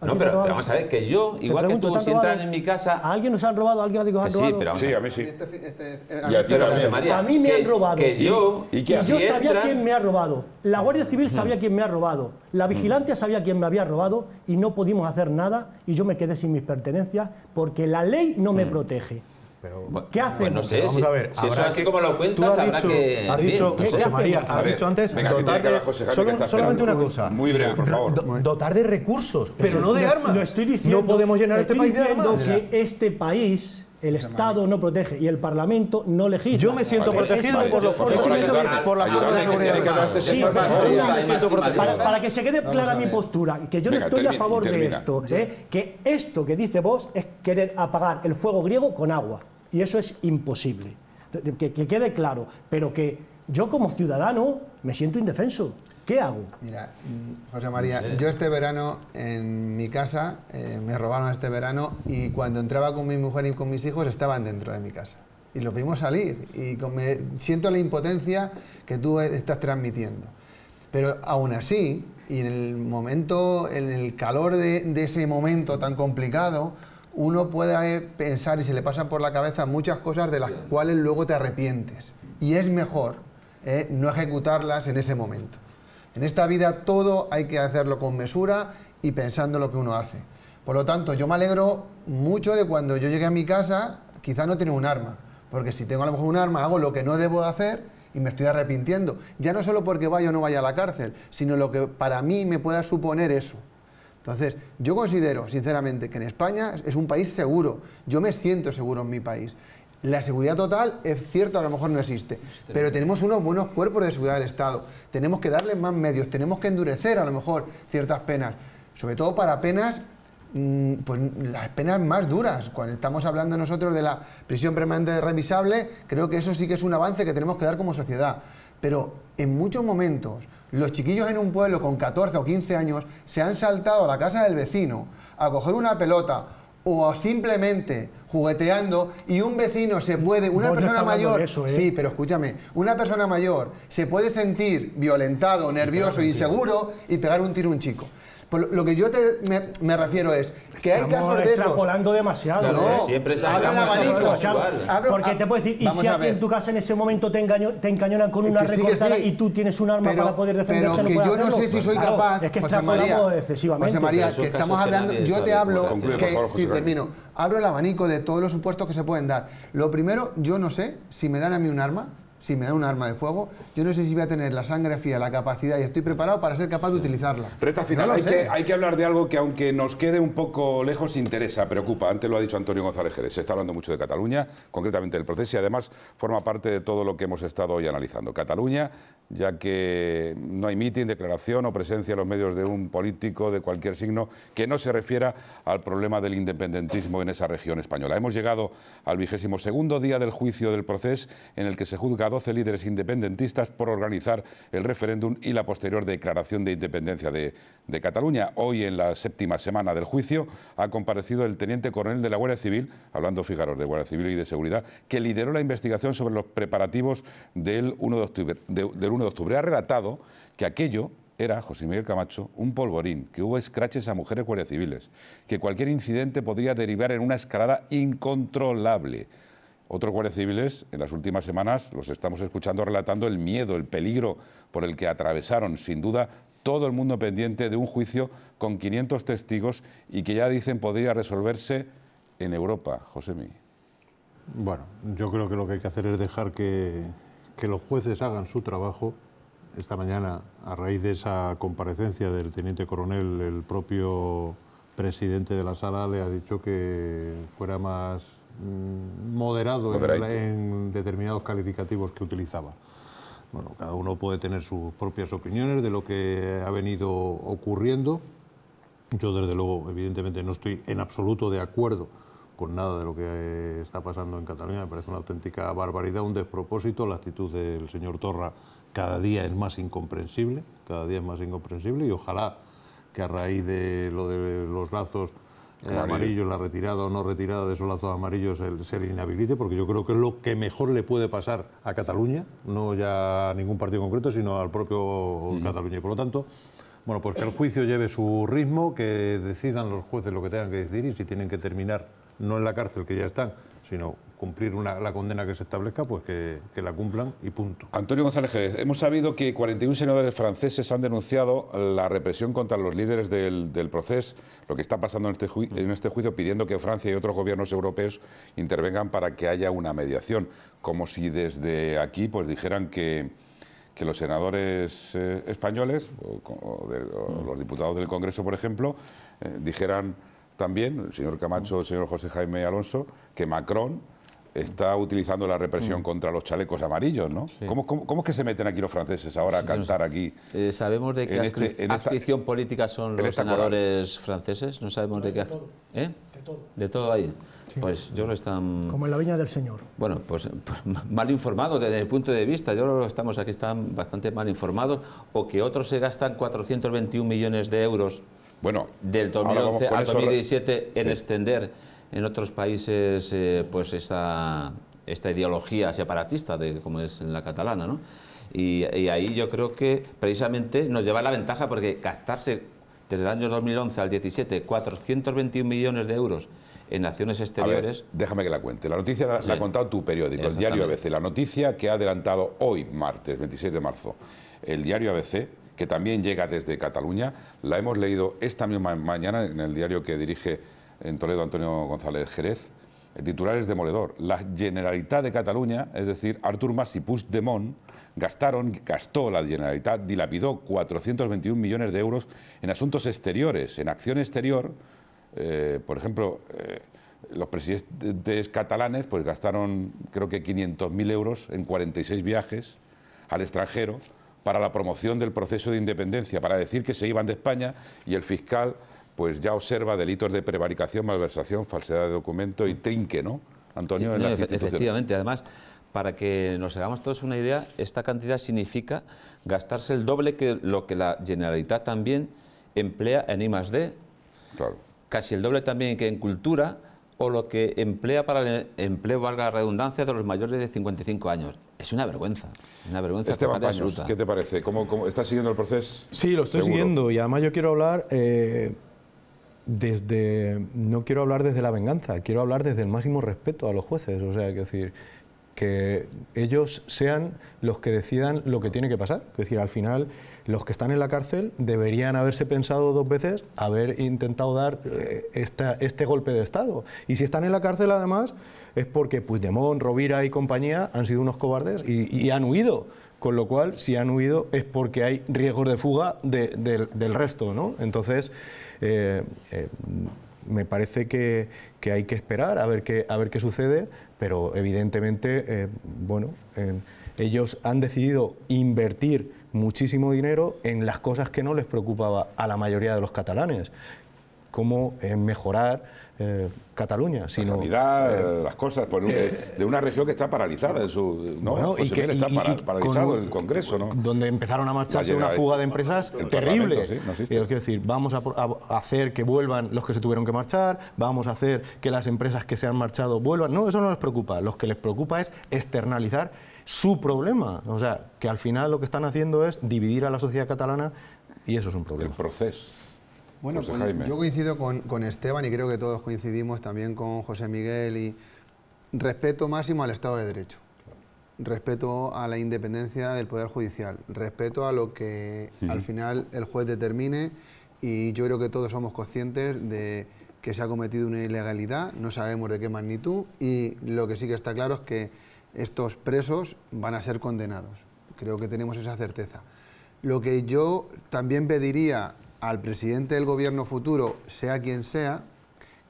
No, pero, vamos a ver, que yo, igual que tú, si entran en mi casa... ¿A alguien nos han robado? ¿A alguien nos han robado? Sí, pero a mí sí. a, a, ti también. mí me han robado. Que yo, y, que yo sabía quién me ha robado. La ah. Guardia Civil sabía mm. quién me ha robado. La mm. vigilancia sabía quién me había robado y no pudimos hacer nada y yo me quedé sin mis pertenencias porque la ley no me mm. protege. Pero, ¿Qué hacemos? no sé, vamos si, a ver. Si eso es que, como lo cuentas, habrá dicho, que. Has dicho, no José María, has dicho antes. Venga, dotar de, José solo, solamente una cosa. Muy breve, por favor. Dotar de recursos, pero no de armas. Lo estoy diciendo. No podemos llenar este país de armas. que este país el Estado no protege y el Parlamento no legisla. Yo me siento protegido por los la de Seguridad. Que sí, para, que se quede clara mi postura, que yo no estoy a favor de esto, ¿eh? que esto que dice vos es querer apagar el fuego griego con agua. Y eso es imposible. que quede claro, pero que yo como ciudadano me siento indefenso. ¿Qué hago? Mira, mm, José María, yo este verano en mi casa, eh, me robaron este verano y cuando entraba con mi mujer y con mis hijos estaban dentro de mi casa. Y los vimos salir y siento la impotencia que tú e, estás transmitiendo. Pero aún así, y en el momento, en el calor de, ese momento tan complicado, uno puede eh, pensar y se le pasan por la cabeza muchas cosas de las cuales luego te arrepientes. Y es mejor eh, no ejecutarlas en ese momento. En esta vida todo hay que hacerlo con mesura y pensando lo que uno hace. Por lo tanto, yo me alegro mucho de cuando yo llegué a mi casa, quizá no tenga un arma, porque si tengo a lo mejor un arma, hago lo que no debo hacer y me estoy arrepintiendo. Ya no solo porque vaya o no vaya a la cárcel, sino lo que para mí me pueda suponer eso. Entonces, yo considero, sinceramente, que en España es un país seguro. Yo me siento seguro en mi país. La seguridad total es cierto, a lo mejor no existe, pero tenemos unos buenos cuerpos de seguridad del Estado, tenemos que darles más medios, tenemos que endurecer a lo mejor ciertas penas, sobre todo para penas, mm, pues las penas más duras. Cuando estamos hablando nosotros de la prisión permanente revisable, creo que eso sí que es un avance que tenemos que dar como sociedad, pero en muchos momentos los chiquillos en un pueblo con 14 o 15 años se han saltado a la casa del vecino a coger una pelota o simplemente jugueteando y un vecino se puede, una persona mayor, ¿eh? sí, pero escúchame, una persona mayor se puede sentir violentado, nervioso, inseguro ¿eh? y pegar un tiro a un chico. Pues lo que yo te, me, refiero es que hay casos de esos. extrapolando demasiado. ¿no? ¿eh? Siempre se abanico. Porque te puedo decir, y si aquí en tu casa en ese momento te, engaño, te encañonan con una recortada y tú tienes un arma para poder defenderte, pero que yo no sé si soy capaz. Es que José María, excesivamente. José María, que estamos hablando. yo te hablo. que, si sí, termino. Abro el abanico de todos los supuestos que se pueden dar. Lo primero, yo no sé si me dan a mí un arma si me da un arma de fuego, yo no sé si voy a tener la sangre fría, la capacidad y estoy preparado para ser capaz de utilizarla. Pero esta final, hay, que, hablar de algo que aunque nos quede un poco lejos, interesa, preocupa. Antes lo ha dicho Antonio González Jerez, se está hablando mucho de Cataluña, concretamente del proceso y además forma parte de todo lo que hemos estado hoy analizando. Cataluña, ya que no hay mitin, declaración o presencia en los medios de un político de cualquier signo que no se refiera al problema del independentismo en esa región española. Hemos llegado al vigésimo segundo día del juicio del proceso en el que se juzga 12 líderes independentistas por organizar el referéndum y la posterior declaración de independencia de, Cataluña. Hoy, en la séptima semana del juicio, ha comparecido el teniente coronel de la Guardia Civil, hablando, fijaros, de Guardia Civil y de Seguridad, que lideró la investigación sobre los preparativos del 1 de octubre. Ha relatado que aquello era, José Miguel Camacho, un polvorín, que hubo escraches a mujeres guardia civiles, que cualquier incidente podría derivar en una escalada incontrolable. Otros guardias civiles, en las últimas semanas, los estamos escuchando relatando el miedo, el peligro por el que atravesaron, sin duda, todo el mundo pendiente de un juicio con 500 testigos y que ya dicen podría resolverse en Europa, Josemi. Bueno, yo creo que lo que hay que hacer es dejar que los jueces hagan su trabajo. Esta mañana, a raíz de esa comparecencia del teniente coronel, el propio presidente de la sala le ha dicho que fuera más Mm, moderado en, determinados calificativos que utilizaba. Bueno, cada uno puede tener sus propias opiniones de lo que ha venido ocurriendo. Yo, desde luego, evidentemente no estoy en absoluto de acuerdo con nada de lo que eh, está pasando en Cataluña. Me parece una auténtica barbaridad, un despropósito. La actitud del señor Torra cada día es más incomprensible, cada día es más incomprensible y ojalá que a raíz de lo de los lazos el amarillo. la retirada o no retirada de esos lazos amarillos, el ser inhabilite, porque yo creo que es lo que mejor le puede pasar a Cataluña, no ya a ningún partido concreto, sino al propio Cataluña. Y por lo tanto, bueno, pues que el juicio lleve su ritmo, que decidan los jueces lo que tengan que decidir y si tienen que terminar no en la cárcel que ya están, sino cumplir la condena que se establezca, pues que, la cumplan y punto. Antonio González Jerez, hemos sabido que 41 senadores franceses han denunciado la represión contra los líderes del, proceso, lo que está pasando en este, mm. en este juicio, pidiendo que Francia y otros gobiernos europeos intervengan para que haya una mediación, como si desde aquí pues dijeran que, los senadores eh, españoles o, de, mm. los diputados del Congreso, por ejemplo, eh, dijeran también, el señor Camacho, el señor José Jaime Alonso, que Macron está utilizando la represión mm. contra los chalecos amarillos, ¿no? ¿Cómo, es que se meten aquí los franceses ahora a cantar aquí? Eh, sabemos de qué este, afición política son los senadores franceses, no sabemos de qué... ¿Eh? De todo. De todo ahí. Pues yo lo están... Como en la viña del Señor. Bueno, pues, pues mal informados desde el punto de vista. Yo lo estamos aquí, están bastante mal informados. O que otros se gastan 421 millones de euros bueno, del 2011 al 2017 en extender en otros países eh, pues esta, ideología separatista, de, como es en la catalana, ¿no? Y, ahí yo creo que precisamente nos lleva la ventaja porque gastarse desde el año 2011 al 17 421 millones de euros en acciones exteriores. déjame que la cuente. La noticia la, la ha contado tu periódico, el diario ABC. La noticia que ha adelantado hoy, martes 26 de marzo, el diario ABC que también llega desde Cataluña. La hemos leído esta misma mañana en el diario que dirige en Toledo Antonio González Jerez. El titular es demoledor. La Generalitat de Cataluña, es decir, Artur Mas de Puigdemont, gastaron, gastó la Generalitat, dilapidó 421 millones de euros en asuntos exteriores, en acción exterior. Eh, por ejemplo, eh, los presidentes catalanes pues gastaron creo que 500.000 euros en 46 viajes al extranjero para la promoción del proceso de independencia, para decir que se iban de España y el fiscal pues ya observa delitos de prevaricación, malversación, falsedad de documento y trinque, ¿no? Antonio, en efectivamente, además, para que nos hagamos todos una idea, esta cantidad significa gastarse el doble que lo que la Generalitat también emplea en I+.D. Claro. Casi el doble también que en cultura o lo que emplea para el empleo, valga la redundancia, de los mayores de 55 años. Es una vergüenza, una vergüenza absoluta. ¿Qué te parece? ¿Cómo, ¿Cómo, estás siguiendo el proceso? Sí, lo estoy siguiendo y además yo quiero hablar eh, desde... No quiero hablar desde la venganza, quiero hablar desde el máximo respeto a los jueces. O sea, quiero decir, que ellos sean los que decidan lo que tiene que pasar. Es decir, al final los que están en la cárcel deberían haberse pensado dos veces haber intentado dar eh, este golpe de Estado. Y si están en la cárcel, además, es porque Demón, Rovira y compañía han sido unos cobardes y, han huido. Con lo cual, si han huido es porque hay riesgos de fuga del resto, ¿no? Entonces, eh, eh, me parece que, hay que esperar a ver qué, a ver qué sucede, pero evidentemente, bueno, ellos han decidido invertir muchísimo dinero en las cosas que no les preocupaba a la mayoría de los catalanes, como eh, mejorar eh, Cataluña, sino la sanidad, eh, las cosas de una región que está paralizada en su no, bueno, y que está paralizado el Congreso, ¿no? Donde empezaron a marcharse una fuga de empresas terrible. quiero decir, vamos a, a, hacer que vuelvan los que se tuvieron que marchar, vamos a hacer que las empresas que se han marchado vuelvan. No, eso no les preocupa. Lo que les preocupa es externalizar su problema. O sea, que al final lo que están haciendo es dividir a la sociedad catalana y eso es un problema. El proceso. Bueno, José yo coincido con, Esteban y creo que todos coincidimos también con José Miguel y respeto máximo al Estado de Derecho respeto a la independencia del Poder Judicial, respeto a lo que al final el juez determine y yo creo que todos somos conscientes de que se ha cometido una ilegalidad, no sabemos de qué magnitud y lo que sí que está claro es que estos presos van a ser condenados. Creo que tenemos esa certeza. Lo que yo también pediría al presidente del gobierno futuro, sea quien sea,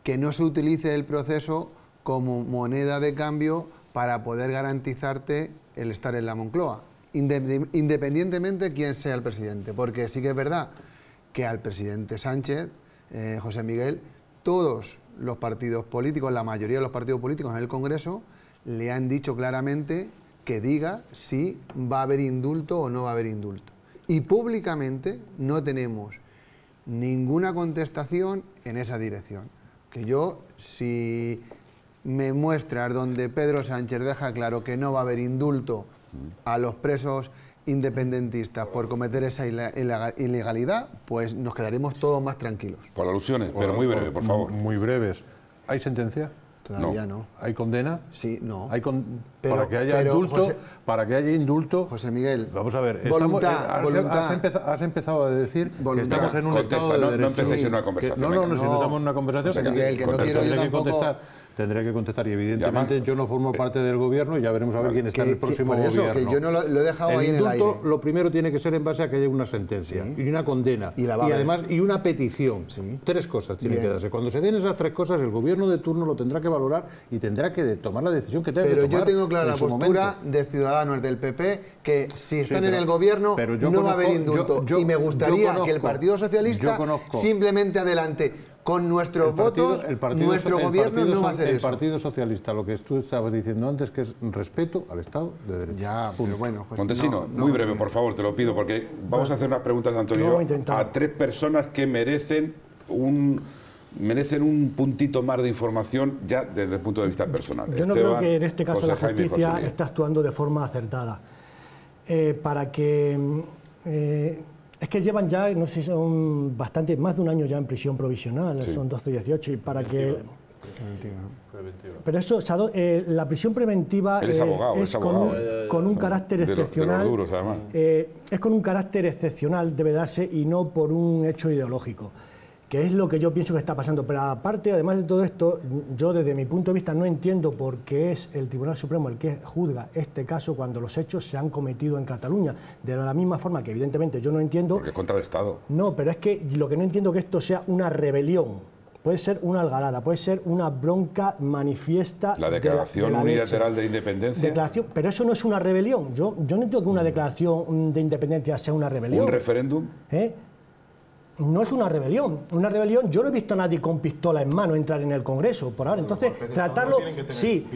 que no se utilice el proceso como moneda de cambio para poder garantizarte el estar en la Moncloa, independientemente de quién sea el presidente. Porque sí que es verdad que al presidente Sánchez, eh, José Miguel, todos los partidos políticos, la mayoría de los partidos políticos en el Congreso, le han dicho claramente que diga si va a haber indulto o no va a haber indulto. Y públicamente no tenemos ninguna contestación en esa dirección. Que yo, si me muestras donde Pedro Sánchez deja claro que no va a haber indulto a los presos independentistas por cometer esa ilegalidad, pues nos quedaremos todos más tranquilos. Por alusiones, pero muy breve, por favor. Muy breves. ¿Hay sentencia? Todavía no. no. ¿Hay condena? Sí, no. ¿Hay con... pero, para que haya pero, indulto, José, para que haya indulto. José Miguel. Vamos a ver. Estamos, voluntad, eh, em-, has, voluntad, has, empezado, has, empezado, a decir voluntad. que estamos en un Contesta, estado de no, derecho. No empecéis sí, una conversación. Que, no, no, no, no, si no estamos en una conversación. José Miguel, que, que no quiero yo tampoco, contestar tendré que contestar. Y evidentemente yo no formo eh, parte del gobierno y ya veremos a ver quién está en el próximo eso, gobierno. Que yo no lo, he dejado ahí en el aire. Lo primero tiene que ser en base a que haya una sentencia y una condena. Y, además y una petición. Tres cosas tienen que darse. Cuando se den esas tres cosas, el gobierno de turno lo tendrá que valorar y tendrá que tomar la decisión que tenga pero que tomar. Pero yo tengo clara la postura de Ciudadanos del PP que si están en el gobierno no va a haber indulto. y me gustaría que el Partido Socialista simplemente adelante con nuestros votos, nuestro gobierno no va a hacer el eso. El Partido Socialista, lo que tú estabas diciendo antes, que es respeto al Estado de Derecho. Ya, bueno... Pues muy breve, por favor, te lo pido, porque vamos a hacer unas preguntas, Antonio, a, tres personas que merecen un merecen un puntito más de información ya desde el punto de vista personal. Yo no creo que en este caso la justicia está actuando de forma acertada. Eh, para que mm, eh, es que llevan ya, no sé, son bastante, más de un año ya en prisión provisional, son 218, y para qué. que... Preventiva. Pero eso, o eh, la prisión preventiva es, eh, con, un, carácter excepcional. Eh, es con un carácter excepcional, debe darse, y no por un hecho ideológico que es lo que yo pienso que está pasando. Pero aparte, además de todo esto, yo desde mi punto de vista no entiendo por qué es el Tribunal Supremo el que juzga este caso cuando los hechos se han cometido en Cataluña. De la misma forma que evidentemente yo no entiendo... Porque contra el Estado. No, pero es que lo que no entiendo es que esto sea una rebelión puede ser una algarada, puede ser una bronca manifiesta. La declaración de de unilateral de independencia. pero eso no es una rebelión. Yo, yo no entiendo que una mm. declaración de independencia sea una rebelión. ¿Un referéndum? ¿Eh? no es una rebelión. Una rebelión, yo no he visto a nadie con pistola en mano entrar en el Congreso por ahora. Entonces, tratarlo. sí.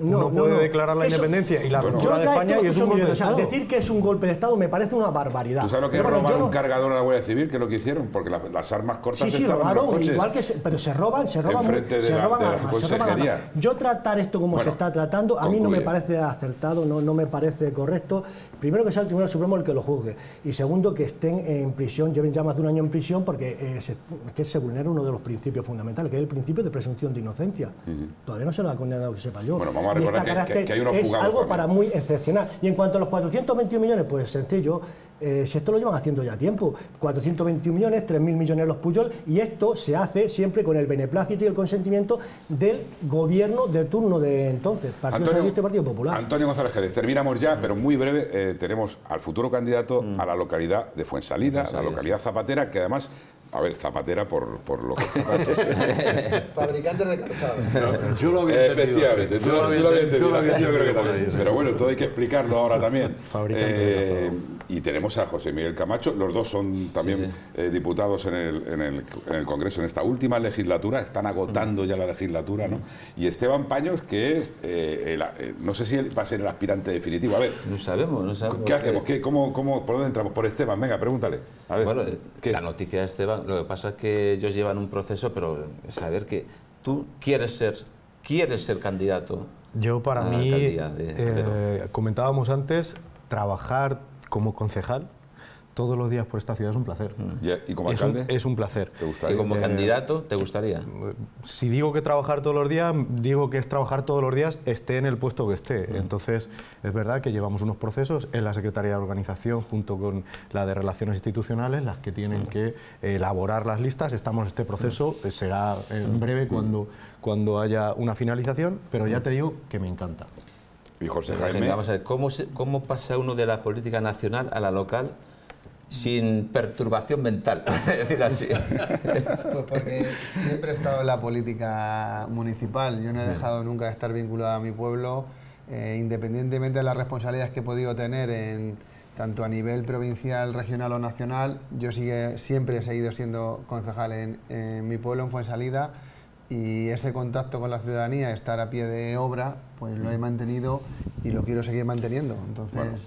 No, puede declarar la independencia y la ruptura de España es decir que es un golpe de Estado me parece una barbaridad. sabes lo que robaron un cargador a la Guardia Civil? Que lo que hicieron, porque las armas cortas sí, sí, Igual que pero se roban, se roban, se, roban armas, Yo tratar esto como se está tratando, a mí no me parece acertado, no, no me parece correcto primero que sea el Tribunal Supremo el que lo juzgue y segundo que estén en prisión, lleven ya más de un año en prisión porque es eh, que se vulnera uno de los principios fundamentales, que es el principio de presunción de inocencia. Todavía no se lo ha condenado que sepa yo. Pero vamos a recordar que, hay unos Es algo para muy excepcional. Y en cuanto a los 421 millones, pues sencillo, eh, si esto lo llevan haciendo ya tiempo, 421 millones, 3.000 millones los Puyol, y esto se hace siempre con el beneplácito y el consentimiento del gobierno de turno de entonces, Partido Antonio, y Partido Popular. Antonio González Jerez, terminamos ya, pero muy breve, eh, tenemos al futuro candidato mm. a la localidad de Fuensalida, a la localidad zapatera, que además a ver, zapatera por, por que... de calzado. Yo lo había entendido. Efectivamente, yo, lo había Yo, creo que también. Pero bueno, todo hay que explicarlo ahora también. Fabricante eh, y tenemos a José Miguel Camacho. Los dos son también eh, diputados en el, Congreso en esta última legislatura. Están agotando mm. ya la legislatura, ¿no? Y Esteban Paños, que es, eh, eh, no sé si va a ser el aspirante definitivo. A ver. No sabemos, no sabemos. ¿Qué hacemos? ¿Por dónde entramos? Por Esteban, venga, pregúntale. A ver. Bueno, la noticia de Esteban lo que pasa es que ellos llevan un proceso, pero saber que tú quieres ser, quieres ser candidato. Yo para mí, eh, comentábamos antes, trabajar como concejal todos los días por esta ciudad es un placer. Mm. ¿Y, Es un, placer. ¿Y como eh, candidato te gustaría? Si digo que trabajar todos los días, digo que es trabajar todos los días, esté en el puesto que esté. Mm. Entonces, es verdad que llevamos unos procesos en la Secretaría de Organización junto con la de Relaciones Institucionales, las que tienen mm. que elaborar las listas. Estamos en este proceso, eh, será en breve cuando, cuando haya una finalización, pero ya te digo que me encanta. Y José pues, Jaime. Vamos a ver, ¿cómo, ¿cómo pasa uno de la política nacional a la local? sin perturbación mental, decir así. Pues porque siempre he estado en la política municipal, yo no he mm. dejado nunca de estar vinculado a mi pueblo, eh, independientemente de las responsabilidades que he podido tener en, tanto a nivel provincial, regional o nacional, yo sigue, siempre he seguido siendo concejal en mi pueblo, en Fuensalida, y ese contacto con la ciudadanía, estar a pie de obra, pues lo mm. he mantenido y lo quiero seguir manteniendo.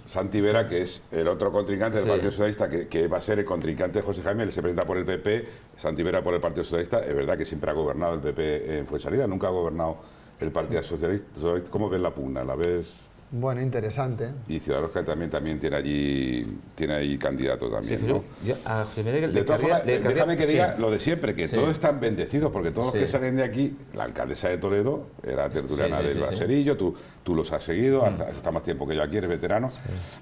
Santi Vera, que es el otro contrincante del Partido Socialista, que, va a ser el contrincante de José Jaime, él se presenta por el PP, Santi Vera por el Partido Socialista, es verdad que siempre ha gobernado el PP en Fuensalida, nunca ha gobernado el Partido Socialista. ¿Cómo ves la pugna? ¿La ves...? Bueno, interesante. Y Ciudadanos que también, también tiene allí tiene ahí candidato también, ¿no? de todas formas, déjame que diga lo de siempre, que todos están bendecidos, porque todos los que salen de aquí, la alcaldesa de Toledo era tertuliana del Baserillo, tú, tú los has seguido, mm. está hasta, más tiempo que yo aquí, eres veterano.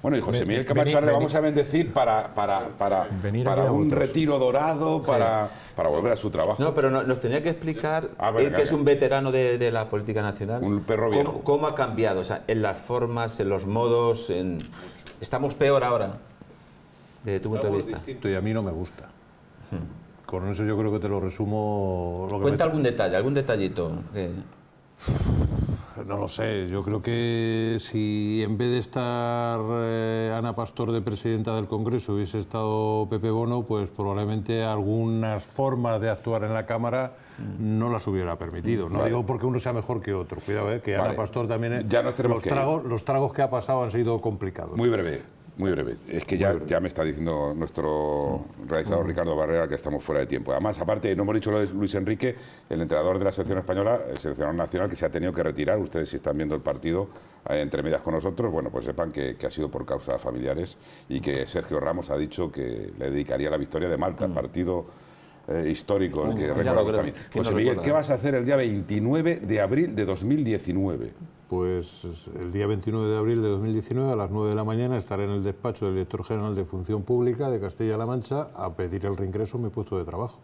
Bueno, y José Miguel Camacho le vamos a bendecir para, para, para, venir para un retiro dorado, para, volver a su trabajo. No, pero nos tenía que explicar ah, que es un veterano de, la política nacional. Un perro viejo. Cómo, ha cambiado? O sea, en las formas, en los modos, en... estamos peor ahora, desde tu punto de vista. y a mí no me gusta. Hmm. Con eso yo creo que te lo resumo... Cuenta algún detalle, algún detallito. Eh no lo sé, yo creo que si en vez de estar eh, Ana Pastor de presidenta del Congreso hubiese estado Pepe Bono, pues probablemente algunas formas de actuar en la Cámara mm. no las hubiera permitido. No digo porque uno sea mejor que otro, cuidado, eh, que Ana Pastor también... ya los, tragos, los tragos que ha pasado han sido complicados. Muy breve. Muy breve. Es que ya, ya me está diciendo nuestro realizador Ricardo Barrera que estamos fuera de tiempo. Además, aparte, no hemos dicho lo de Luis Enrique, el entrenador de la selección española, el seleccionador nacional, que se ha tenido que retirar. Ustedes, si están viendo el partido eh, entre medias con nosotros, bueno, pues sepan que, ha sido por causas familiares y que Sergio Ramos ha dicho que le dedicaría la victoria de Malta, al mm. partido eh, histórico el que José Miguel, ¿qué vas a hacer el día 29 de abril de 2019? Pues el día 29 de abril de 2019 a las 9 de la mañana estaré en el despacho del director general de Función Pública de Castilla-La Mancha a pedir el reingreso ...en mi puesto de trabajo.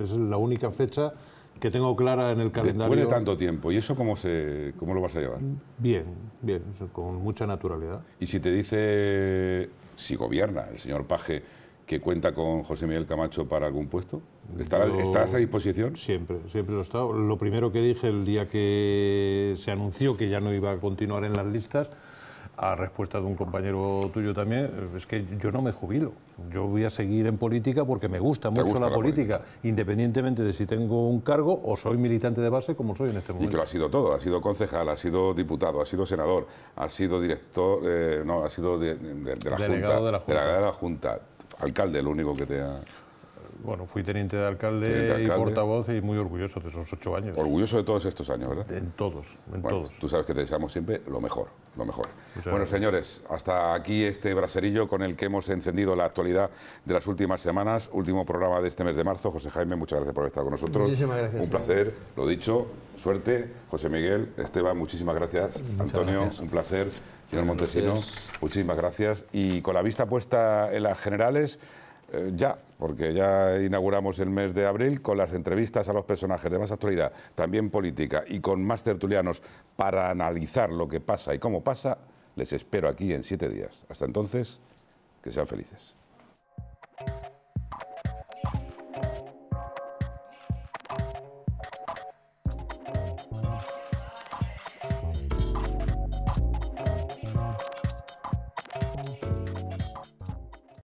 Es la única fecha que tengo clara en el calendario. Después de tanto tiempo, ¿y eso cómo, se, cómo lo vas a llevar? Bien, bien, con mucha naturalidad. Y si te dice, si gobierna el señor Paje, que cuenta con José Miguel Camacho para algún puesto? ¿Estás a disposición? Siempre, siempre lo he estado. Lo primero que dije el día que se anunció que ya no iba a continuar en las listas, a respuesta de un compañero tuyo también, es que yo no me jubilo. Yo voy a seguir en política porque me gusta mucho la, política, independientemente de si tengo un cargo o soy militante de base como soy en este momento. Y que lo ha sido todo, ha sido concejal, ha sido diputado, ha sido senador, ha sido director, eh, no, ha sido de, la, junta, la de la Junta alcalde, lo único que te ha... Bueno, fui teniente de alcalde, y portavoz y muy orgulloso de esos ocho años. Orgulloso de todos estos años, ¿verdad? En todos, en todos. Tú sabes que te deseamos siempre lo mejor mejor. bueno, señores, hasta aquí este braserillo con el que hemos encendido la actualidad de las últimas semanas. Último programa de este mes de marzo. José Jaime, muchas gracias por estar con nosotros. Muchísimas gracias. Un placer, lo dicho. Suerte, José Miguel, Esteban, muchísimas gracias. Antonio, un placer. Señor Montesino, muchísimas gracias. Y con la vista puesta en las generales. Eh, ya, porque ya inauguramos el mes de abril con las entrevistas a los personajes de más actualidad, también política y con más tertulianos para analizar lo que pasa y cómo pasa. Les espero aquí en siete días. Hasta entonces, que sean felices.